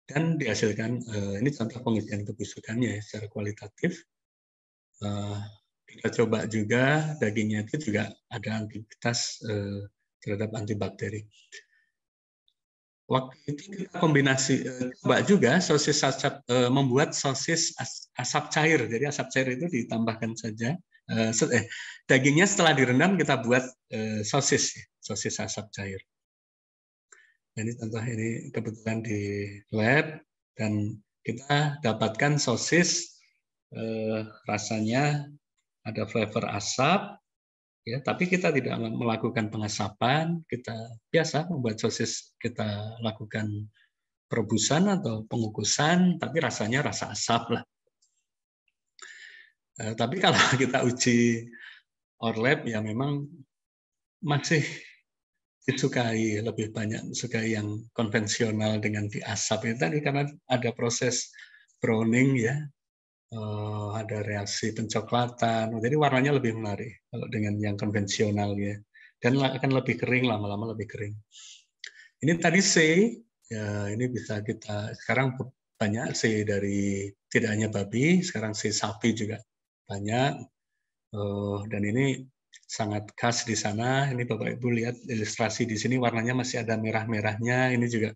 Dan dihasilkan, eh, ini contoh pengujian kebusukannya ya, secara kualitatif. Eh, kita coba juga dagingnya itu juga ada aktivitas eh, terhadap antibakteri. Waktu itu kita kombinasi eh, coba juga sosis asap, eh, membuat sosis asap cair. Jadi asap cair itu ditambahkan saja dagingnya setelah direndam kita buat sosis sosis asap cair. Ini contoh ini kebetulan di lab dan kita dapatkan sosis rasanya ada flavor asap, ya tapi kita tidak melakukan pengasapan kita biasa membuat sosis kita lakukan perebusan atau pengukusan tapi rasanya rasa asap lah eh, tapi kalau kita uji orlet, ya memang masih disukai lebih banyak suka yang konvensional dengan diasap itu tadi karena ada proses browning ya uh, ada reaksi pencoklatan. Oh, jadi warnanya lebih menarik kalau dengan yang konvensional ya. Dan akan lebih kering lama-lama lebih kering. Ini tadi C, ya ini bisa kita sekarang banyak C dari tidak hanya babi, sekarang C sapi juga banyak. Uh, dan ini sangat khas di sana. Ini Bapak Ibu lihat ilustrasi di sini warnanya masih ada merah-merahnya. Ini juga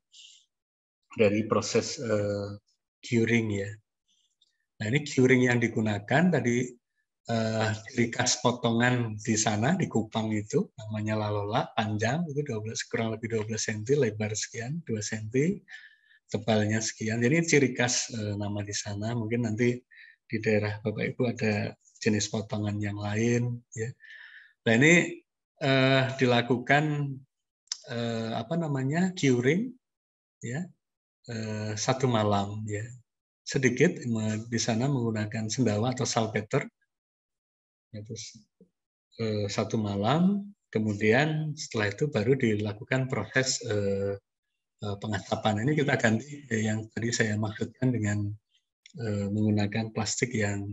dari proses uh, curing ya Nah ini curing yang digunakan tadi eh, ciri khas potongan di sana di Kupang itu namanya lalola panjang itu 12 kurang lebih 12 cm lebar sekian 2 cm tebalnya sekian jadi ciri khas eh, nama di sana mungkin nanti di daerah bapak ibu ada jenis potongan yang lain ya nah ini eh, dilakukan eh, apa namanya curing ya eh, satu malam ya sedikit di sana menggunakan sendawa atau salpeter itu ya, eh, satu malam kemudian setelah itu baru dilakukan proses eh, eh, pengasapan ini kita ganti yang tadi saya maksudkan dengan menggunakan plastik yang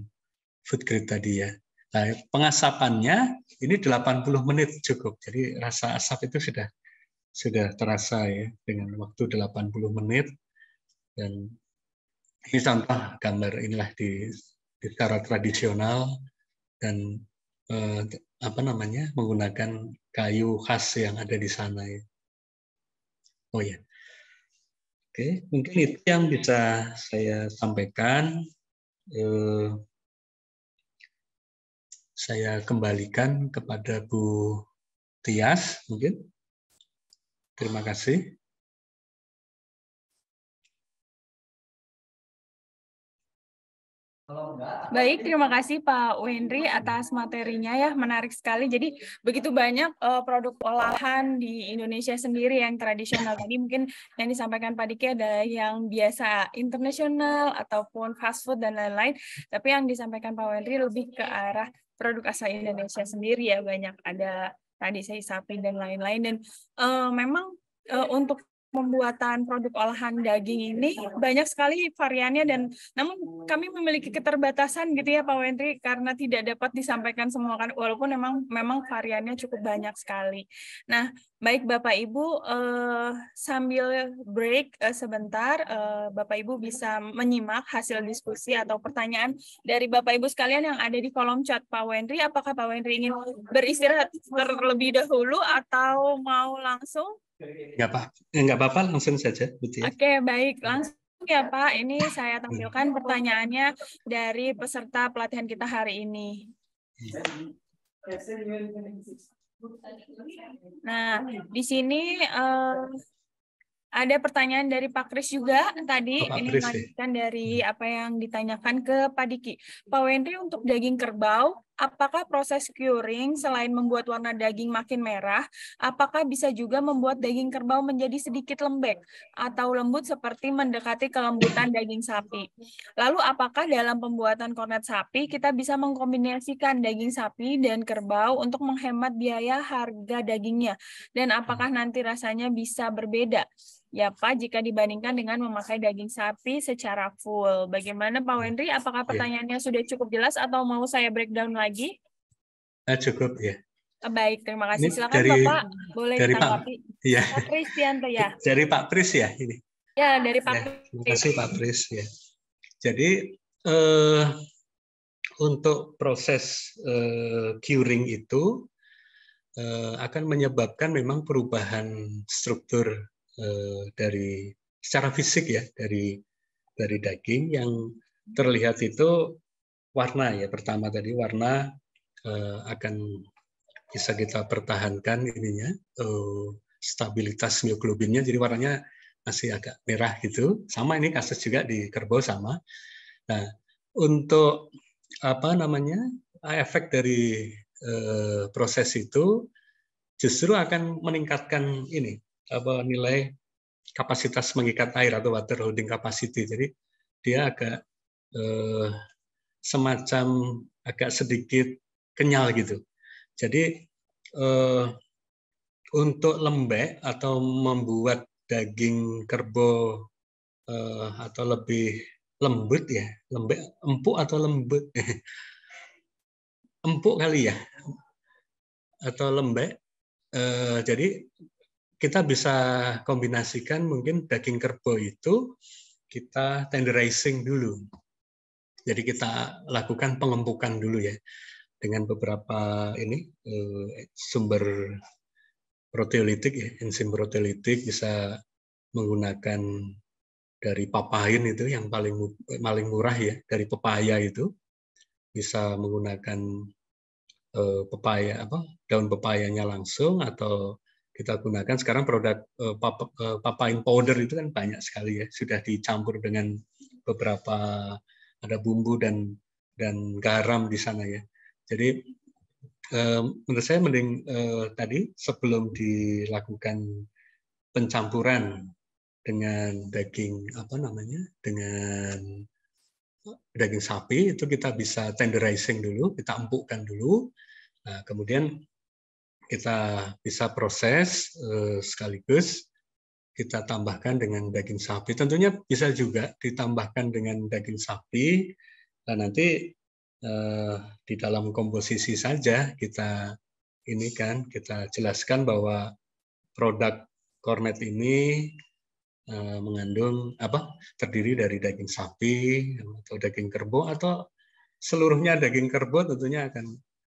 food grade tadi ya nah, pengasapannya ini 80 menit cukup jadi rasa asap itu sudah sudah terasa ya dengan waktu 80 menit dan ini sampah gambar inilah di, di secara tradisional dan eh, apa namanya menggunakan kayu khas yang ada di sana ya. Oh ya. Oke, mungkin itu yang bisa saya sampaikan. Eh, saya kembalikan kepada Bu Tias mungkin. Terima kasih. Baik, terima kasih Pak Wendri atas materinya ya, menarik sekali. Jadi begitu banyak uh, produk olahan di Indonesia sendiri yang tradisional tadi mungkin yang disampaikan Pak Diki ada yang biasa internasional ataupun fast food dan lain-lain. Tapi yang disampaikan Pak Wendri lebih ke arah produk asal Indonesia sendiri ya, banyak ada tadi saya sapi dan lain-lain dan uh, memang uh, untuk pembuatan produk olahan daging ini banyak sekali variannya dan namun kami memiliki keterbatasan gitu ya Pak Wendri karena tidak dapat disampaikan semua kan walaupun memang memang variannya cukup banyak sekali. Nah, Baik Bapak Ibu, uh, sambil break uh, sebentar, uh, Bapak Ibu bisa menyimak hasil diskusi atau pertanyaan dari Bapak Ibu sekalian yang ada di kolom chat Pak Wendri. Apakah Pak Wendri ingin beristirahat terlebih dahulu atau mau langsung? Enggak Pak, enggak apa-apa, langsung saja. Oke, okay, baik, langsung ya Pak. Ini saya tampilkan pertanyaannya dari peserta pelatihan kita hari ini. Nah, di sini uh, ada pertanyaan dari Pak Kris juga tadi ini melanjutkan dari hmm. apa yang ditanyakan ke Pak Diki. Pak Wendri untuk daging kerbau apakah proses curing selain membuat warna daging makin merah, apakah bisa juga membuat daging kerbau menjadi sedikit lembek atau lembut seperti mendekati kelembutan daging sapi? Lalu apakah dalam pembuatan kornet sapi kita bisa mengkombinasikan daging sapi dan kerbau untuk menghemat biaya harga dagingnya? Dan apakah hmm. nanti rasanya bisa berbeda? ya pak jika dibandingkan dengan memakai daging sapi secara full. Bagaimana Pak Wendri? Apakah iya. pertanyaannya yeah. sudah cukup jelas atau mau saya breakdown lagi? Eh, cukup ya. Baik, terima kasih. Ini Silakan dari, Bapak boleh dari ditanggapi. Iya. Pak, ya. Pak Pristianto ya. Dari Pak Pris ya ini. Ya, dari Pak ya, Terima kasih Pak Pris ya. Jadi eh, untuk proses eh, curing itu eh, akan menyebabkan memang perubahan struktur Eh, dari secara fisik ya dari dari daging yang terlihat itu warna ya pertama tadi warna eh, akan bisa kita pertahankan ininya eh, stabilitas mioglobinnya jadi warnanya masih agak merah gitu sama ini kasus juga di kerbau sama nah untuk apa namanya efek dari eh, proses itu justru akan meningkatkan ini apa nilai kapasitas mengikat air atau water holding capacity. Jadi dia agak eh, semacam agak sedikit kenyal gitu. Jadi eh, untuk lembek atau membuat daging kerbau eh, atau lebih lembut ya, lembek empuk atau lembut. empuk kali ya atau lembek. Eh, jadi kita bisa kombinasikan mungkin daging kerbau itu kita tenderizing dulu. Jadi kita lakukan pengempukan dulu ya dengan beberapa ini eh, sumber proteolitik ya, enzim proteolitik bisa menggunakan dari papain itu yang paling paling murah ya dari pepaya itu bisa menggunakan eh, pepaya apa daun pepayanya langsung atau kita gunakan sekarang produk eh, eh, papain powder itu kan banyak sekali ya sudah dicampur dengan beberapa ada bumbu dan dan garam di sana ya jadi eh, menurut saya mending tadi sebelum dilakukan pencampuran dengan daging apa namanya dengan daging sapi itu kita bisa tenderizing dulu kita empukkan dulu nah, kemudian kita bisa proses eh, sekaligus kita tambahkan dengan daging sapi. Tentunya bisa juga ditambahkan dengan daging sapi dan nanti eh, di dalam komposisi saja kita ini kan kita jelaskan bahwa produk kornet ini eh, mengandung apa terdiri dari daging sapi atau daging kerbau atau seluruhnya daging kerbau tentunya akan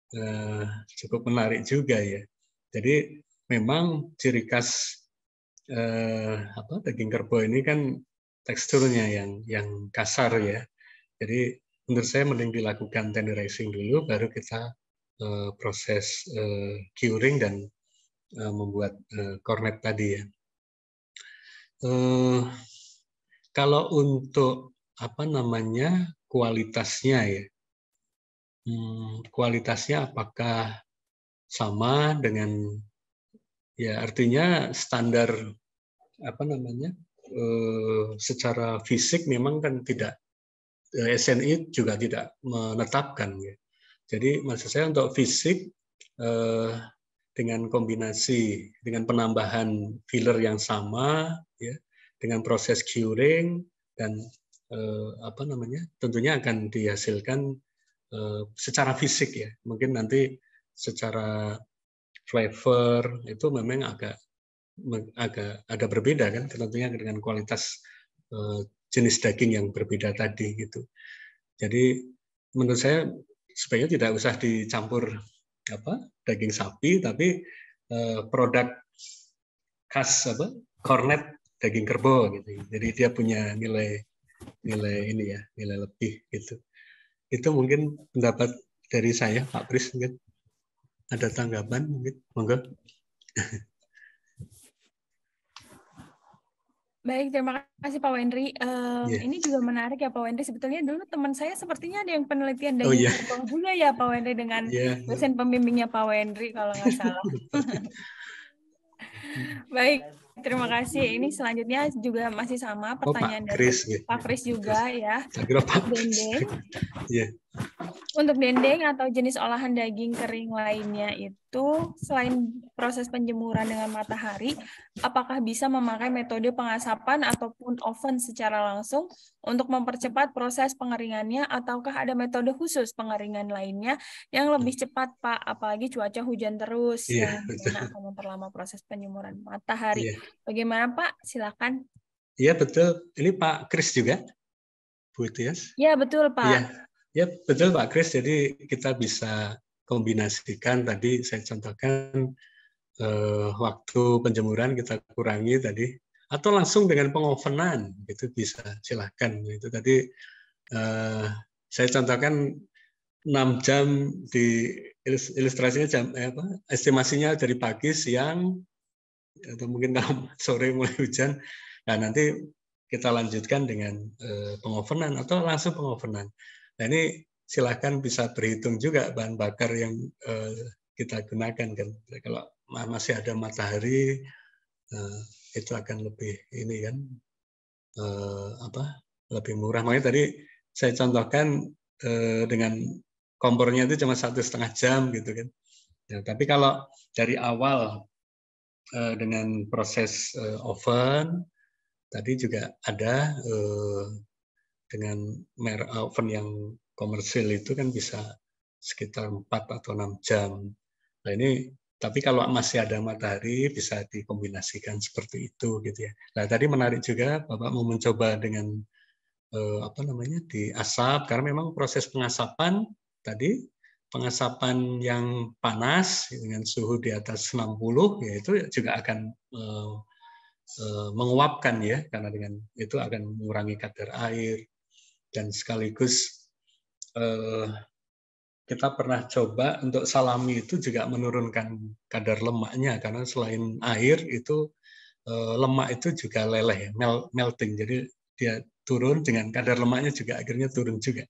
Eh, cukup menarik juga ya. Jadi memang ciri khas eh, apa daging kerbau ini kan teksturnya yang yang kasar ya. Jadi menurut saya mending dilakukan tenderizing dulu baru kita eh, proses eh, curing dan eh, membuat eh, cornet tadi ya. Eh, kalau untuk apa namanya kualitasnya ya Hmm, kualitasnya apakah sama dengan ya artinya standar apa namanya eh, secara fisik memang kan tidak eh, SNI juga tidak menetapkan ya. Jadi maksud saya untuk fisik eh, dengan kombinasi dengan penambahan filler yang sama ya dengan proses curing dan apa namanya tentunya akan dihasilkan Eh, secara fisik ya. Mungkin nanti secara flavor itu memang agak agak ada berbeda kan tentunya dengan kualitas eh, jenis daging yang berbeda tadi gitu. Jadi menurut saya sebaiknya tidak usah dicampur apa daging sapi tapi eh, produk khas apa cornet daging kerbau gitu. Jadi dia punya nilai nilai ini ya, nilai lebih gitu itu mungkin pendapat dari saya Pak Pris mungkin ada tanggapan mungkin monggo Baik, terima kasih Pak Wendri. Um, yeah. Ini juga menarik ya Pak Wendri. Sebetulnya dulu teman saya sepertinya ada yang penelitian dari oh, yeah. juga ya Pak Wendri dengan yeah. dosen pembimbingnya Pak Wendri kalau nggak salah. Baik, terima kasih. Ini selanjutnya juga masih sama pertanyaan oh, Pak dari Chris, iya. Pak Kris juga ya. Pak Dende. Iya. Untuk dendeng atau jenis olahan daging kering lainnya itu, selain proses penjemuran dengan matahari, apakah bisa memakai metode pengasapan ataupun oven secara langsung untuk mempercepat proses pengeringannya, ataukah ada metode khusus pengeringan lainnya yang lebih hmm. cepat, Pak? Apalagi cuaca hujan terus yeah, yang akan memperlama proses penjemuran matahari. Yeah. Bagaimana, Pak? Silakan. Iya yeah, betul. Ini Pak Kris juga, Bu Iya betul Pak. Yeah. Ya betul Pak Kris, jadi kita bisa kombinasikan tadi saya contohkan eh, waktu penjemuran kita kurangi tadi atau langsung dengan pengovenan itu bisa silahkan itu tadi eh, saya contohkan 6 jam di ilustrasinya jam eh, apa estimasinya dari pagi siang atau mungkin kalau sore mulai hujan nah nanti kita lanjutkan dengan eh, pengovenan atau langsung pengovenan Nah ini silahkan bisa berhitung juga bahan bakar yang eh, kita gunakan kan. Kalau masih ada matahari eh, itu akan lebih ini kan eh, apa lebih murah. Makanya tadi saya contohkan eh, dengan kompornya itu cuma satu setengah jam gitu kan. Ya, tapi kalau dari awal eh, dengan proses eh, oven tadi juga ada eh, dengan mer eh, oven yang komersil itu kan bisa sekitar 4 atau 6 jam. Nah ini tapi kalau masih ada matahari bisa dikombinasikan seperti itu gitu ya. Nah tadi menarik juga Bapak mau mencoba dengan eh, apa namanya di asap karena memang proses pengasapan tadi pengasapan yang panas dengan suhu di atas 60 yaitu juga akan eh, eh, menguapkan ya karena dengan itu akan mengurangi kadar air dan sekaligus eh, kita pernah coba untuk salami itu juga menurunkan kadar lemaknya karena selain air itu eh, lemak itu juga leleh mel melting jadi dia turun dengan kadar lemaknya juga akhirnya turun juga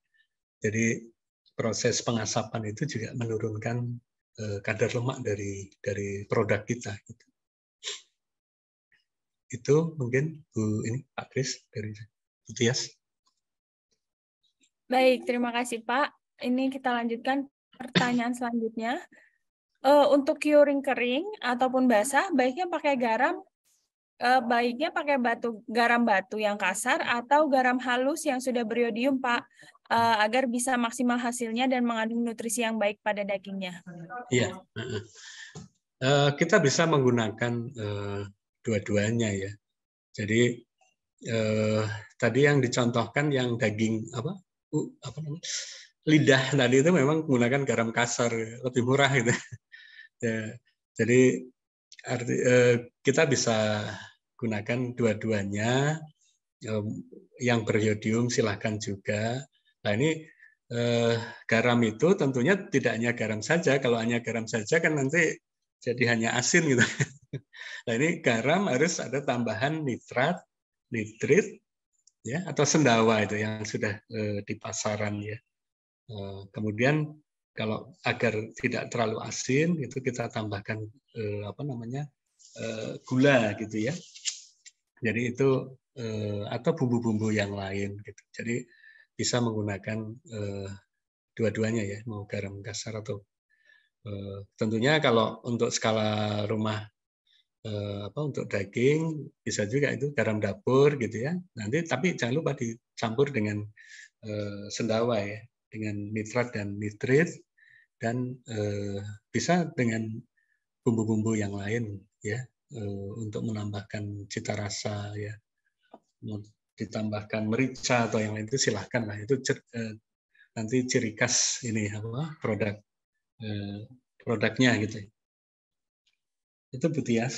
jadi proses pengasapan itu juga menurunkan eh, kadar lemak dari dari produk kita gitu. itu mungkin Bu ini Pak Kris dari Tias. Baik, terima kasih Pak. Ini kita lanjutkan pertanyaan selanjutnya. Uh, untuk curing kering ataupun basah, baiknya pakai garam, uh, baiknya pakai batu garam batu yang kasar atau garam halus yang sudah beriodium, Pak, uh, agar bisa maksimal hasilnya dan mengandung nutrisi yang baik pada dagingnya. Iya, uh, kita bisa menggunakan uh, dua-duanya ya. Jadi uh, tadi yang dicontohkan yang daging apa apa namanya lidah tadi itu memang menggunakan garam kasar lebih murah gitu ya jadi arti, uh, kita bisa gunakan dua-duanya um, yang beriodium silahkan juga nah ini uh, garam itu tentunya tidak hanya garam saja kalau hanya garam saja kan nanti jadi hanya asin gitu nah ini garam harus ada tambahan nitrat nitrit ya atau sendawa itu yang sudah eh, di pasaran ya. Eh, kemudian kalau agar tidak terlalu asin itu kita tambahkan eh, apa namanya eh, gula gitu ya. Jadi itu eh, atau bumbu-bumbu yang lain gitu. Jadi bisa menggunakan eh, dua-duanya ya mau garam kasar atau eh, tentunya kalau untuk skala rumah Eh, apa untuk daging bisa juga itu garam dapur gitu ya. Nanti tapi jangan lupa dicampur dengan eh, sendawa ya, dengan nitrat dan nitrit dan eh, bisa dengan bumbu-bumbu yang lain ya eh, untuk menambahkan cita rasa ya. Ditambahkan merica atau yang lain itu silahkan lah itu eh, nanti ciri khas ini apa produk eh, produknya gitu. Itu Butias. Ya.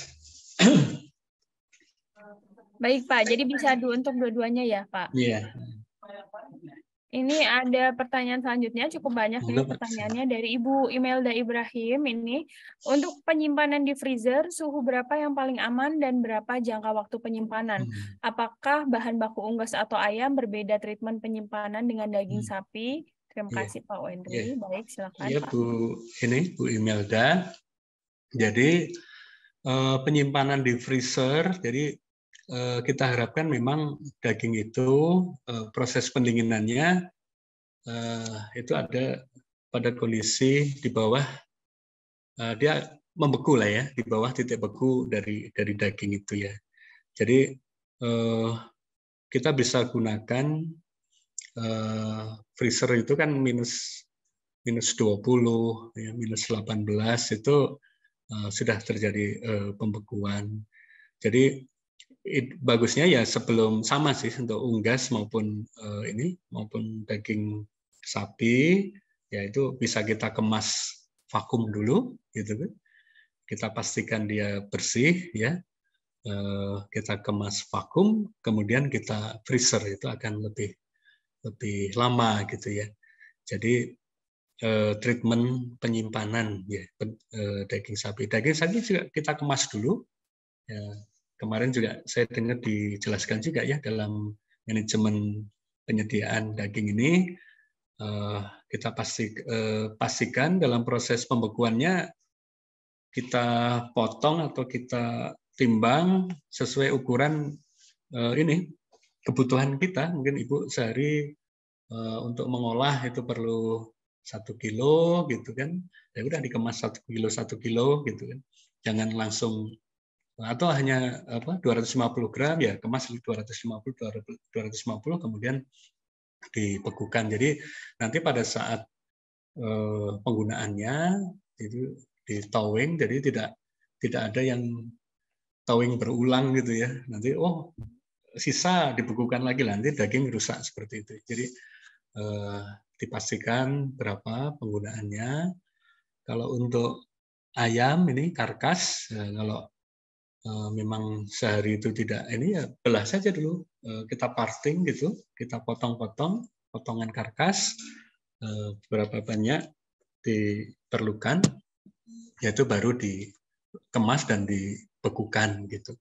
Baik Pak, jadi bisa du untuk dua-duanya ya Pak? Iya. Yeah. Ini ada pertanyaan selanjutnya, cukup banyak ini ya pertanyaannya dari Ibu Imelda Ibrahim ini. Untuk penyimpanan di freezer, suhu berapa yang paling aman dan berapa jangka waktu penyimpanan? Hmm. Apakah bahan baku unggas atau ayam berbeda treatment penyimpanan dengan daging hmm. sapi? Terima iya. kasih yeah. Pak Wendri. Yeah. Baik, silakan. Iya Bu, ini Bu Imelda. Jadi Eh, penyimpanan di freezer. Jadi eh, kita harapkan memang daging itu eh, proses pendinginannya itu ada pada kondisi di bawah dia membeku lah ya di bawah titik beku dari dari daging itu ya. Jadi kita bisa gunakan freezer itu kan minus minus 20 ya minus 18 itu Eh, sudah terjadi eh, pembekuan. Jadi it, bagusnya ya sebelum sama sih untuk unggas maupun eh, ini maupun daging sapi ya itu bisa kita kemas vakum dulu gitu kan. Kita pastikan dia bersih ya. kita kemas vakum kemudian kita freezer itu akan lebih lebih lama gitu ya. Jadi eh, treatment penyimpanan ya eh, daging sapi. Daging sapi juga kita kemas dulu. Ya, kemarin juga saya dengar dijelaskan juga ya dalam manajemen penyediaan daging ini eh, kita pasti eh, pastikan dalam proses pembekuannya kita potong atau kita timbang sesuai ukuran eh, ini kebutuhan kita mungkin ibu sehari eh, untuk mengolah itu perlu satu kilo gitu kan ya udah dikemas satu kilo satu kilo gitu kan jangan langsung atau hanya apa 250 gram ya kemas 250 250 kemudian dibekukan jadi nanti pada saat eh, penggunaannya itu di towing jadi tidak tidak ada yang towing berulang gitu ya nanti oh sisa dibekukan lagi nanti daging rusak seperti itu jadi eh, dipastikan berapa penggunaannya. Kalau untuk ayam ini karkas, eh, kalau eh, memang sehari itu tidak ini ya belah saja dulu. Eh, kita parting gitu, kita potong-potong potongan karkas eh, berapa banyak diperlukan, yaitu baru dikemas dan dibekukan gitu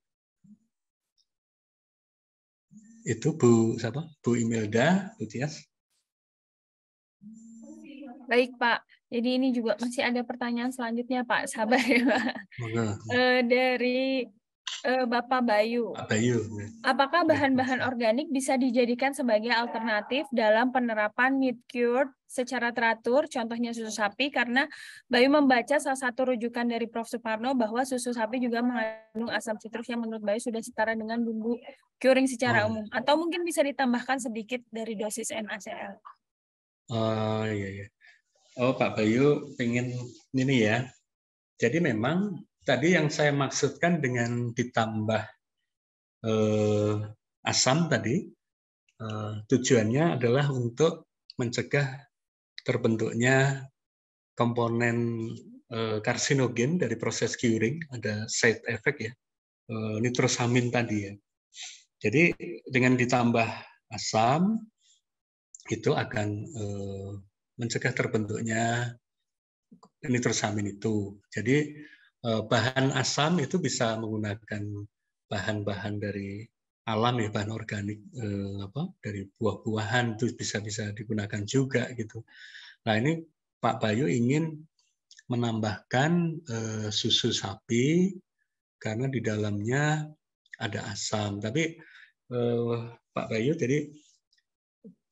itu Bu siapa? Bu Imelda, Bu Tias. Baik Pak, jadi ini juga masih ada pertanyaan selanjutnya Pak, sabar ya Pak. Eh, dari eh, Bapak Bayu. Bayu. Ya. Apakah bahan-bahan organik bisa dijadikan sebagai alternatif dalam penerapan meat cure secara teratur, contohnya susu sapi? Karena Bayu membaca salah satu rujukan dari Prof. Suparno bahwa susu sapi juga mengandung asam citrus yang menurut Bayu sudah setara dengan bumbu curing secara oh. umum. Atau mungkin bisa ditambahkan sedikit dari dosis NaCl. Oh iya iya. Oh, Pak Bayu ingin ini ya. Jadi memang tadi yang saya maksudkan dengan ditambah eh, asam tadi, eh, tujuannya adalah untuk mencegah terbentuknya komponen eh, karsinogen dari proses curing, ada side effect ya, eh, nitrosamin tadi ya. Jadi dengan ditambah asam itu akan eh, mencegah terbentuknya nitrosamin itu. Jadi eh, bahan asam itu bisa menggunakan bahan-bahan dari alam ya bahan organik eh, apa dari buah-buahan itu bisa bisa digunakan juga gitu. Nah ini Pak Bayu ingin menambahkan eh, susu sapi karena di dalamnya ada asam. Tapi eh, Pak Bayu jadi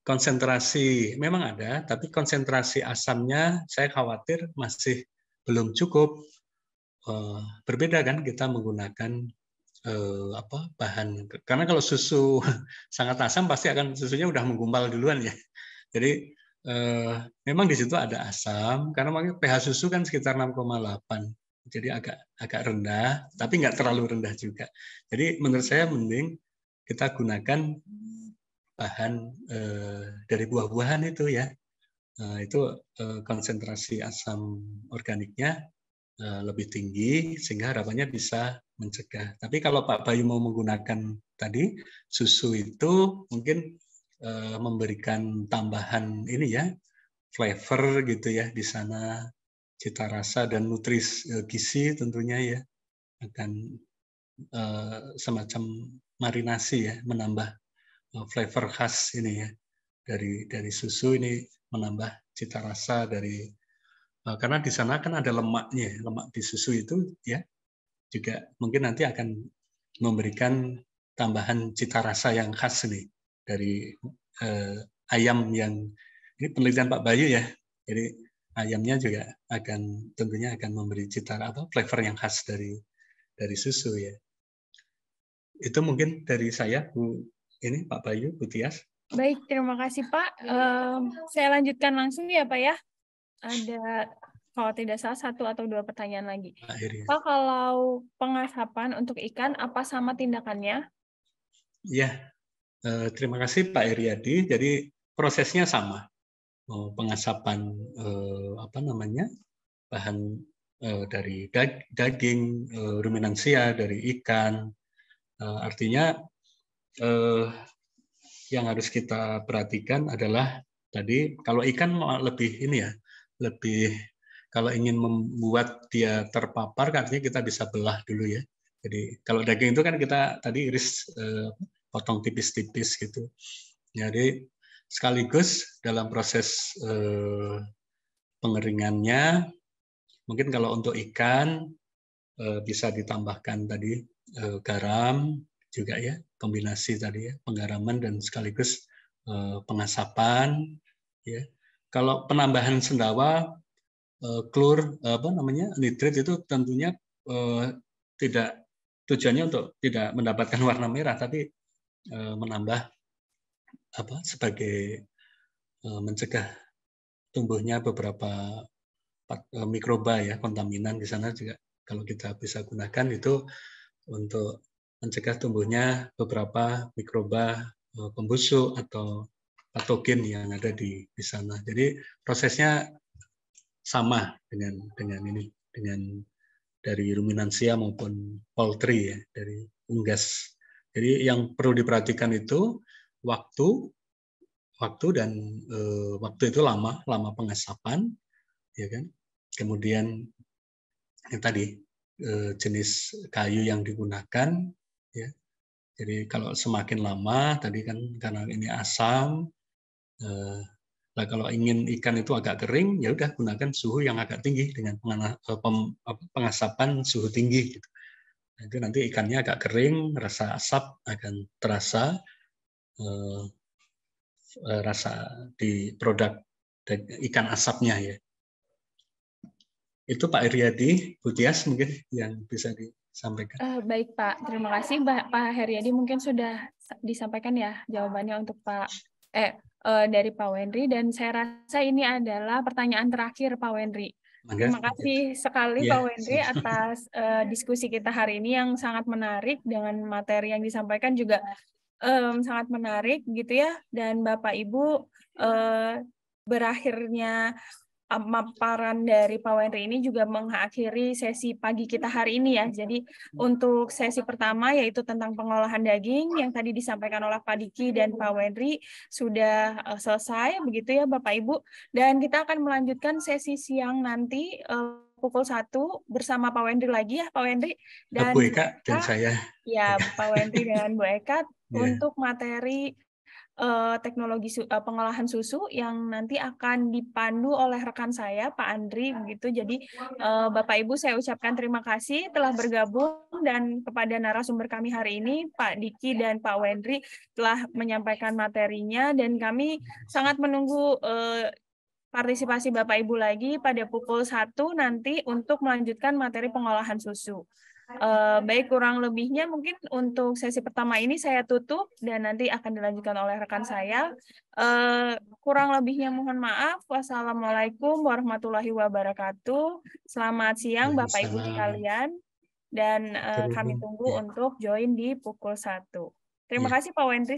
konsentrasi memang ada, tapi konsentrasi asamnya saya khawatir masih belum cukup. Eh, berbeda kan kita menggunakan eh, apa bahan karena kalau susu sangat asam pasti akan susunya udah menggumpal duluan ya. Jadi eh, memang di situ ada asam karena pH susu kan sekitar 6,8 jadi agak agak rendah tapi nggak terlalu rendah juga jadi menurut saya mending kita gunakan bahan e, dari buah-buahan itu ya e, itu e, konsentrasi asam organiknya e, lebih tinggi sehingga harapannya bisa mencegah. Tapi kalau Pak Bayu mau menggunakan tadi susu itu mungkin e, memberikan tambahan ini ya flavor gitu ya di sana cita rasa dan nutris e, gizi tentunya ya akan e, semacam marinasi ya menambah Eh, flavor khas ini ya dari dari susu ini menambah cita rasa dari eh, karena di sana kan ada lemaknya lemak di susu itu ya juga mungkin nanti akan memberikan tambahan cita rasa yang khas nih dari eh, ayam yang ini penelitian Pak Bayu ya jadi ayamnya juga akan tentunya akan memberi cita atau flavor yang khas dari dari susu ya itu mungkin dari saya Bu ini Pak Bayu Butias. Baik, terima kasih Pak. Um, saya lanjutkan langsung ya Pak ya. Ada kalau tidak salah satu atau dua pertanyaan lagi. Akhirnya. Pak, kalau pengasapan untuk ikan apa sama tindakannya? Ya, uh, terima kasih Pak Eriadi. Jadi prosesnya sama. Oh, pengasapan uh, eh, apa namanya bahan uh, dari daging ruminansia dari ikan artinya eh, yang harus kita perhatikan adalah tadi kalau ikan lebih ini ya, lebih kalau ingin membuat dia terpapar artinya kita bisa belah dulu ya. Jadi kalau daging itu kan kita tadi iris eh, potong tipis-tipis gitu. Jadi sekaligus dalam proses eh, pengeringannya mungkin kalau untuk ikan eh, bisa ditambahkan tadi eh, garam juga ya, kombinasi tadi ya, penggaraman dan sekaligus eh, pengasapan ya. Kalau penambahan sendawa eh, klor apa namanya nitrit itu tentunya eh, tidak tujuannya untuk tidak mendapatkan warna merah tapi menambah apa sebagai mencegah tumbuhnya beberapa mikroba ya kontaminan di sana juga kalau kita bisa gunakan itu untuk mencegah tumbuhnya beberapa mikroba eh, pembusuk atau patogen yang ada di di sana. Jadi prosesnya sama dengan dengan ini dengan dari ruminansia maupun poultry ya dari unggas. Jadi yang perlu diperhatikan itu waktu waktu dan e, waktu itu lama lama pengasapan ya kan. Kemudian yang tadi e, jenis kayu yang digunakan jadi kalau semakin lama tadi kan karena ini asam, nah kalau ingin ikan itu agak kering ya udah gunakan suhu yang agak tinggi dengan eh, pengasapan suhu tinggi. Gitu. Nah, nanti ikannya agak kering, rasa asap akan terasa, eh, rasa di produk ikan asapnya ya. Itu Pak Iriadi, Bu mungkin yang bisa di sampaikan. Uh, eh, baik Pak, terima kasih Pak, Pak Heriadi mungkin sudah disampaikan ya jawabannya untuk Pak eh uh, dari Pak Wendri dan saya rasa ini adalah pertanyaan terakhir Pak Wendri. Terima kasih sekali yeah. Pak Wendri atas uh, diskusi kita hari ini yang sangat menarik dengan materi yang disampaikan juga um, sangat menarik gitu ya dan Bapak Ibu uh, berakhirnya pemaparan dari Pak Wendri ini juga mengakhiri sesi pagi kita hari ini ya. Jadi untuk sesi pertama yaitu tentang pengolahan daging yang tadi disampaikan oleh Pak Diki dan Pak Wendri sudah eh, selesai begitu ya Bapak Ibu. Dan kita akan melanjutkan sesi siang nanti eh, pukul satu bersama Pak Wendri lagi ya Pak Wendri dan Bu Eka dan saya. Ya Pak Wendri dan Bu Eka iya. untuk materi uh, teknologi su uh, pengolahan susu yang nanti akan dipandu oleh rekan saya Pak Andri begitu. Jadi uh, Bapak Ibu saya ucapkan terima kasih telah bergabung dan kepada narasumber kami hari ini Pak Diki dan Pak Wendri telah menyampaikan materinya dan kami sangat menunggu uh, partisipasi Bapak Ibu lagi pada pukul satu nanti untuk melanjutkan materi pengolahan susu baik kurang lebihnya mungkin untuk sesi pertama ini saya tutup dan nanti akan dilanjutkan oleh rekan saya. Uh, kurang lebihnya mohon maaf. Wassalamualaikum warahmatullahi wabarakatuh. Selamat siang Bapak Ibu sekalian dan uh, kami tunggu ya. untuk join di pukul 1. Terima ya. kasih Pak Wendri.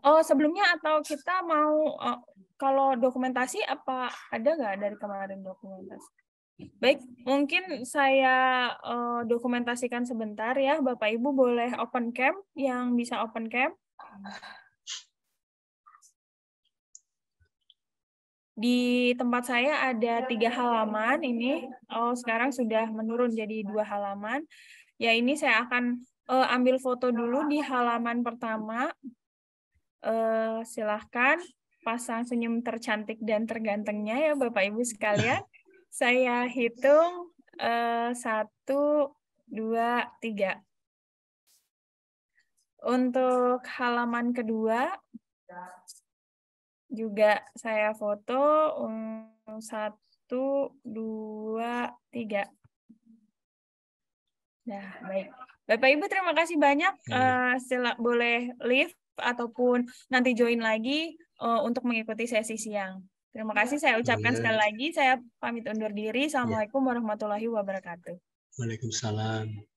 Oh, sebelumnya atau kita mau uh, kalau dokumentasi apa ada nggak dari kemarin dokumentasi? Baik, mungkin saya uh, dokumentasikan sebentar ya, Bapak Ibu boleh open cam yang bisa open cam. Di tempat saya ada tiga halaman ini. Oh, sekarang sudah menurun jadi dua halaman. Ya, ini saya akan uh, ambil foto dulu di halaman pertama. Uh, silahkan pasang senyum tercantik dan tergantengnya ya Bapak Ibu sekalian. Saya hitung eh, satu, dua, tiga. Untuk halaman kedua juga saya foto um, satu, dua, tiga. Nah, baik. Bapak Ibu terima kasih banyak. Uh, sila boleh leave ataupun nanti join lagi eh, untuk mengikuti sesi siang. Terima kasih saya ucapkan iya. sekali lagi. Saya pamit undur diri. Assalamualaikum warahmatullahi wabarakatuh. Waalaikumsalam.